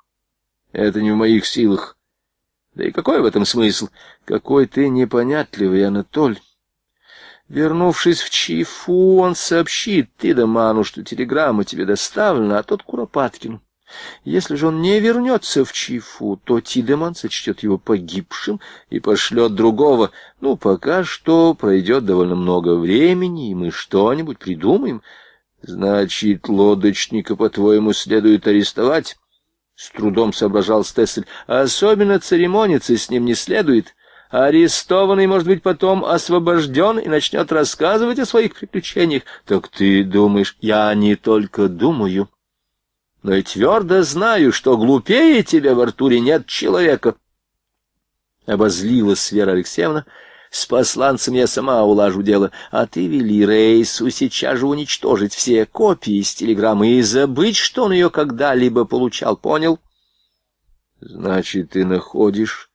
Это не в моих силах. Да и какой в этом смысл? Какой ты непонятливый, Анатоль. Вернувшись в Чифу, он сообщит Тидоману, что телеграмма тебе доставлена, а тот Куропаткину. Если же он не вернется в Чифу, то Тидеман сочтет его погибшим и пошлет другого. Ну, пока что пройдет довольно много времени, и мы что-нибудь придумаем. Значит, лодочника, по-твоему, следует арестовать? С трудом соображал Стессель. Особенно церемониться с ним не следует. Арестованный, может быть, потом освобожден и начнет рассказывать о своих приключениях. Так ты думаешь... Я не только думаю, но и твердо знаю, что глупее тебя в Артуре нет человека. Обозлилась Вера Алексеевна, — с посланцем я сама улажу дело, а ты вели Рейсу сейчас же уничтожить все копии из телеграммы и забыть, что он ее когда-либо получал, понял? Значит, ты находишь,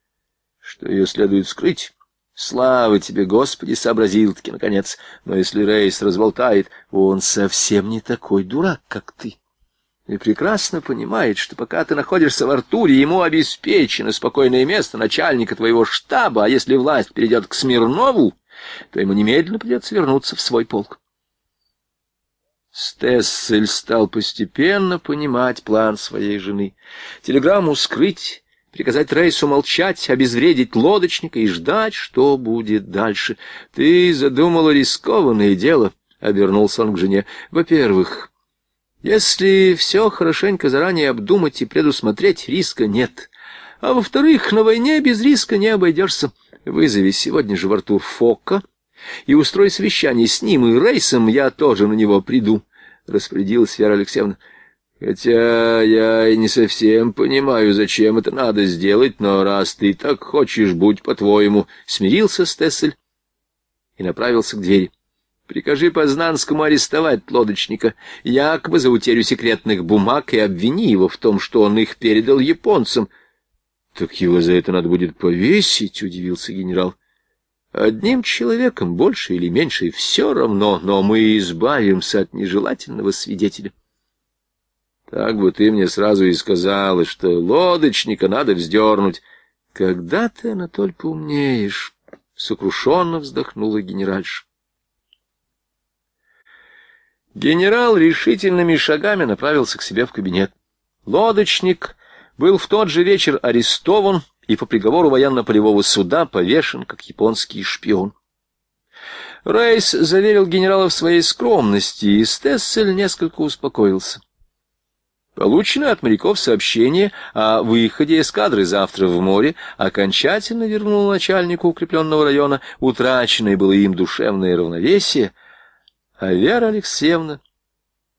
что ее следует скрыть? Слава тебе, Господи, сообразил-таки, наконец. Но если Рейс разболтает, он совсем не такой дурак, как ты и прекрасно понимает, что пока ты находишься в Артуре, ему обеспечено спокойное место начальника твоего штаба, а если власть перейдет к Смирнову, то ему немедленно придется вернуться в свой полк. Стессель стал постепенно понимать план своей жены. Телеграмму скрыть, приказать Рейсу молчать, обезвредить лодочника и ждать, что будет дальше. «Ты задумала рискованное дело», — обернулся он к жене. «Во-первых...» Если все хорошенько заранее обдумать и предусмотреть, риска нет. А во-вторых, на войне без риска не обойдешься. Вызови сегодня же в рту Фока и устрой совещание с ним и Рейсом, я тоже на него приду, — распорядилась Вера Алексеевна. Хотя я и не совсем понимаю, зачем это надо сделать, но раз ты так хочешь, будь по-твоему, — смирился Стессель и направился к двери. Прикажи Познанскому арестовать лодочника Якова за утерю секретных бумаг и обвини его в том, что он их передал японцам. — Так его за это надо будет повесить, — удивился генерал. — Одним человеком, больше или меньше, все равно, но мы избавимся от нежелательного свидетеля. — Так бы ты мне сразу и сказала, что лодочника надо вздернуть. — Когда ты, Анатоль, поумнеешь? — сокрушенно вздохнула генеральша. Генерал решительными шагами направился к себе в кабинет. Лодочник был в тот же вечер арестован и по приговору военно-полевого суда повешен как японский шпион. Рейс заверил генерала в своей скромности, и Стессель несколько успокоился. Полученное от моряков сообщение о выходе эскадры завтра в море окончательно вернуло начальнику укрепленного района утраченное было им душевное равновесие — а Вера Алексеевна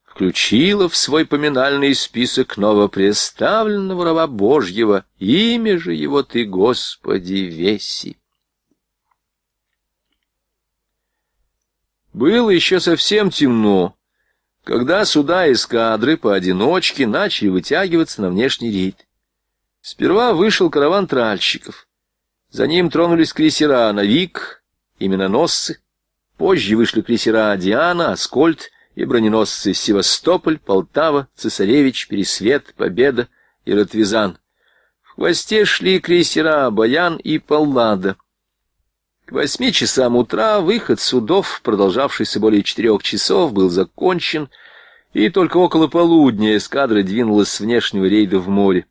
включила в свой поминальный список новопреставленного раба Божьего, имя же его ты, Господи, веси. Было еще совсем темно, когда суда эскадры поодиночке начали вытягиваться на внешний рейд. Сперва вышел караван тральщиков. За ним тронулись крейсера «Новик», «Именоносцы», Позже вышли крейсера «Диана», «Аскольд» и броненосцы «Севастополь», «Полтава», «Цесаревич», «Пересвет», «Победа» и «Ратвизан». В хвосте шли крейсера «Баян» и «Паллада». К восьми часам утра выход судов, продолжавшийся более четырех часов, был закончен, и только около полудня эскадра двинулась с внешнего рейда в море.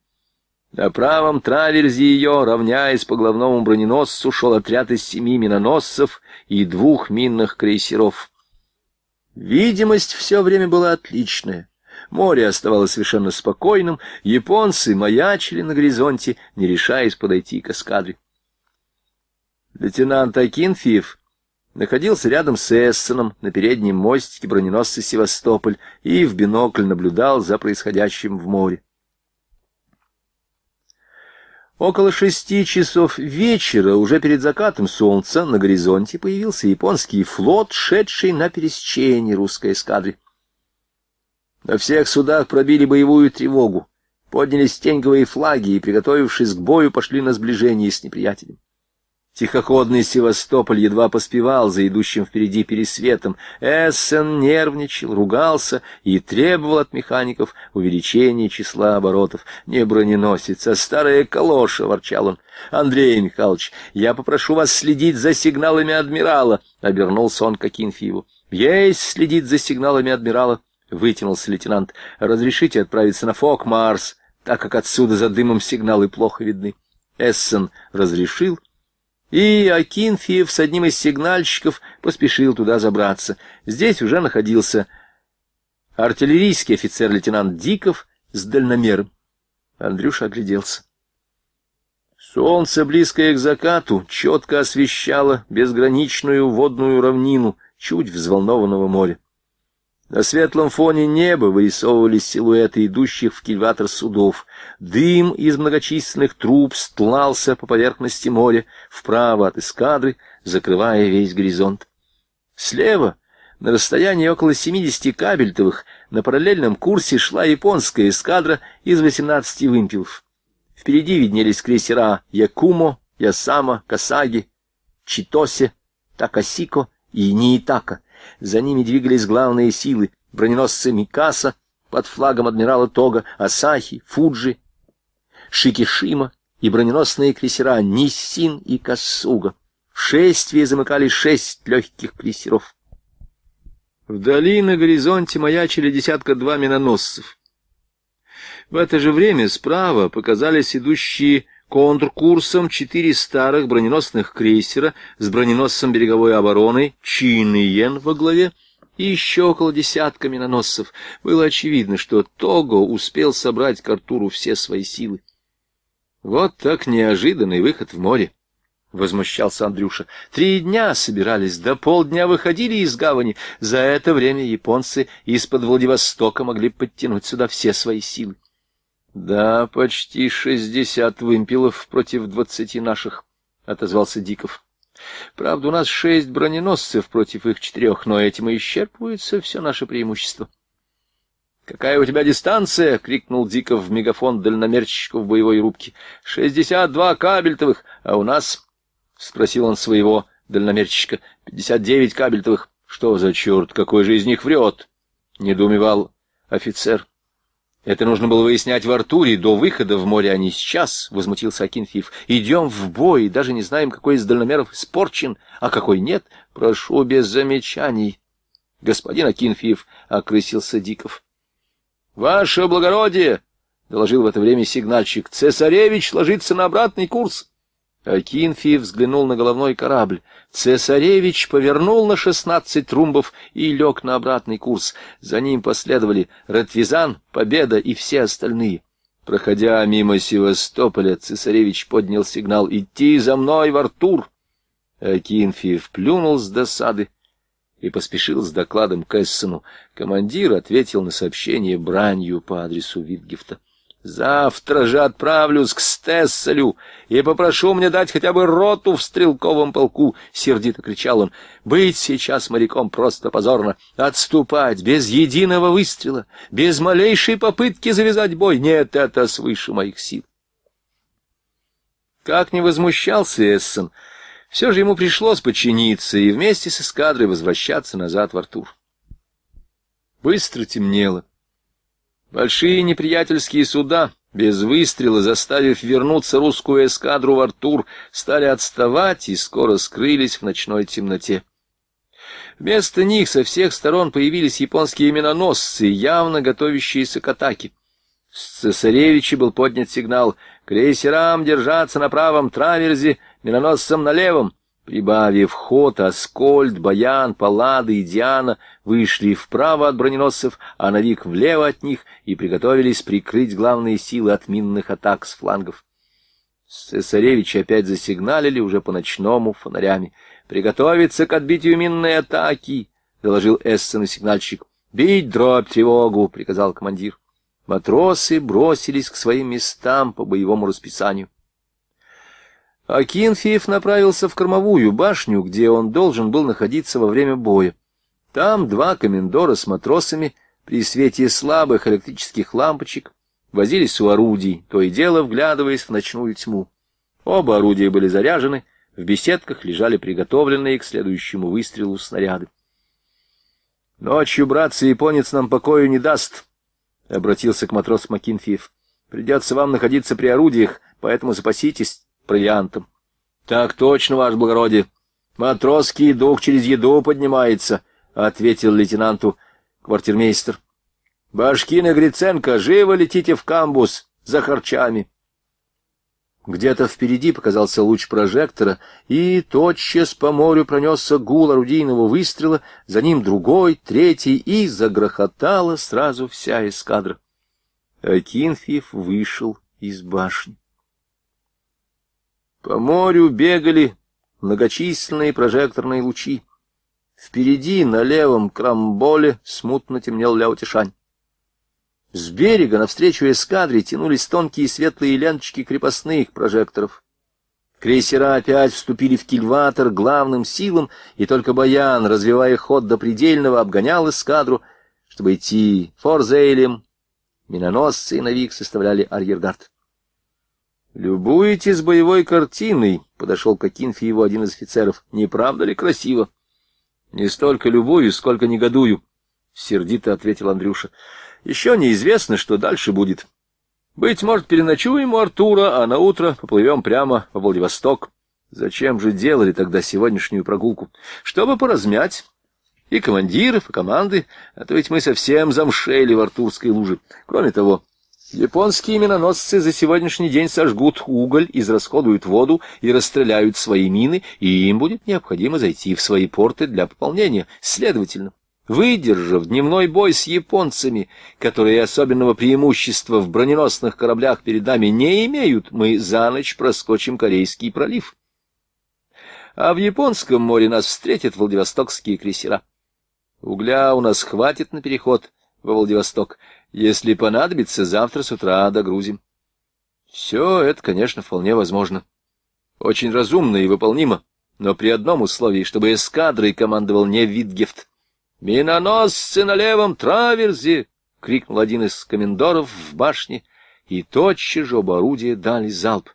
На правом траверзе ее, равняясь по главному броненосцу, шел отряд из семи миноносцев и двух минных крейсеров. Видимость все время была отличная. Море оставалось совершенно спокойным, японцы маячили на горизонте, не решаясь подойти к эскадре. Лейтенант Акинфиев находился рядом с Эссеном на переднем мостике броненосца «Севастополь» и в бинокль наблюдал за происходящим в море. Около шести часов вечера, уже перед закатом солнца, на горизонте появился японский флот, шедший на пересечении русской эскадры. На всех судах пробили боевую тревогу, подняли стенговые флаги и, приготовившись к бою, пошли на сближение с неприятелем. Тихоходный Севастополь едва поспевал за идущим впереди пересветом. Эссен нервничал, ругался и требовал от механиков увеличения числа оборотов. «Не броненосец, а старая калоша!» — ворчал он. «Андрей Михайлович, я попрошу вас следить за сигналами адмирала!» — обернулся он к Акинфиеву. «Есть следить за сигналами адмирала!» — вытянулся лейтенант. «Разрешите отправиться на Фок-Марс, так как отсюда за дымом сигналы плохо видны». Эссен разрешил, и Акинфиев с одним из сигнальщиков поспешил туда забраться. Здесь уже находился артиллерийский офицер-лейтенант Диков с дальномером. Андрюша огляделся. Солнце, близкое к закату, четко освещало безграничную водную равнину чуть взволнованного моря. На светлом фоне неба вырисовывались силуэты идущих в кильватор судов. Дым из многочисленных труб стлался по поверхности моря, вправо от эскадры, закрывая весь горизонт. Слева, на расстоянии около 70 кабельтовых, на параллельном курсе шла японская эскадра из 18 вымпелов. Впереди виднелись крейсера Якумо, Ясама, Касаги, Читосе, Такасико и Ниитака — за ними двигались главные силы, броненосцы Микаса под флагом адмирала Тога, Асахи, Фуджи, Шикишима и броненосные крейсера Ниссин и Касуга. Шествие замыкали шесть легких крейсеров. Вдали на горизонте маячили десятка-два миноносцев. В это же время справа показались идущие контркурсом четыре старых броненосных крейсера с броненосцем береговой обороны Чин и Йен во главе и еще около десятка миноносцев, было очевидно, что Того успел собрать к Артуру все свои силы. «Вот так неожиданный выход в море!» — возмущался Андрюша. «Три дня собирались, до полдня выходили из гавани. За это время японцы из-под Владивостока могли подтянуть сюда все свои силы. Да, почти шестьдесят вымпелов против двадцати наших, — отозвался Диков. Правда, у нас шесть броненосцев против их четырех, но этим и исчерпывается все наше преимущество. «Какая у тебя дистанция?» — крикнул Диков в мегафон дальномерчику в боевой рубке. «Шестьдесят два кабельтовых, а у нас...» — спросил он своего дальномерчика. «Пятьдесят девять кабельтовых. Что за черт? Какой же из них врет?» — недоумевал офицер. Это нужно было выяснять в Артуре, до выхода в море, а не сейчас, — возмутился Акинфиев. — Идем в бой, даже не знаем, какой из дальномеров испорчен, а какой нет. Прошу без замечаний. — Господин Акинфиев, — окрысился Диков. — Ваше благородие, — доложил в это время сигнальщик, — цесаревич ложится на обратный курс. Акинфи взглянул на головной корабль. Цесаревич повернул на шестнадцать румбов и лег на обратный курс. За ним последовали Ратвизан, Победа и все остальные. Проходя мимо Севастополя, цесаревич поднял сигнал «Идти за мной в Артур!». Акинфиев плюнул с досады и поспешил с докладом к Эссену. Командир ответил на сообщение бранью по адресу Витгефта. Завтра же отправлюсь к Стесселю и попрошу мне дать хотя бы роту в стрелковом полку, — сердито кричал он. Быть сейчас моряком просто позорно. Отступать без единого выстрела, без малейшей попытки завязать бой — нет, это свыше моих сил. Как не возмущался Эссен, все же ему пришлось подчиниться и вместе с эскадрой возвращаться назад в Артур. Быстро темнело. Большие неприятельские суда, без выстрела заставив вернуться русскую эскадру в Артур, стали отставать и скоро скрылись в ночной темноте. Вместо них со всех сторон появились японские миноносцы, явно готовящиеся к атаке. С цесаревича был поднят сигнал «Крейсерам держаться на правом траверзе, миноносцам на левом». Прибавив ход, Аскольд, Баян, Паллада и Диана вышли вправо от броненосцев, а Навик влево от них и приготовились прикрыть главные силы от минных атак с флангов. Цесаревичи опять засигналили уже по ночному фонарями. «Приготовиться к отбитию минной атаки!» — доложил Эссен и сигнальщик. «Бить дробь тревогу!» — приказал командир. Матросы бросились к своим местам по боевому расписанию. Акинфеев направился в кормовую башню, где он должен был находиться во время боя. Там два комендора с матросами при свете слабых электрических лампочек возились у орудий, то и дело вглядываясь в ночную тьму. Оба орудия были заряжены, в беседках лежали приготовленные к следующему выстрелу снаряды. «Ночью, братцы, японец нам покою не даст», — обратился к матросу Макинфеев. «Придется вам находиться при орудиях, поэтому запаситесь бриллиантом. — Так точно, ваше благородие. Матросский дух через еду поднимается, — ответил лейтенанту квартирмейстер. — Башкина, Гриценко, живо летите в камбус за харчами. Где-то впереди показался луч прожектора, и тотчас по морю пронесся гул орудийного выстрела, за ним другой, третий, и загрохотала сразу вся эскадра. Акинфьев вышел из башни. По морю бегали многочисленные прожекторные лучи. Впереди, на левом крамболе, смутно темнел Ляутишань. С берега навстречу эскадре тянулись тонкие светлые ленточки крепостных прожекторов. Крейсера опять вступили в кильватор главным силам, и только Баян, развивая ход до предельного, обгонял эскадру, чтобы идти форзейлем. Миноносцы и Навик составляли арьергард. «Любуетесь боевой картиной», — подошел к его один из офицеров. «Не правда ли красиво?» «Не столько любую, сколько негодую», — сердито ответил Андрюша. «Еще неизвестно, что дальше будет. Быть может, переночуем у Артура, а на утро поплывем прямо во Владивосток. Зачем же делали тогда сегодняшнюю прогулку? Чтобы поразмять». И командиров, и команды, а то ведь мы совсем замшели в артурской луже. Кроме того, Японские миноносцы за сегодняшний день сожгут уголь, израсходуют воду и расстреляют свои мины, и им будет необходимо зайти в свои порты для пополнения. Следовательно, выдержав дневной бой с японцами, которые особенного преимущества в броненосных кораблях перед нами не имеют, мы за ночь проскочим Корейский пролив. А в Японском море нас встретят владивостокские крейсера. Угля у нас хватит на переход во Владивосток, если понадобится, завтра с утра догрузим. Все это, конечно, вполне возможно. Очень разумно и выполнимо, но при одном условии, чтобы эскадрой командовал не Витгефт. «Миноносцы на левом траверзе!» — крикнул один из комендоров в башне, и тотчас же оба орудия дали залп.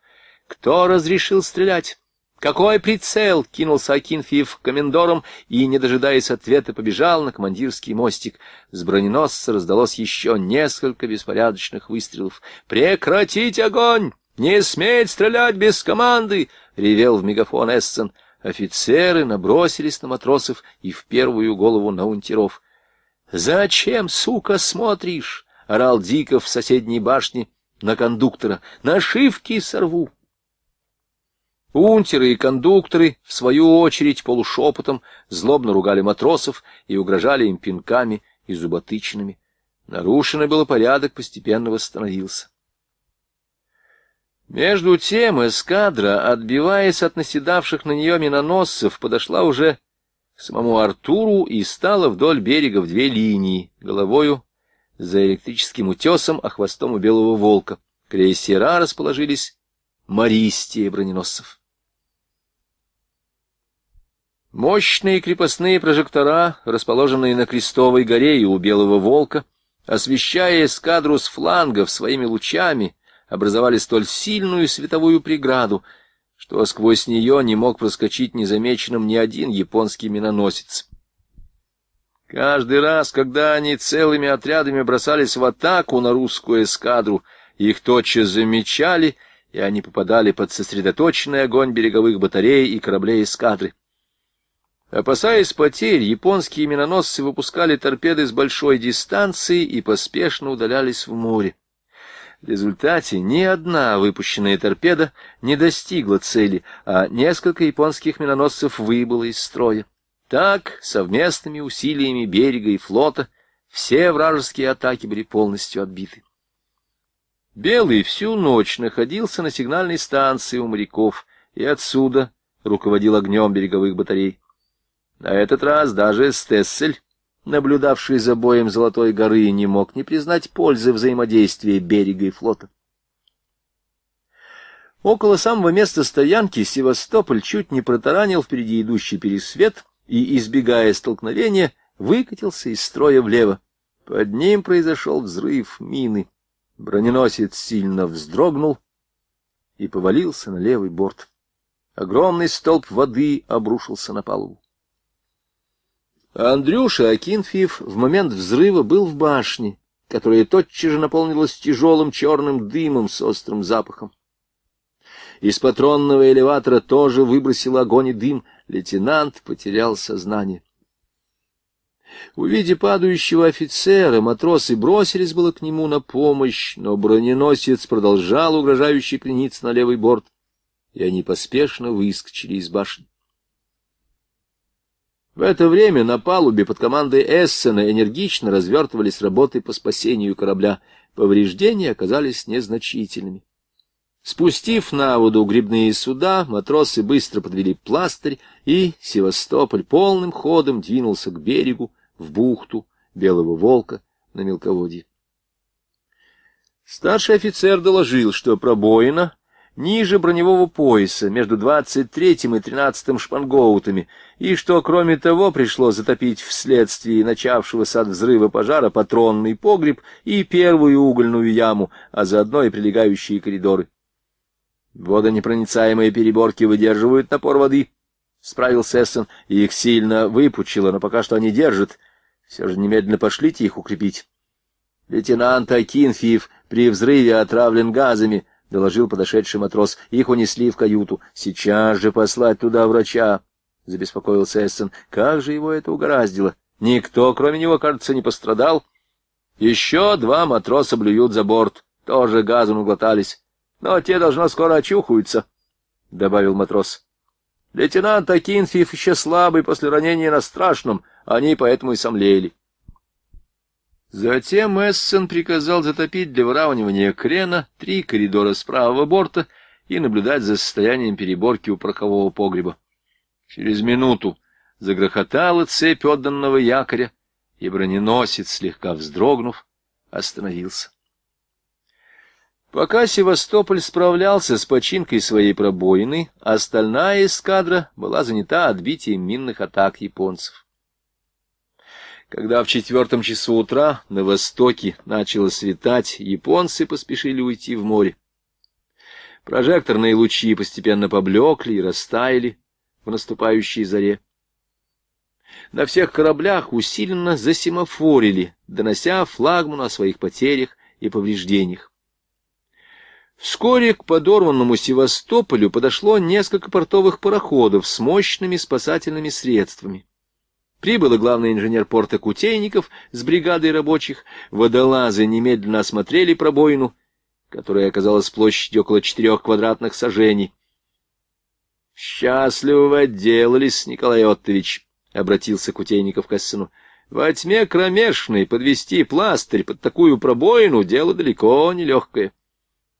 «Кто разрешил стрелять?» «Какой прицел?» — кинулся Акинфиев комендором и, не дожидаясь ответа, побежал на командирский мостик. С броненосца раздалось еще несколько беспорядочных выстрелов. «Прекратить огонь! Не сметь стрелять без команды!» — ревел в мегафон Эссен. Офицеры набросились на матросов и в первую голову на унтеров. «Зачем, сука, смотришь?» — орал Диков в соседней башне на кондуктора. «Нашивки сорву!» Унтеры и кондукторы, в свою очередь, полушепотом злобно ругали матросов и угрожали им пинками и зуботычинами. Нарушено было порядок, постепенно восстановился. Между тем эскадра, отбиваясь от наседавших на нее миноносцев, подошла уже к самому Артуру и стала вдоль берега в две линии, головою за электрическим утесом, а хвостом у белого волка. Крейсера расположились Маристии броненосцев. Мощные крепостные прожектора, расположенные на Крестовой горе и у Белого Волка, освещая эскадру с флангов своими лучами, образовали столь сильную световую преграду, что сквозь нее не мог проскочить незамеченным ни один японский миноносец. Каждый раз, когда они целыми отрядами бросались в атаку на русскую эскадру, их тотчас замечали, и они попадали под сосредоточенный огонь береговых батарей и кораблей эскадры. Опасаясь потерь, японские миноносцы выпускали торпеды с большой дистанции и поспешно удалялись в море. В результате ни одна выпущенная торпеда не достигла цели, а несколько японских миноносцев выбыло из строя. Так, совместными усилиями берега и флота, все вражеские атаки были полностью отбиты. Белый всю ночь находился на сигнальной станции у моряков и отсюда руководил огнем береговых батарей. На этот раз даже Стессель, наблюдавший за боем Золотой горы, не мог не признать пользы взаимодействия берега и флота. Около самого места стоянки Севастополь чуть не протаранил впереди идущий пересвет и, избегая столкновения, выкатился из строя влево. Под ним произошел взрыв мины. Броненосец сильно вздрогнул и повалился на левый борт. Огромный столб воды обрушился на палубу. Андрюша Акинфиев в момент взрыва был в башне, которая тотчас же наполнилась тяжелым черным дымом с острым запахом. Из патронного элеватора тоже выбросил огонь и дым. Лейтенант потерял сознание. Увидя падающего офицера, матросы бросились было к нему на помощь, но броненосец продолжал угрожающе крениться на левый борт, и они поспешно выскочили из башни. В это время на палубе под командой Эссена энергично развертывались работы по спасению корабля. Повреждения оказались незначительными. Спустив на воду грибные суда, матросы быстро подвели пластырь, и Севастополь полным ходом двинулся к берегу, в бухту Белого Волка на мелководье. Старший офицер доложил, что пробоина, ниже броневого пояса, между 23-м и 13-м шпангоутами, и что, кроме того, пришло затопить вследствие начавшегося от взрыва пожара патронный погреб и первую угольную яму, а заодно и прилегающие коридоры. Водонепроницаемые переборки выдерживают напор воды, — справился Эссен, и их сильно выпучило, но пока что они держат. Все же немедленно пошлите их укрепить. Лейтенант Акинфиев при взрыве отравлен газами, доложил подошедший матрос. Их унесли в каюту. Сейчас же послать туда врача, забеспокоился Эссен. Как же его это угораздило? Никто, кроме него, кажется, не пострадал. Еще два матроса блюют за борт, тоже газом углотались. Но те, должно, скоро очухаются, — добавил матрос. Лейтенант Акинфиев еще слабый после ранения на страшном, они поэтому и сомлели. Затем Эссен приказал затопить для выравнивания крена три коридора с правого борта и наблюдать за состоянием переборки у порохового погреба. Через минуту загрохотала цепь отданного якоря, и броненосец, слегка вздрогнув, остановился. Пока Севастополь справлялся с починкой своей пробоины, остальная эскадра была занята отбитием минных атак японцев. Когда в четвертом часу утра на востоке начало светать, японцы поспешили уйти в море. Прожекторные лучи постепенно поблекли и растаяли в наступающей заре. На всех кораблях усиленно засимофорили, донося флагману о своих потерях и повреждениях. Вскоре к подорванному Севастополю подошло несколько портовых пароходов с мощными спасательными средствами. Прибыл и главный инженер порта Кутейников с бригадой рабочих. Водолазы немедленно осмотрели пробоину, которая оказалась площадью около четырех квадратных сажений. — Счастливо отделались, Николай Оттович, — обратился Кутейников к Эссену. — Во тьме кромешной подвести пластырь под такую пробоину — дело далеко не легкое.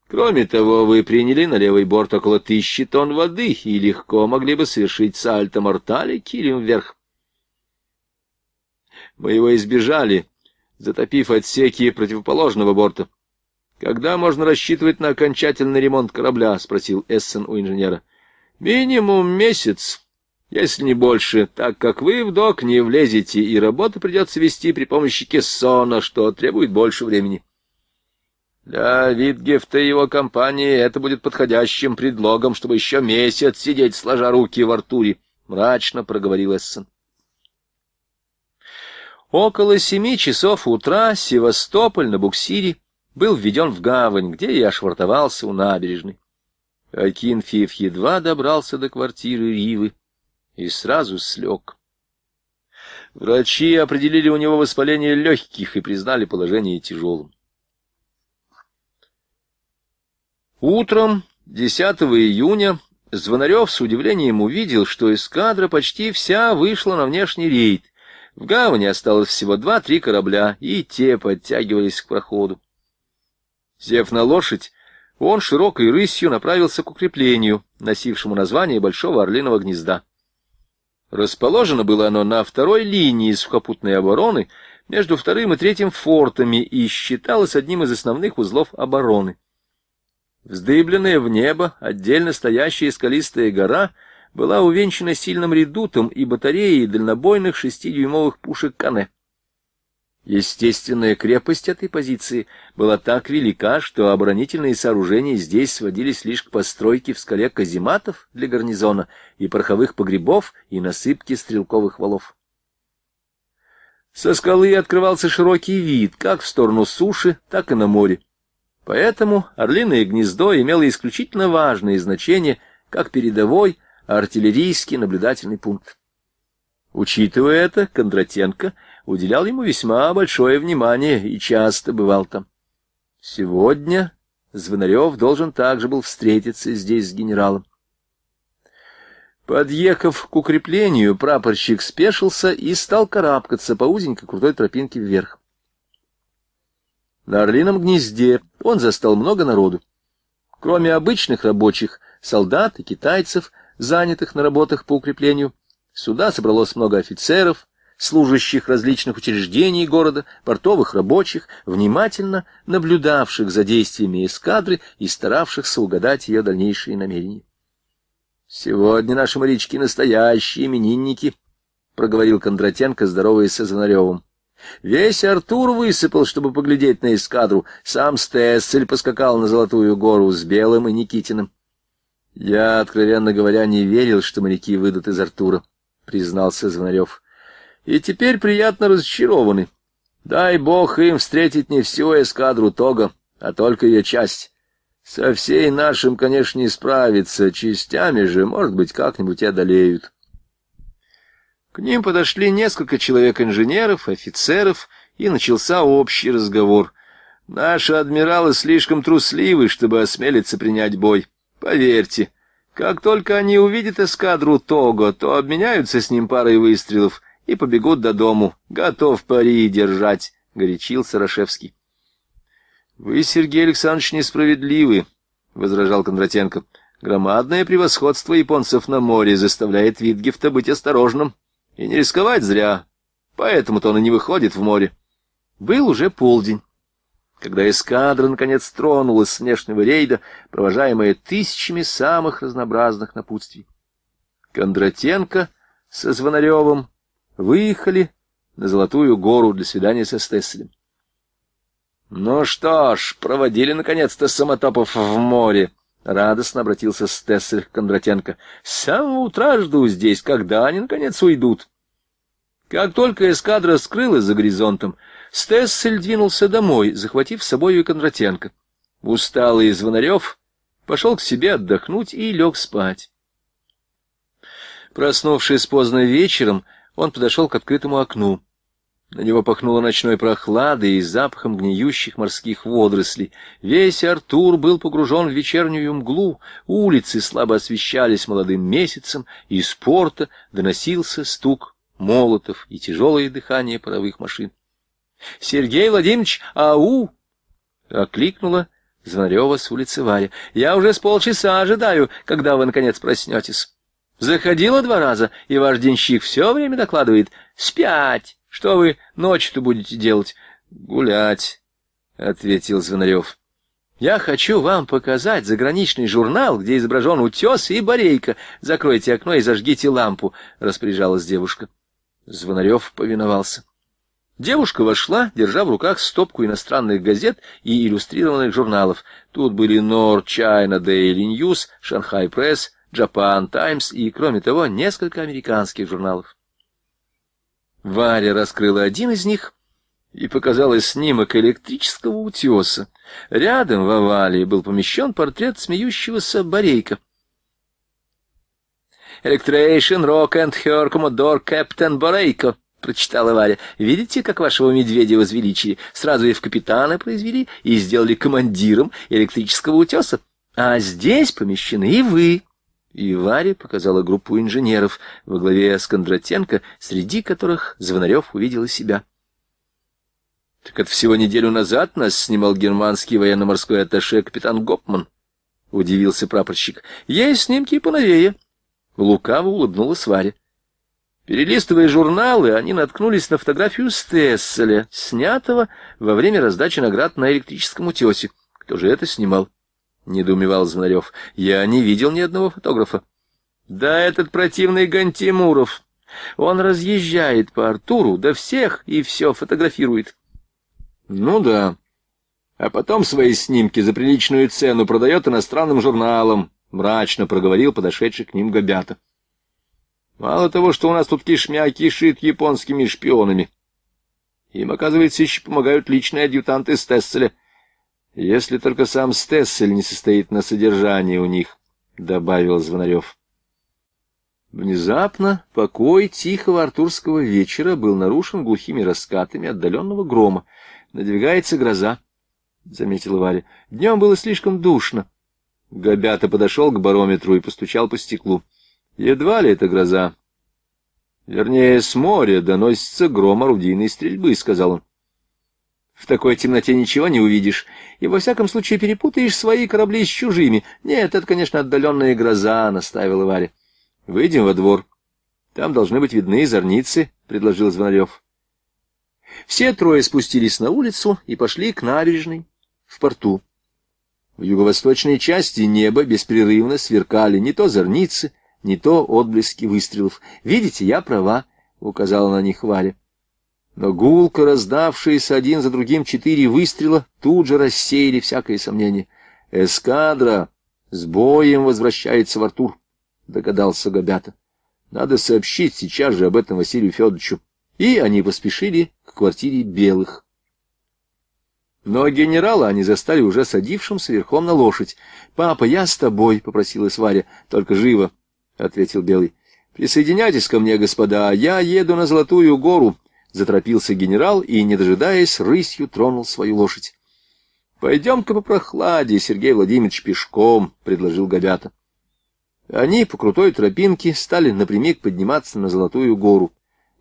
Кроме того, вы приняли на левый борт около тысячи тонн воды и легко могли бы совершить сальто мортале килем вверх. — мы его избежали, затопив отсеки противоположного борта. «Когда можно рассчитывать на окончательный ремонт корабля?» — спросил Эссен у инженера. «Минимум месяц, если не больше, так как вы в док не влезете, и работу придется вести при помощи кессона, что требует больше времени». Для Витгефта и его компании это будет подходящим предлогом, чтобы еще месяц сидеть, сложа руки в Артуре, — мрачно проговорил Эссен. Около семи часов утра Севастополь на буксире был введен в гавань, где я швартовался у набережной. Акинфиев едва добрался до квартиры Ривы и сразу слег. Врачи определили у него воспаление легких и признали положение тяжелым. Утром 10 июня Звонарев с удивлением увидел, что эскадра почти вся вышла на внешний рейд, в гавани осталось всего два-три корабля, и те подтягивались к проходу. Сев на лошадь, он широкой рысью направился к укреплению, носившему название Большого Орлиного гнезда. Расположено было оно на второй линии сухопутной обороны между вторым и третьим фортами и считалось одним из основных узлов обороны. Вздыбленная в небо отдельно стоящая скалистая гора — была увенчана сильным редутом и батареей дальнобойных шестидюймовых пушек Кане. Естественная крепость этой позиции была так велика, что оборонительные сооружения здесь сводились лишь к постройке в скале казематов для гарнизона и пороховых погребов и насыпки стрелковых валов. Со скалы открывался широкий вид как в сторону суши, так и на море. Поэтому орлиное гнездо имело исключительно важное значение как передовой, артиллерийский наблюдательный пункт. Учитывая это, Кондратенко уделял ему весьма большое внимание и часто бывал там. Сегодня Звонарев должен также был встретиться здесь с генералом. Подъехав к укреплению, прапорщик спешился и стал карабкаться по узенькой крутой тропинке вверх. На орлином гнезде он застал много народу. Кроме обычных рабочих, солдат и китайцев — занятых на работах по укреплению. Сюда собралось много офицеров, служащих различных учреждений города, портовых рабочих, внимательно наблюдавших за действиями эскадры и старавшихся угадать ее дальнейшие намерения. «Сегодня наши морячки настоящие именинники», — проговорил Кондратенко, здороваясь с Занаревым. Весь Артур высыпал, чтобы поглядеть на эскадру. Сам Стессель поскакал на Золотую гору с Белым и Никитиным. Я, откровенно говоря, не верил, что моряки выйдут из Артура, — признался Звонарев. — И теперь приятно разочарованы. Дай бог им встретить не всю эскадру Тога, а только ее часть. Со всей нашим, конечно, не справиться, частями же, может быть, как-нибудь одолеют. К ним подошли несколько человек-инженеров, офицеров, и начался общий разговор. Наши адмиралы слишком трусливы, чтобы осмелиться принять бой. — Поверьте, как только они увидят эскадру Того, то обменяются с ним парой выстрелов и побегут до дому. Готов пари держать, — горячил Сарашевский. — Вы, Сергей Александрович, несправедливы, — возражал Кондратенко. — Громадное превосходство японцев на море заставляет Витгефта быть осторожным и не рисковать зря. Поэтому-то он и не выходит в море. Был уже полдень. Когда эскадра наконец тронулась с внешнего рейда, провожаемая тысячами самых разнообразных напутствий. Кондратенко со Звонаревым выехали на Золотую гору для свидания со Стесселем. «Ну что ж, проводили наконец-то самотопов в море!» Радостно обратился Стессель к Кондратенко. «С самого утра жду здесь, когда они, наконец, уйдут». Как только эскадра скрылась за горизонтом, Стессель двинулся домой, захватив с собой и Кондратенко. Усталый Звонарев пошел к себе отдохнуть и лег спать. Проснувшись поздно вечером, он подошел к открытому окну. На него пахнуло ночной прохладой и запахом гниющих морских водорослей. Весь Артур был погружен в вечернюю мглу, улицы слабо освещались молодым месяцем, и из порта доносился стук молотов и тяжелое дыхание паровых машин. — Сергей Владимирович, ау! — окликнула Звонарева с улицы Варя. — Я уже с полчаса ожидаю, когда вы, наконец, проснетесь. Заходила два раза, и ваш денщик все время докладывает. Спять! Что вы ночью-то будете делать? — Гулять, — ответил Звонарев. — Я хочу вам показать заграничный журнал, где изображен утес и барейка. Закройте окно и зажгите лампу, — распоряжалась девушка. Звонарев повиновался. — Девушка вошла, держа в руках стопку иностранных газет и иллюстрированных журналов. Тут были Nor China Daily News, Shanghai Press, Japan Times и, кроме того, несколько американских журналов. Варя раскрыла один из них и показала снимок электрического утеса. Рядом в овале был помещен портрет смеющегося Борейка. «Electration Rock and Her Commodore Captain Borейко», прочитала Варя. «Видите, как вашего медведя возвеличили? Сразу и в капитана произвели, и сделали командиром электрического утеса. А здесь помещены и вы». И Варя показала группу инженеров во главе с Кондратенко, среди которых Звонарев увидела себя. Так от всего неделю назад нас снимал германский военно-морской атташе капитан Гопман. Удивился прапорщик. Есть снимки и поновее. Лукаво улыбнулась Варя. Перелистывая журналы, они наткнулись на фотографию Стесселя, снятого во время раздачи наград на электрическом утесе. Кто же это снимал? — недоумевал Звонарев. — Я не видел ни одного фотографа. — Да этот противный Гантимуров. Он разъезжает по Артуру до да всех и все фотографирует. — Ну да. А потом свои снимки за приличную цену продает иностранным журналам, — мрачно проговорил подошедший к ним Гобята. Мало того, что у нас тут кишмя кишит японскими шпионами. Им, оказывается, еще помогают личные адъютанты Стесселя. Если только сам Стессель не состоит на содержании у них, — добавил Звонарев. Внезапно покой тихого артурского вечера был нарушен глухими раскатами отдаленного грома. Надвигается гроза, — заметила Варя. Днем было слишком душно. Габята подошел к барометру и постучал по стеклу. Едва ли это гроза. Вернее, с моря доносится гром орудийной стрельбы, — сказал он. В такой темноте ничего не увидишь, и во всяком случае перепутаешь свои корабли с чужими. Нет, это, конечно, отдаленная гроза, — наставила Варя. — Выйдем во двор. Там должны быть видны зорницы, — предложил Звонарев. Все трое спустились на улицу и пошли к набережной в порту. В юго-восточной части неба беспрерывно сверкали не то зорницы, — не то отблески выстрелов. «Видите, я права», — указала на них Валя. Но гулко раздавшиеся один за другим четыре выстрела тут же рассеяли всякое сомнение. «Эскадра с боем возвращается в Артур», — догадался Габята. «Надо сообщить сейчас же об этом Василию Федоровичу». И они поспешили к квартире белых. Но генерала они застали уже садившимся верхом на лошадь. «Папа, я с тобой», — попросилась Варя, — «только живо». — ответил Белый. «Присоединяйтесь ко мне, господа, я еду на Золотую гору», — заторопился генерал и, не дожидаясь, рысью тронул свою лошадь. «Пойдем-ка по прохладе, Сергей Владимирович, пешком», — предложил Габята. Они по крутой тропинке стали напрямик подниматься на Золотую гору.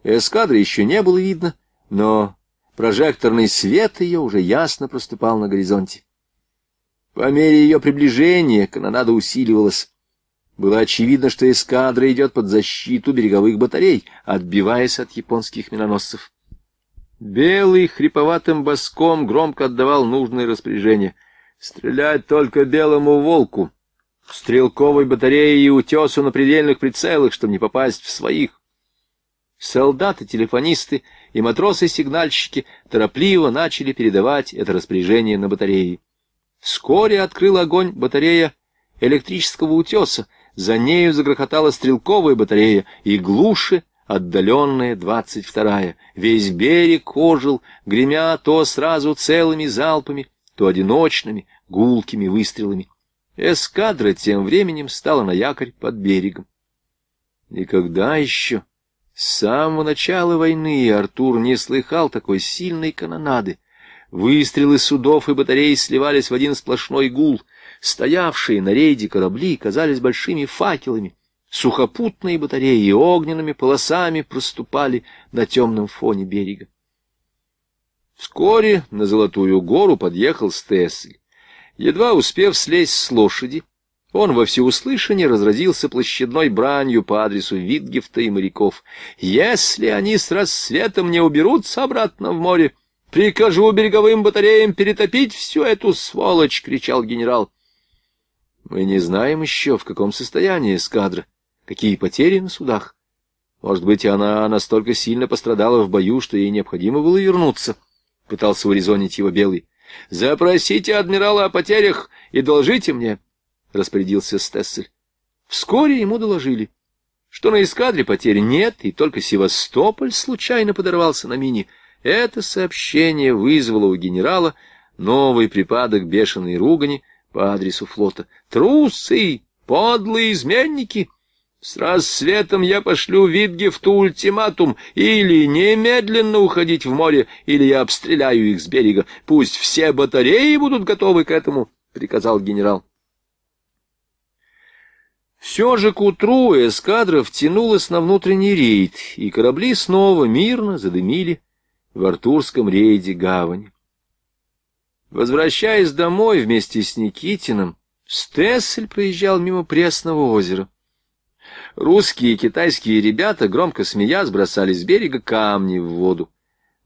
Эскадры еще не было видно, но прожекторный свет ее уже ясно проступал на горизонте. По мере ее приближения канонада усиливалась. Было очевидно, что эскадра идет под защиту береговых батарей, отбиваясь от японских миноносцев. Белый хриповатым боском громко отдавал нужные распоряжения. «Стрелять только белому волку!» стрелковой батареи и утесу на предельных прицелах, чтобы не попасть в своих. Солдаты, телефонисты и матросы-сигнальщики торопливо начали передавать это распоряжение на батареи. Вскоре открыл огонь батарея электрического утеса, за нею загрохотала стрелковая батарея, и глуши, отдаленная двадцать вторая. Весь берег ожил, гремя то сразу целыми залпами, то одиночными, гулкими выстрелами. Эскадра тем временем стала на якорь под берегом. Никогда еще с самого начала войны Артур не слыхал такой сильной канонады. Выстрелы судов и батарей сливались в один сплошной гул — Стоявшие на рейде корабли казались большими факелами. Сухопутные батареи огненными полосами проступали на темном фоне берега. Вскоре на Золотую гору подъехал Стессель. Едва успев слезть с лошади, он во всеуслышание разразился площадной бранью по адресу Витгефта и моряков. «Если они с рассветом не уберутся обратно в море, прикажу береговым батареям перетопить всю эту сволочь!» — кричал генерал. Мы не знаем еще, в каком состоянии эскадра, какие потери на судах. Может быть, она настолько сильно пострадала в бою, что ей необходимо было вернуться, — пытался урезонить его Белый. — Запросите адмирала о потерях и доложите мне, — распорядился Стессель. Вскоре ему доложили, что на эскадре потерь нет, и только Севастополь случайно подорвался на мине. Это сообщение вызвало у генерала новый припадок бешеной ругани — по адресу флота. «Трусы! Подлые изменники!» С рассветом я пошлю Витгефту ультиматум или немедленно уходить в море, или я обстреляю их с берега. Пусть все батареи будут готовы к этому, — приказал генерал. Все же к утру эскадра втянулась на внутренний рейд, и корабли снова мирно задымили в Артурском рейде гавань. Возвращаясь домой вместе с Никитиным, Стессель проезжал мимо Пресного озера. Русские и китайские ребята, громко смеясь, бросали с берега камни в воду.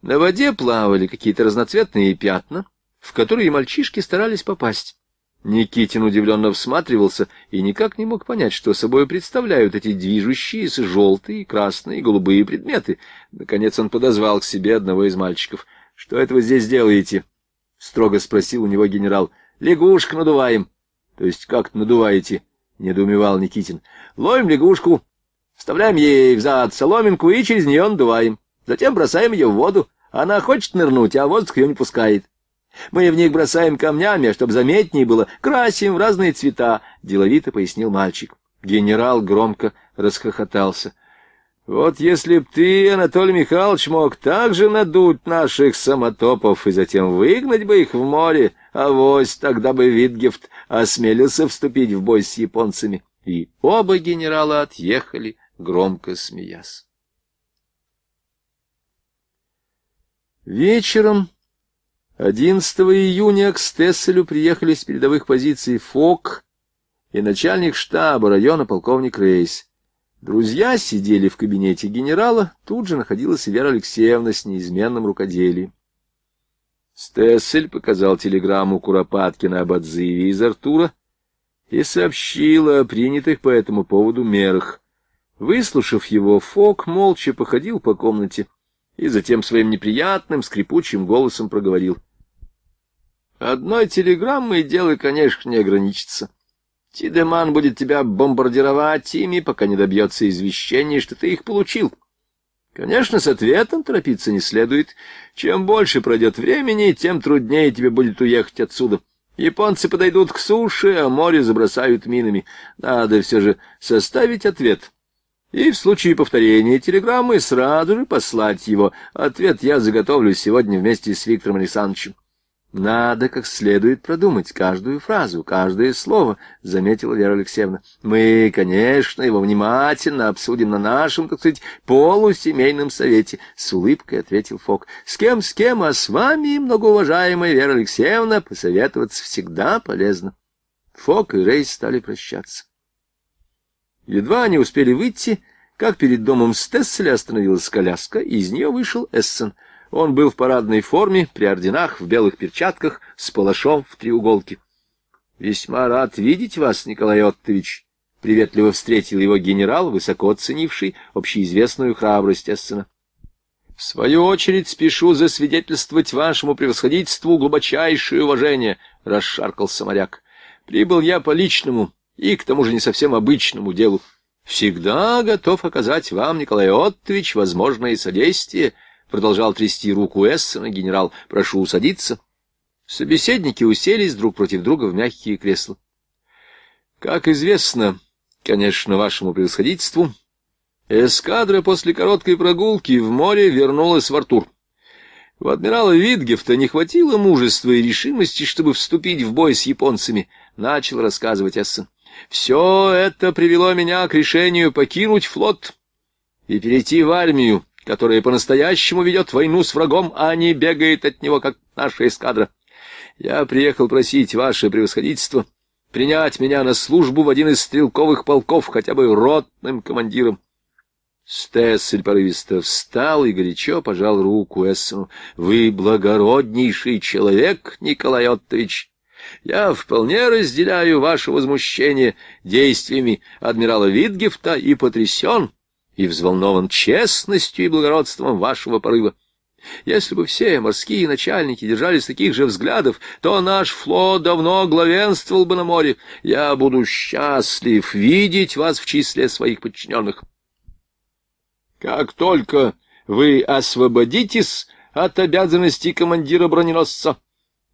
На воде плавали какие-то разноцветные пятна, в которые мальчишки старались попасть. Никитин удивленно всматривался и никак не мог понять, что собой представляют эти движущиеся желтые, красные и голубые предметы. Наконец он подозвал к себе одного из мальчиков. — Что это вы здесь делаете? —— строго спросил у него генерал. — Лягушку надуваем. — То есть как надуваете? — недоумевал Никитин. — Ловим лягушку, вставляем ей в зад соломинку и через нее надуваем. Затем бросаем ее в воду. Она хочет нырнуть, а воздух ее не пускает. Мы в них бросаем камнями, а чтобы заметнее было, красим в разные цвета, — деловито пояснил мальчик. Генерал громко расхохотался. — вот если б ты, Анатолий Михайлович, мог так же надуть наших самотопов и затем выгнать бы их в море, а авось тогда бы Витгефт осмелился вступить в бой с японцами. И оба генерала отъехали, громко смеясь. Вечером 11 июня к Стесселю приехали с передовых позиций ФОК и начальник штаба района полковник Рейс. Друзья сидели в кабинете генерала, тут же находилась и Вера Алексеевна с неизменным рукоделием. Стессель показал телеграмму Куропаткина об отзыве из Артура и сообщил о принятых по этому поводу мерах. Выслушав его, Фок молча походил по комнате и затем своим неприятным скрипучим голосом проговорил. «Одной телеграммой дело, конечно, не ограничится. Тидеман будет тебя бомбардировать ими, пока не добьется извещения, что ты их получил. Конечно, с ответом торопиться не следует. Чем больше пройдет времени, тем труднее тебе будет уехать отсюда. Японцы подойдут к суше, а море забросают минами. Надо все же составить ответ. И в случае повторения телеграммы сразу же послать его. Ответ я заготовлю сегодня вместе с Виктором Александровичем. Надо как следует продумать каждую фразу, каждое слово, — заметила Вера Алексеевна. Мы, конечно, его внимательно обсудим на нашем, так сказать, полусемейном совете, — с улыбкой ответил Фок. С кем, с кем, а с вами, многоуважаемая Вера Алексеевна, посоветоваться всегда полезно. Фок и Рейс стали прощаться. Едва они успели выйти, как перед домом Стесселя остановилась коляска, и из нее вышел Эссен — он был в парадной форме, при орденах, в белых перчатках, с палашом в треуголке. — Весьма рад видеть вас, Николай Оттович, — приветливо встретил его генерал, высоко оценивший общеизвестную храбрость Эссена. — В свою очередь спешу засвидетельствовать вашему превосходительству глубочайшее уважение, — расшаркался моряк. — Прибыл я по личному и, к тому же, не совсем обычному делу. Всегда готов оказать вам, Николай Оттович, возможное содействие, — продолжал трясти руку Эссена, генерал, прошу усадиться. Собеседники уселись друг против друга в мягкие кресла. Как известно, конечно, вашему превосходительству, эскадра после короткой прогулки в море вернулась в Артур. У адмирала Витгефта не хватило мужества и решимости, чтобы вступить в бой с японцами, начал рассказывать Эссен. Все это привело меня к решению покинуть флот и перейти в армию, которая по-настоящему ведет войну с врагом, а не бегает от него, как наша эскадра. Я приехал просить ваше превосходительство принять меня на службу в один из стрелковых полков, хотя бы ротным командиром. Стессель порывисто встал и горячо пожал руку Эссену. — Вы благороднейший человек, Николай Оттович. Я вполне разделяю ваше возмущение действиями адмирала Витгефта и потрясен и взволнован честностью и благородством вашего порыва. Если бы все морские начальники держались таких же взглядов, то наш флот давно главенствовал бы на море. Я буду счастлив видеть вас в числе своих подчиненных. Как только вы освободитесь от обязанностей командира броненосца,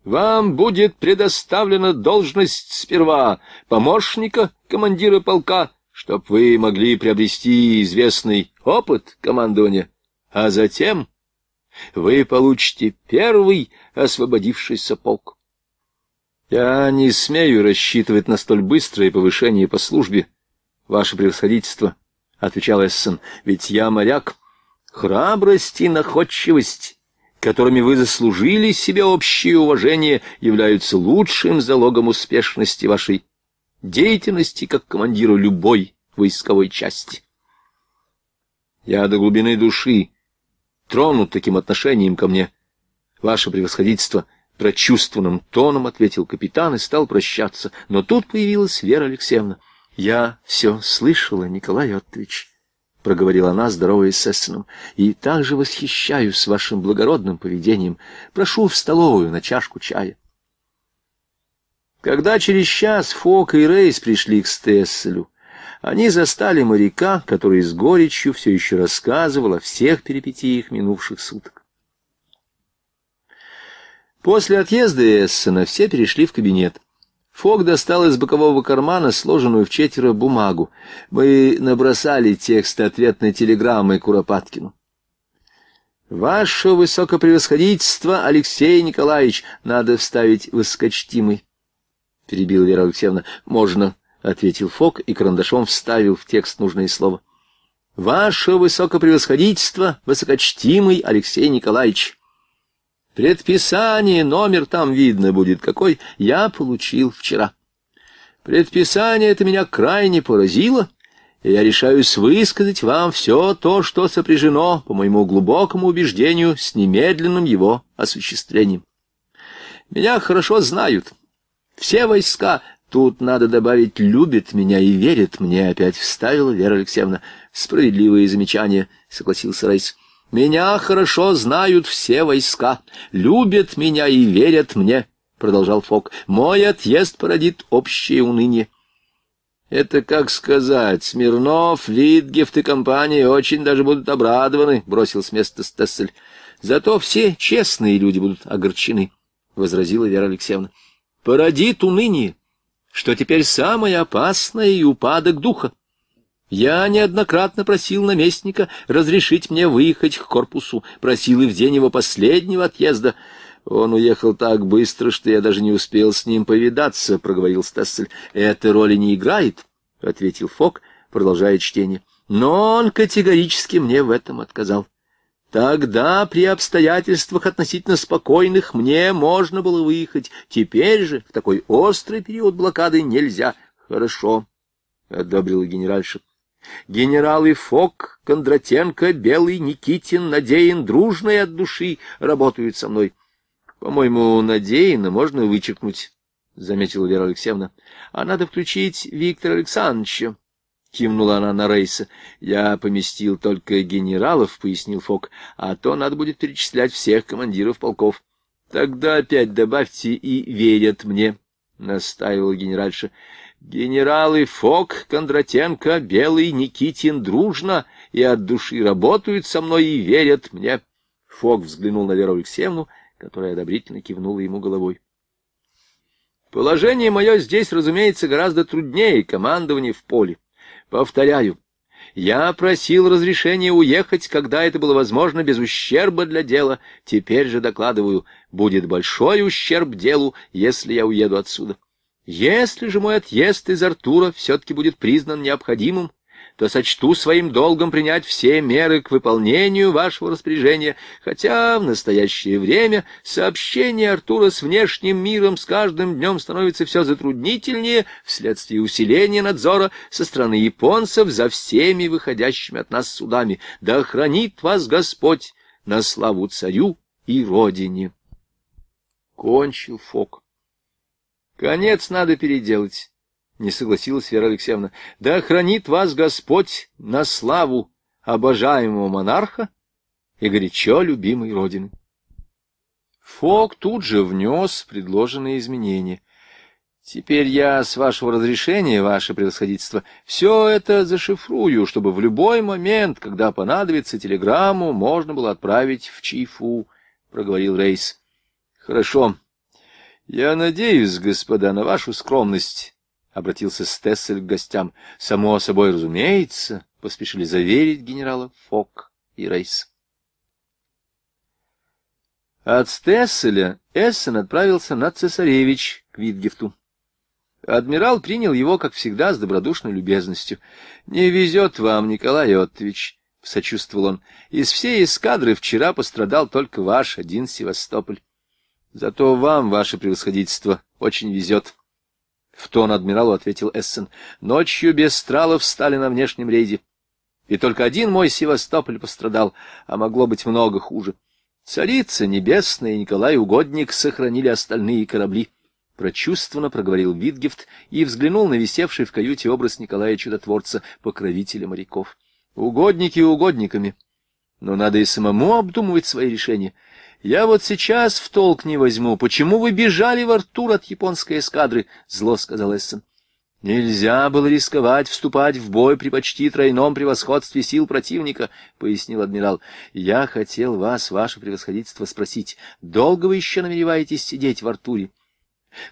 вам будет предоставлена должность сперва помощника командира полка, чтоб вы могли приобрести известный опыт командования, а затем вы получите первый освободившийся полк. Я не смею рассчитывать на столь быстрое повышение по службе, ваше превосходительство, — отвечал Эссен, — ведь я моряк. Храбрость и находчивость, которыми вы заслужили себе общее уважение, являются лучшим залогом успешности вашей деятельности как командира любой войсковой части. Я до глубины души тронут таким отношением ко мне. Ваше превосходительство прочувствованным тоном ответил капитан и стал прощаться. Но тут появилась Вера Алексеевна. «Я все слышала, Николай Оттович», — проговорила она, здороваясь с Эссеном, «и также восхищаюсь вашим благородным поведением. Прошу в столовую на чашку чая». Когда через час Фок и Рейс пришли к Стесселю, они застали моряка, который с горечью все еще рассказывал о всех перипетиях минувших суток. После отъезда Эссена все перешли в кабинет. Фок достал из бокового кармана сложенную в четверо бумагу. Мы набросали текст ответной телеграммы Куропаткину. «Ваше высокопревосходительство, Алексей Николаевич!» Надо вставить высокочтимый. Перебил Вера Алексеевна. «Можно», — ответил Фок и карандашом вставил в текст нужное слово. «Ваше высокопревосходительство, высокочтимый Алексей Николаевич!» Предписание, номер там видно будет какой, я получил вчера. Предписание это меня крайне поразило, и я решаюсь высказать вам все то, что сопряжено, по моему глубокому убеждению, с немедленным его осуществлением. Меня хорошо знают, все войска, тут надо добавить, любят меня и верят мне, опять вставила Вера Алексеевна. Справедливые замечания, согласился Райс. Меня хорошо знают все войска, любят меня и верят мне, продолжал Фок. Мой отъезд породит общее уныние. Это как сказать, Смирнов, Литгефт и компания очень даже будут обрадованы, бросил с места Стессель. Зато все честные люди будут огорчены, возразила Вера Алексеевна породит уныние, что теперь самое опасное и упадок духа. Я неоднократно просил наместника разрешить мне выехать к корпусу, просил и в день его последнего отъезда. Он уехал так быстро, что я даже не успел с ним повидаться, — проговорил Стассель. — Эта роль не играет, — ответил Фок, продолжая чтение. Но он категорически мне в этом отказал. Тогда при обстоятельствах относительно спокойных мне можно было выехать. Теперь же в такой острый период блокады нельзя. Хорошо, — одобрила генеральша. Генералы Фок, Кондратенко, Белый, Никитин, Надеин дружные от души работают со мной. По-моему, Надеина можно вычеркнуть, — заметила Вера Алексеевна. — А надо включить Виктора Александровича. — кивнула она на Рейса. — Я поместил только генералов, — пояснил Фок, — а то надо будет перечислять всех командиров полков. — Тогда опять добавьте и верят мне, — настаивал генеральша. — Генералы Фок, Кондратенко, Белый, Никитин дружно и от души работают со мной и верят мне. Фок взглянул на Веру Алексеевну, которая одобрительно кивнула ему головой. Положение мое здесь, разумеется, гораздо труднее командование в поле. Повторяю, я просил разрешения уехать, когда это было возможно, без ущерба для дела. Теперь же докладываю, будет большой ущерб делу, если я уеду отсюда. Если же мой отъезд из Артура все-таки будет признан необходимым, то сочту своим долгом принять все меры к выполнению вашего распоряжения, хотя в настоящее время сообщение Артура с внешним миром с каждым днем становится все затруднительнее вследствие усиления надзора со стороны японцев за всеми выходящими от нас судами. Да хранит вас Господь на славу царю и родине. Кончил Фок. Конец надо переделать не согласилась Вера Алексеевна. — Да хранит вас Господь на славу обожаемого монарха и горячо любимой Родины. Фок тут же внес предложенные изменения. Теперь я, с вашего разрешения, ваше превосходительство, все это зашифрую, чтобы в любой момент, когда понадобится телеграмму, можно было отправить в Чифу, — проговорил Рейс. — Хорошо. Я надеюсь, господа, на вашу скромность. — обратился Стессель к гостям. — Само собой разумеется, — поспешили заверить генерала Фок и Рейс. От Стесселя Эссен отправился на цесаревич к Витгефту. Адмирал принял его, как всегда, с добродушной любезностью. — Не везет вам, Николай Оттович, — сочувствовал он. — Из всей эскадры вчера пострадал только ваш один Севастополь. Зато вам, ваше превосходительство, очень везет. — в тон адмиралу ответил Эссен. Ночью без стралов стали на внешнем рейде. И только один мой Севастополь пострадал, а могло быть много хуже. Царица Небесная и Николай Угодник сохранили остальные корабли. Прочувственно проговорил Витгефт и взглянул на висевший в каюте образ Николая Чудотворца, покровителя моряков. Угодники угодниками. Но надо и самому обдумывать свои решения. «Я вот сейчас в толк не возьму. Почему вы бежали в Артур от японской эскадры?» — зло сказал Эссен. «Нельзя было рисковать вступать в бой при почти тройном превосходстве сил противника», — пояснил адмирал. «Я хотел вас, ваше превосходительство, спросить, долго вы еще намереваетесь сидеть в Артуре?»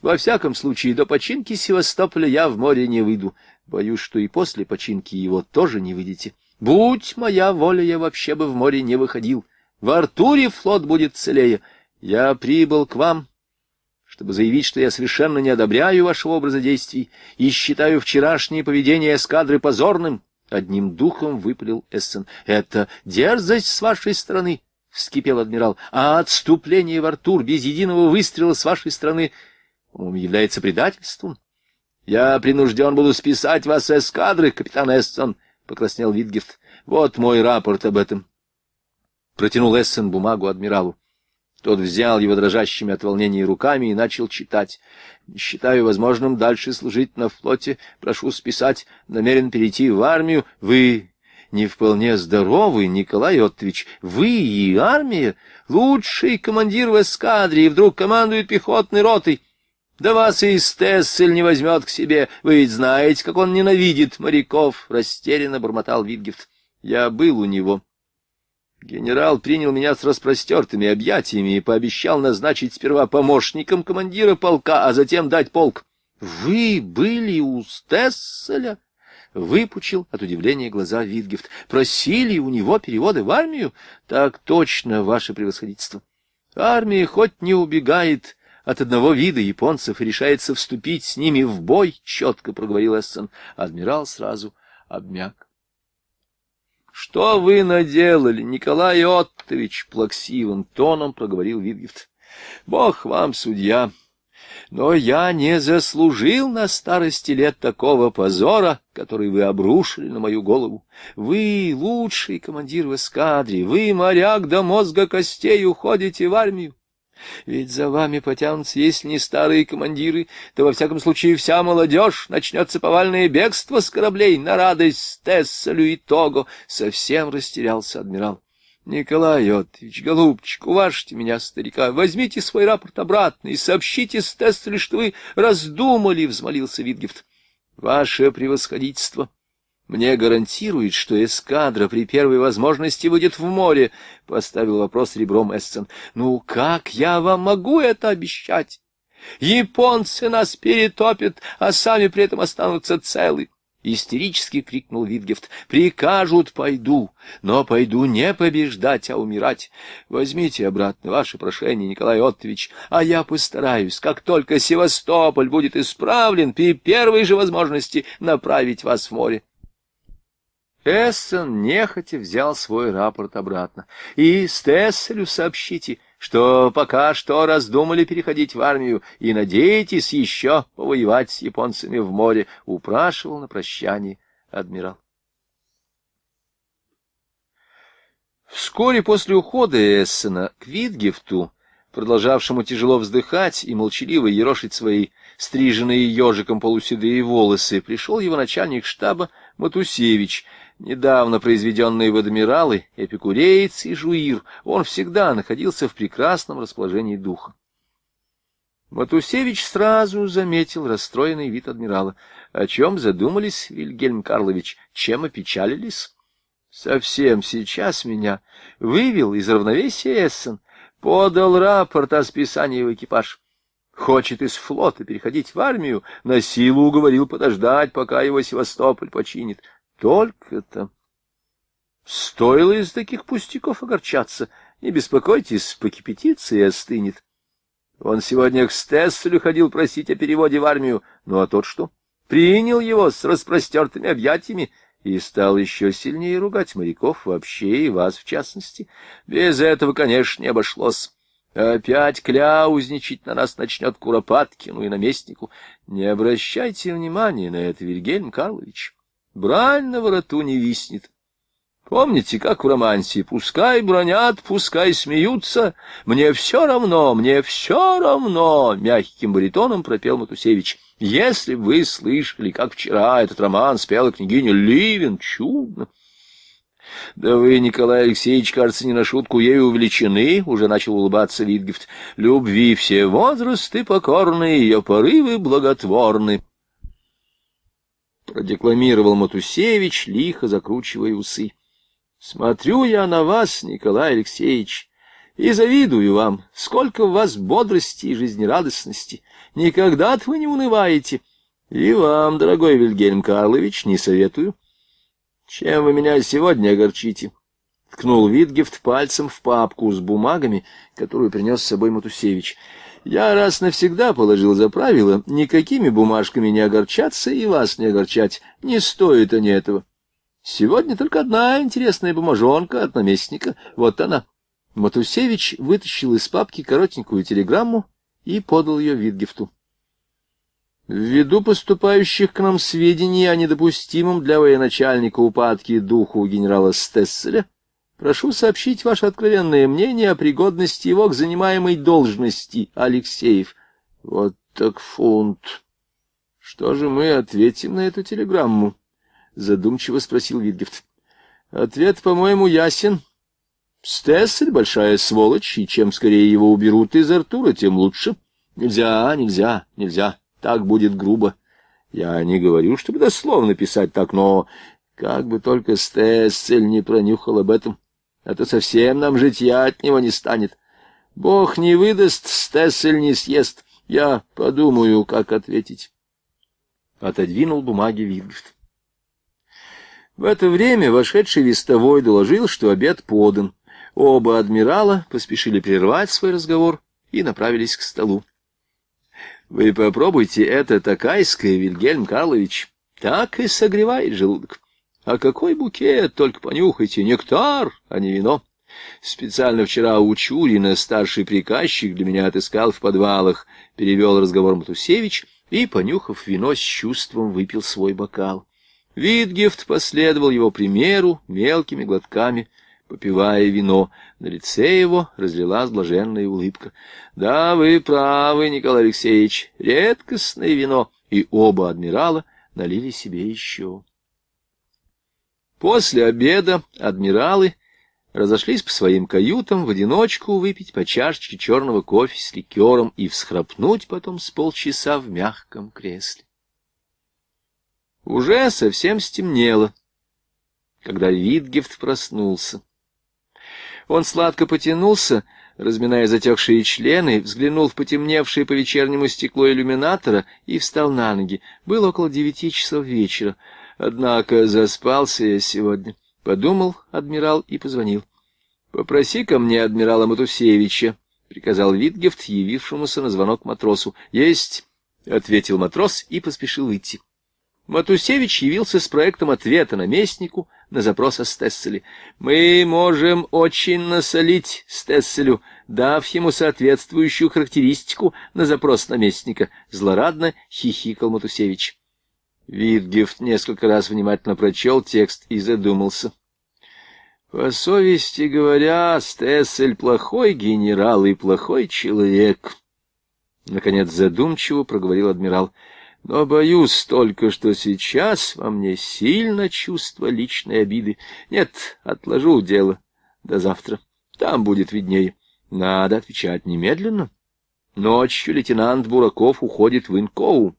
«Во всяком случае, до починки Севастополя я в море не выйду. Боюсь, что и после починки его тоже не выйдете. Будь моя воля, я вообще бы в море не выходил. В Артуре флот будет целее. Я прибыл к вам, чтобы заявить, что я совершенно не одобряю вашего образа действий и считаю вчерашнее поведение эскадры позорным. Одним духом выпалил Эссен. Это дерзость с вашей стороны, вскипел адмирал. А отступление в Артур без единого выстрела с вашей стороны является предательством. Я принужден буду списать вас с эскадры, капитан Эссон, покраснел Витгефт. Вот мой рапорт об этом протянул Эссен бумагу адмиралу. Тот взял его дрожащими от волнения руками и начал читать. «Считаю возможным дальше служить на флоте. Прошу списать. Намерен перейти в армию. Вы не вполне здоровы, Николай Оттович. Вы и армия. Лучший командир в эскадре и вдруг командует пехотной ротой. Да вас и Стессель не возьмет к себе. Вы ведь знаете, как он ненавидит моряков», — растерянно бормотал Витгефт. «Я был у него». Генерал принял меня с распростертыми объятиями и пообещал назначить сперва помощником командира полка, а затем дать полк. — Вы были у Стесселя? — выпучил от удивления глаза Витгефт. — Просили у него переводы в армию? — Так точно, ваше превосходительство. Армия хоть не убегает от одного вида японцев и решается вступить с ними в бой, — четко проговорил Эссен. Адмирал сразу обмяк. «Что вы наделали, Николай Оттович?» — плаксивым тоном проговорил Витгефт. «Бог вам, судья!» Но я не заслужил на старости лет такого позора, который вы обрушили на мою голову. Вы лучший командир в эскадре, вы, моряк до мозга костей, уходите в армию. Ведь за вами потянутся, если не старые командиры, то во всяком случае вся молодежь, начнется повальное бегство с кораблей на радость Тесселю и Того. Совсем растерялся адмирал. Николай Иотович, голубчик, уважьте меня, старика, возьмите свой рапорт обратно и сообщите Стесселю, что вы раздумали, — взмолился Витгефт. — Ваше превосходительство! — мне гарантирует, что эскадра при первой возможности выйдет в море, — поставил вопрос ребром Эссен. — Ну, как я вам могу это обещать? Японцы нас перетопят, а сами при этом останутся целы. Истерически крикнул Витгефт. «Прикажут, пойду, но пойду не побеждать, а умирать. Возьмите обратно ваше прошение, Николай Оттович, а я постараюсь, как только Севастополь будет исправлен, при первой же возможности направить вас в море». Эссен нехотя взял свой рапорт обратно. И Стесселю сообщите, что пока что раздумали переходить в армию и надеетесь еще повоевать с японцами в море, упрашивал на прощание адмирал. Вскоре после ухода Эссена к Витгефту, продолжавшему тяжело вздыхать и молчаливо ерошить свои стриженные ежиком полуседые волосы, пришел его начальник штаба Матусевич — Недавно произведенные в адмиралы, эпикуреец и жуир, он всегда находился в прекрасном расположении духа. Матусевич сразу заметил расстроенный вид адмирала. О чем задумались, Вильгельм Карлович, чем опечалились? Совсем сейчас меня вывел из равновесия Эссен, подал рапорт о списании в экипаж. Хочет из флота переходить в армию, на силу уговорил подождать, пока его Севастополь починит. Только-то. Стоило из таких пустяков огорчаться. Не беспокойтесь, покипятится и остынет. Он сегодня к Стесселю ходил просить о переводе в армию. Ну а тот что? Принял его с распростертыми объятиями и стал еще сильнее ругать моряков вообще и вас в частности. Без этого, конечно, не обошлось. Опять кляузничать на нас начнет Куропаткину и наместнику. Не обращайте внимания на это, Вильгельм Карлович брань на вороту не виснет. Помните, как в романсе «Пускай бронят, пускай смеются, мне все равно, мне все равно», — мягким баритоном пропел Матусевич. «Если вы слышали, как вчера этот роман спела княгиня Ливин, чудно!» «Да вы, Николай Алексеевич, кажется, не на шутку ею увлечены», — уже начал улыбаться Витгефт. «Любви все возрасты покорны, ее порывы благотворны» продекламировал Матусевич, лихо закручивая усы. Смотрю я на вас, Николай Алексеевич, и завидую вам, сколько в вас бодрости и жизнерадостности. Никогда-то вы не унываете. И вам, дорогой Вильгельм Карлович, не советую. Чем вы меня сегодня огорчите? Ткнул Витгефт пальцем в папку с бумагами, которую принес с собой Матусевич. Я раз навсегда положил за правило никакими бумажками не огорчаться и вас не огорчать. Не стоит они этого. Сегодня только одна интересная бумажонка от наместника. Вот она. Матусевич вытащил из папки коротенькую телеграмму и подал ее Витгефту. Ввиду поступающих к нам сведений о недопустимом для военачальника упадке духу генерала Стесселя, Прошу сообщить ваше откровенное мнение о пригодности его к занимаемой должности, Алексеев. Вот так фунт. Что же мы ответим на эту телеграмму? Задумчиво спросил Витгефт. Ответ, по-моему, ясен. Стессель — большая сволочь, и чем скорее его уберут из Артура, тем лучше. Нельзя, нельзя, нельзя. Так будет грубо. Я не говорю, чтобы дословно писать так, но как бы только Стессель не пронюхал об этом а то совсем нам житья от него не станет. Бог не выдаст, Стессель не съест. Я подумаю, как ответить. Отодвинул бумаги Витгефт. В это время вошедший вестовой доложил, что обед подан. Оба адмирала поспешили прервать свой разговор и направились к столу. — Вы попробуйте это такайское, Вильгельм Карлович. Так и согревает желудок. А какой букет, только понюхайте, нектар, а не вино. Специально вчера у Чурина старший приказчик для меня отыскал в подвалах, перевел разговор Матусевич и, понюхав вино, с чувством выпил свой бокал. Витгефт последовал его примеру мелкими глотками, попивая вино. На лице его разлилась блаженная улыбка. — Да, вы правы, Николай Алексеевич, редкостное вино. И оба адмирала налили себе еще. После обеда адмиралы разошлись по своим каютам в одиночку выпить по чашечке черного кофе с ликером и всхрапнуть потом с полчаса в мягком кресле. Уже совсем стемнело, когда Витгефт проснулся. Он сладко потянулся, разминая затекшие члены, взглянул в потемневшее по вечернему стекло иллюминатора и встал на ноги. Было около девяти часов вечера. Однако заспался я сегодня. Подумал адмирал и позвонил. — Попроси ко мне адмирала Матусевича, — приказал Витгефт, явившемуся на звонок матросу. — Есть, — ответил матрос и поспешил выйти. Матусевич явился с проектом ответа наместнику на запрос о Стесселе. «Мы можем очень насолить Стесселю, дав ему соответствующую характеристику на запрос наместника», — злорадно хихикал Матусевич. Витгифт несколько раз внимательно прочел текст и задумался. По совести говоря, Стессель плохой генерал и плохой человек. Наконец задумчиво проговорил адмирал. Но боюсь только, что сейчас во мне сильно чувство личной обиды. Нет, отложу дело до завтра. Там будет виднее. Надо отвечать немедленно. Ночью лейтенант Бураков уходит в Инкову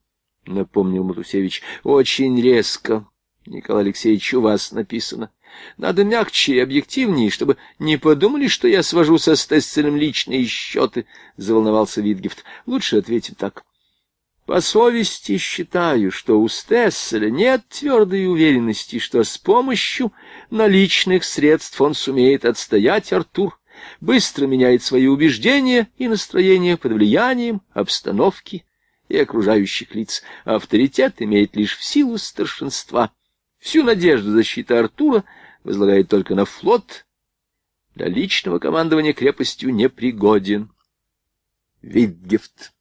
напомнил Матусевич. Очень резко, Николай Алексеевич, у вас написано. Надо мягче и объективнее, чтобы не подумали, что я свожу со Стесселем личные счеты, — заволновался Витгефт. Лучше ответим так. По совести считаю, что у Стесселя нет твердой уверенности, что с помощью наличных средств он сумеет отстоять Артур. Быстро меняет свои убеждения и настроения под влиянием обстановки и окружающих лиц. Авторитет имеет лишь в силу старшинства. Всю надежду защиты Артура возлагает только на флот. Для личного командования крепостью непригоден. Витгефт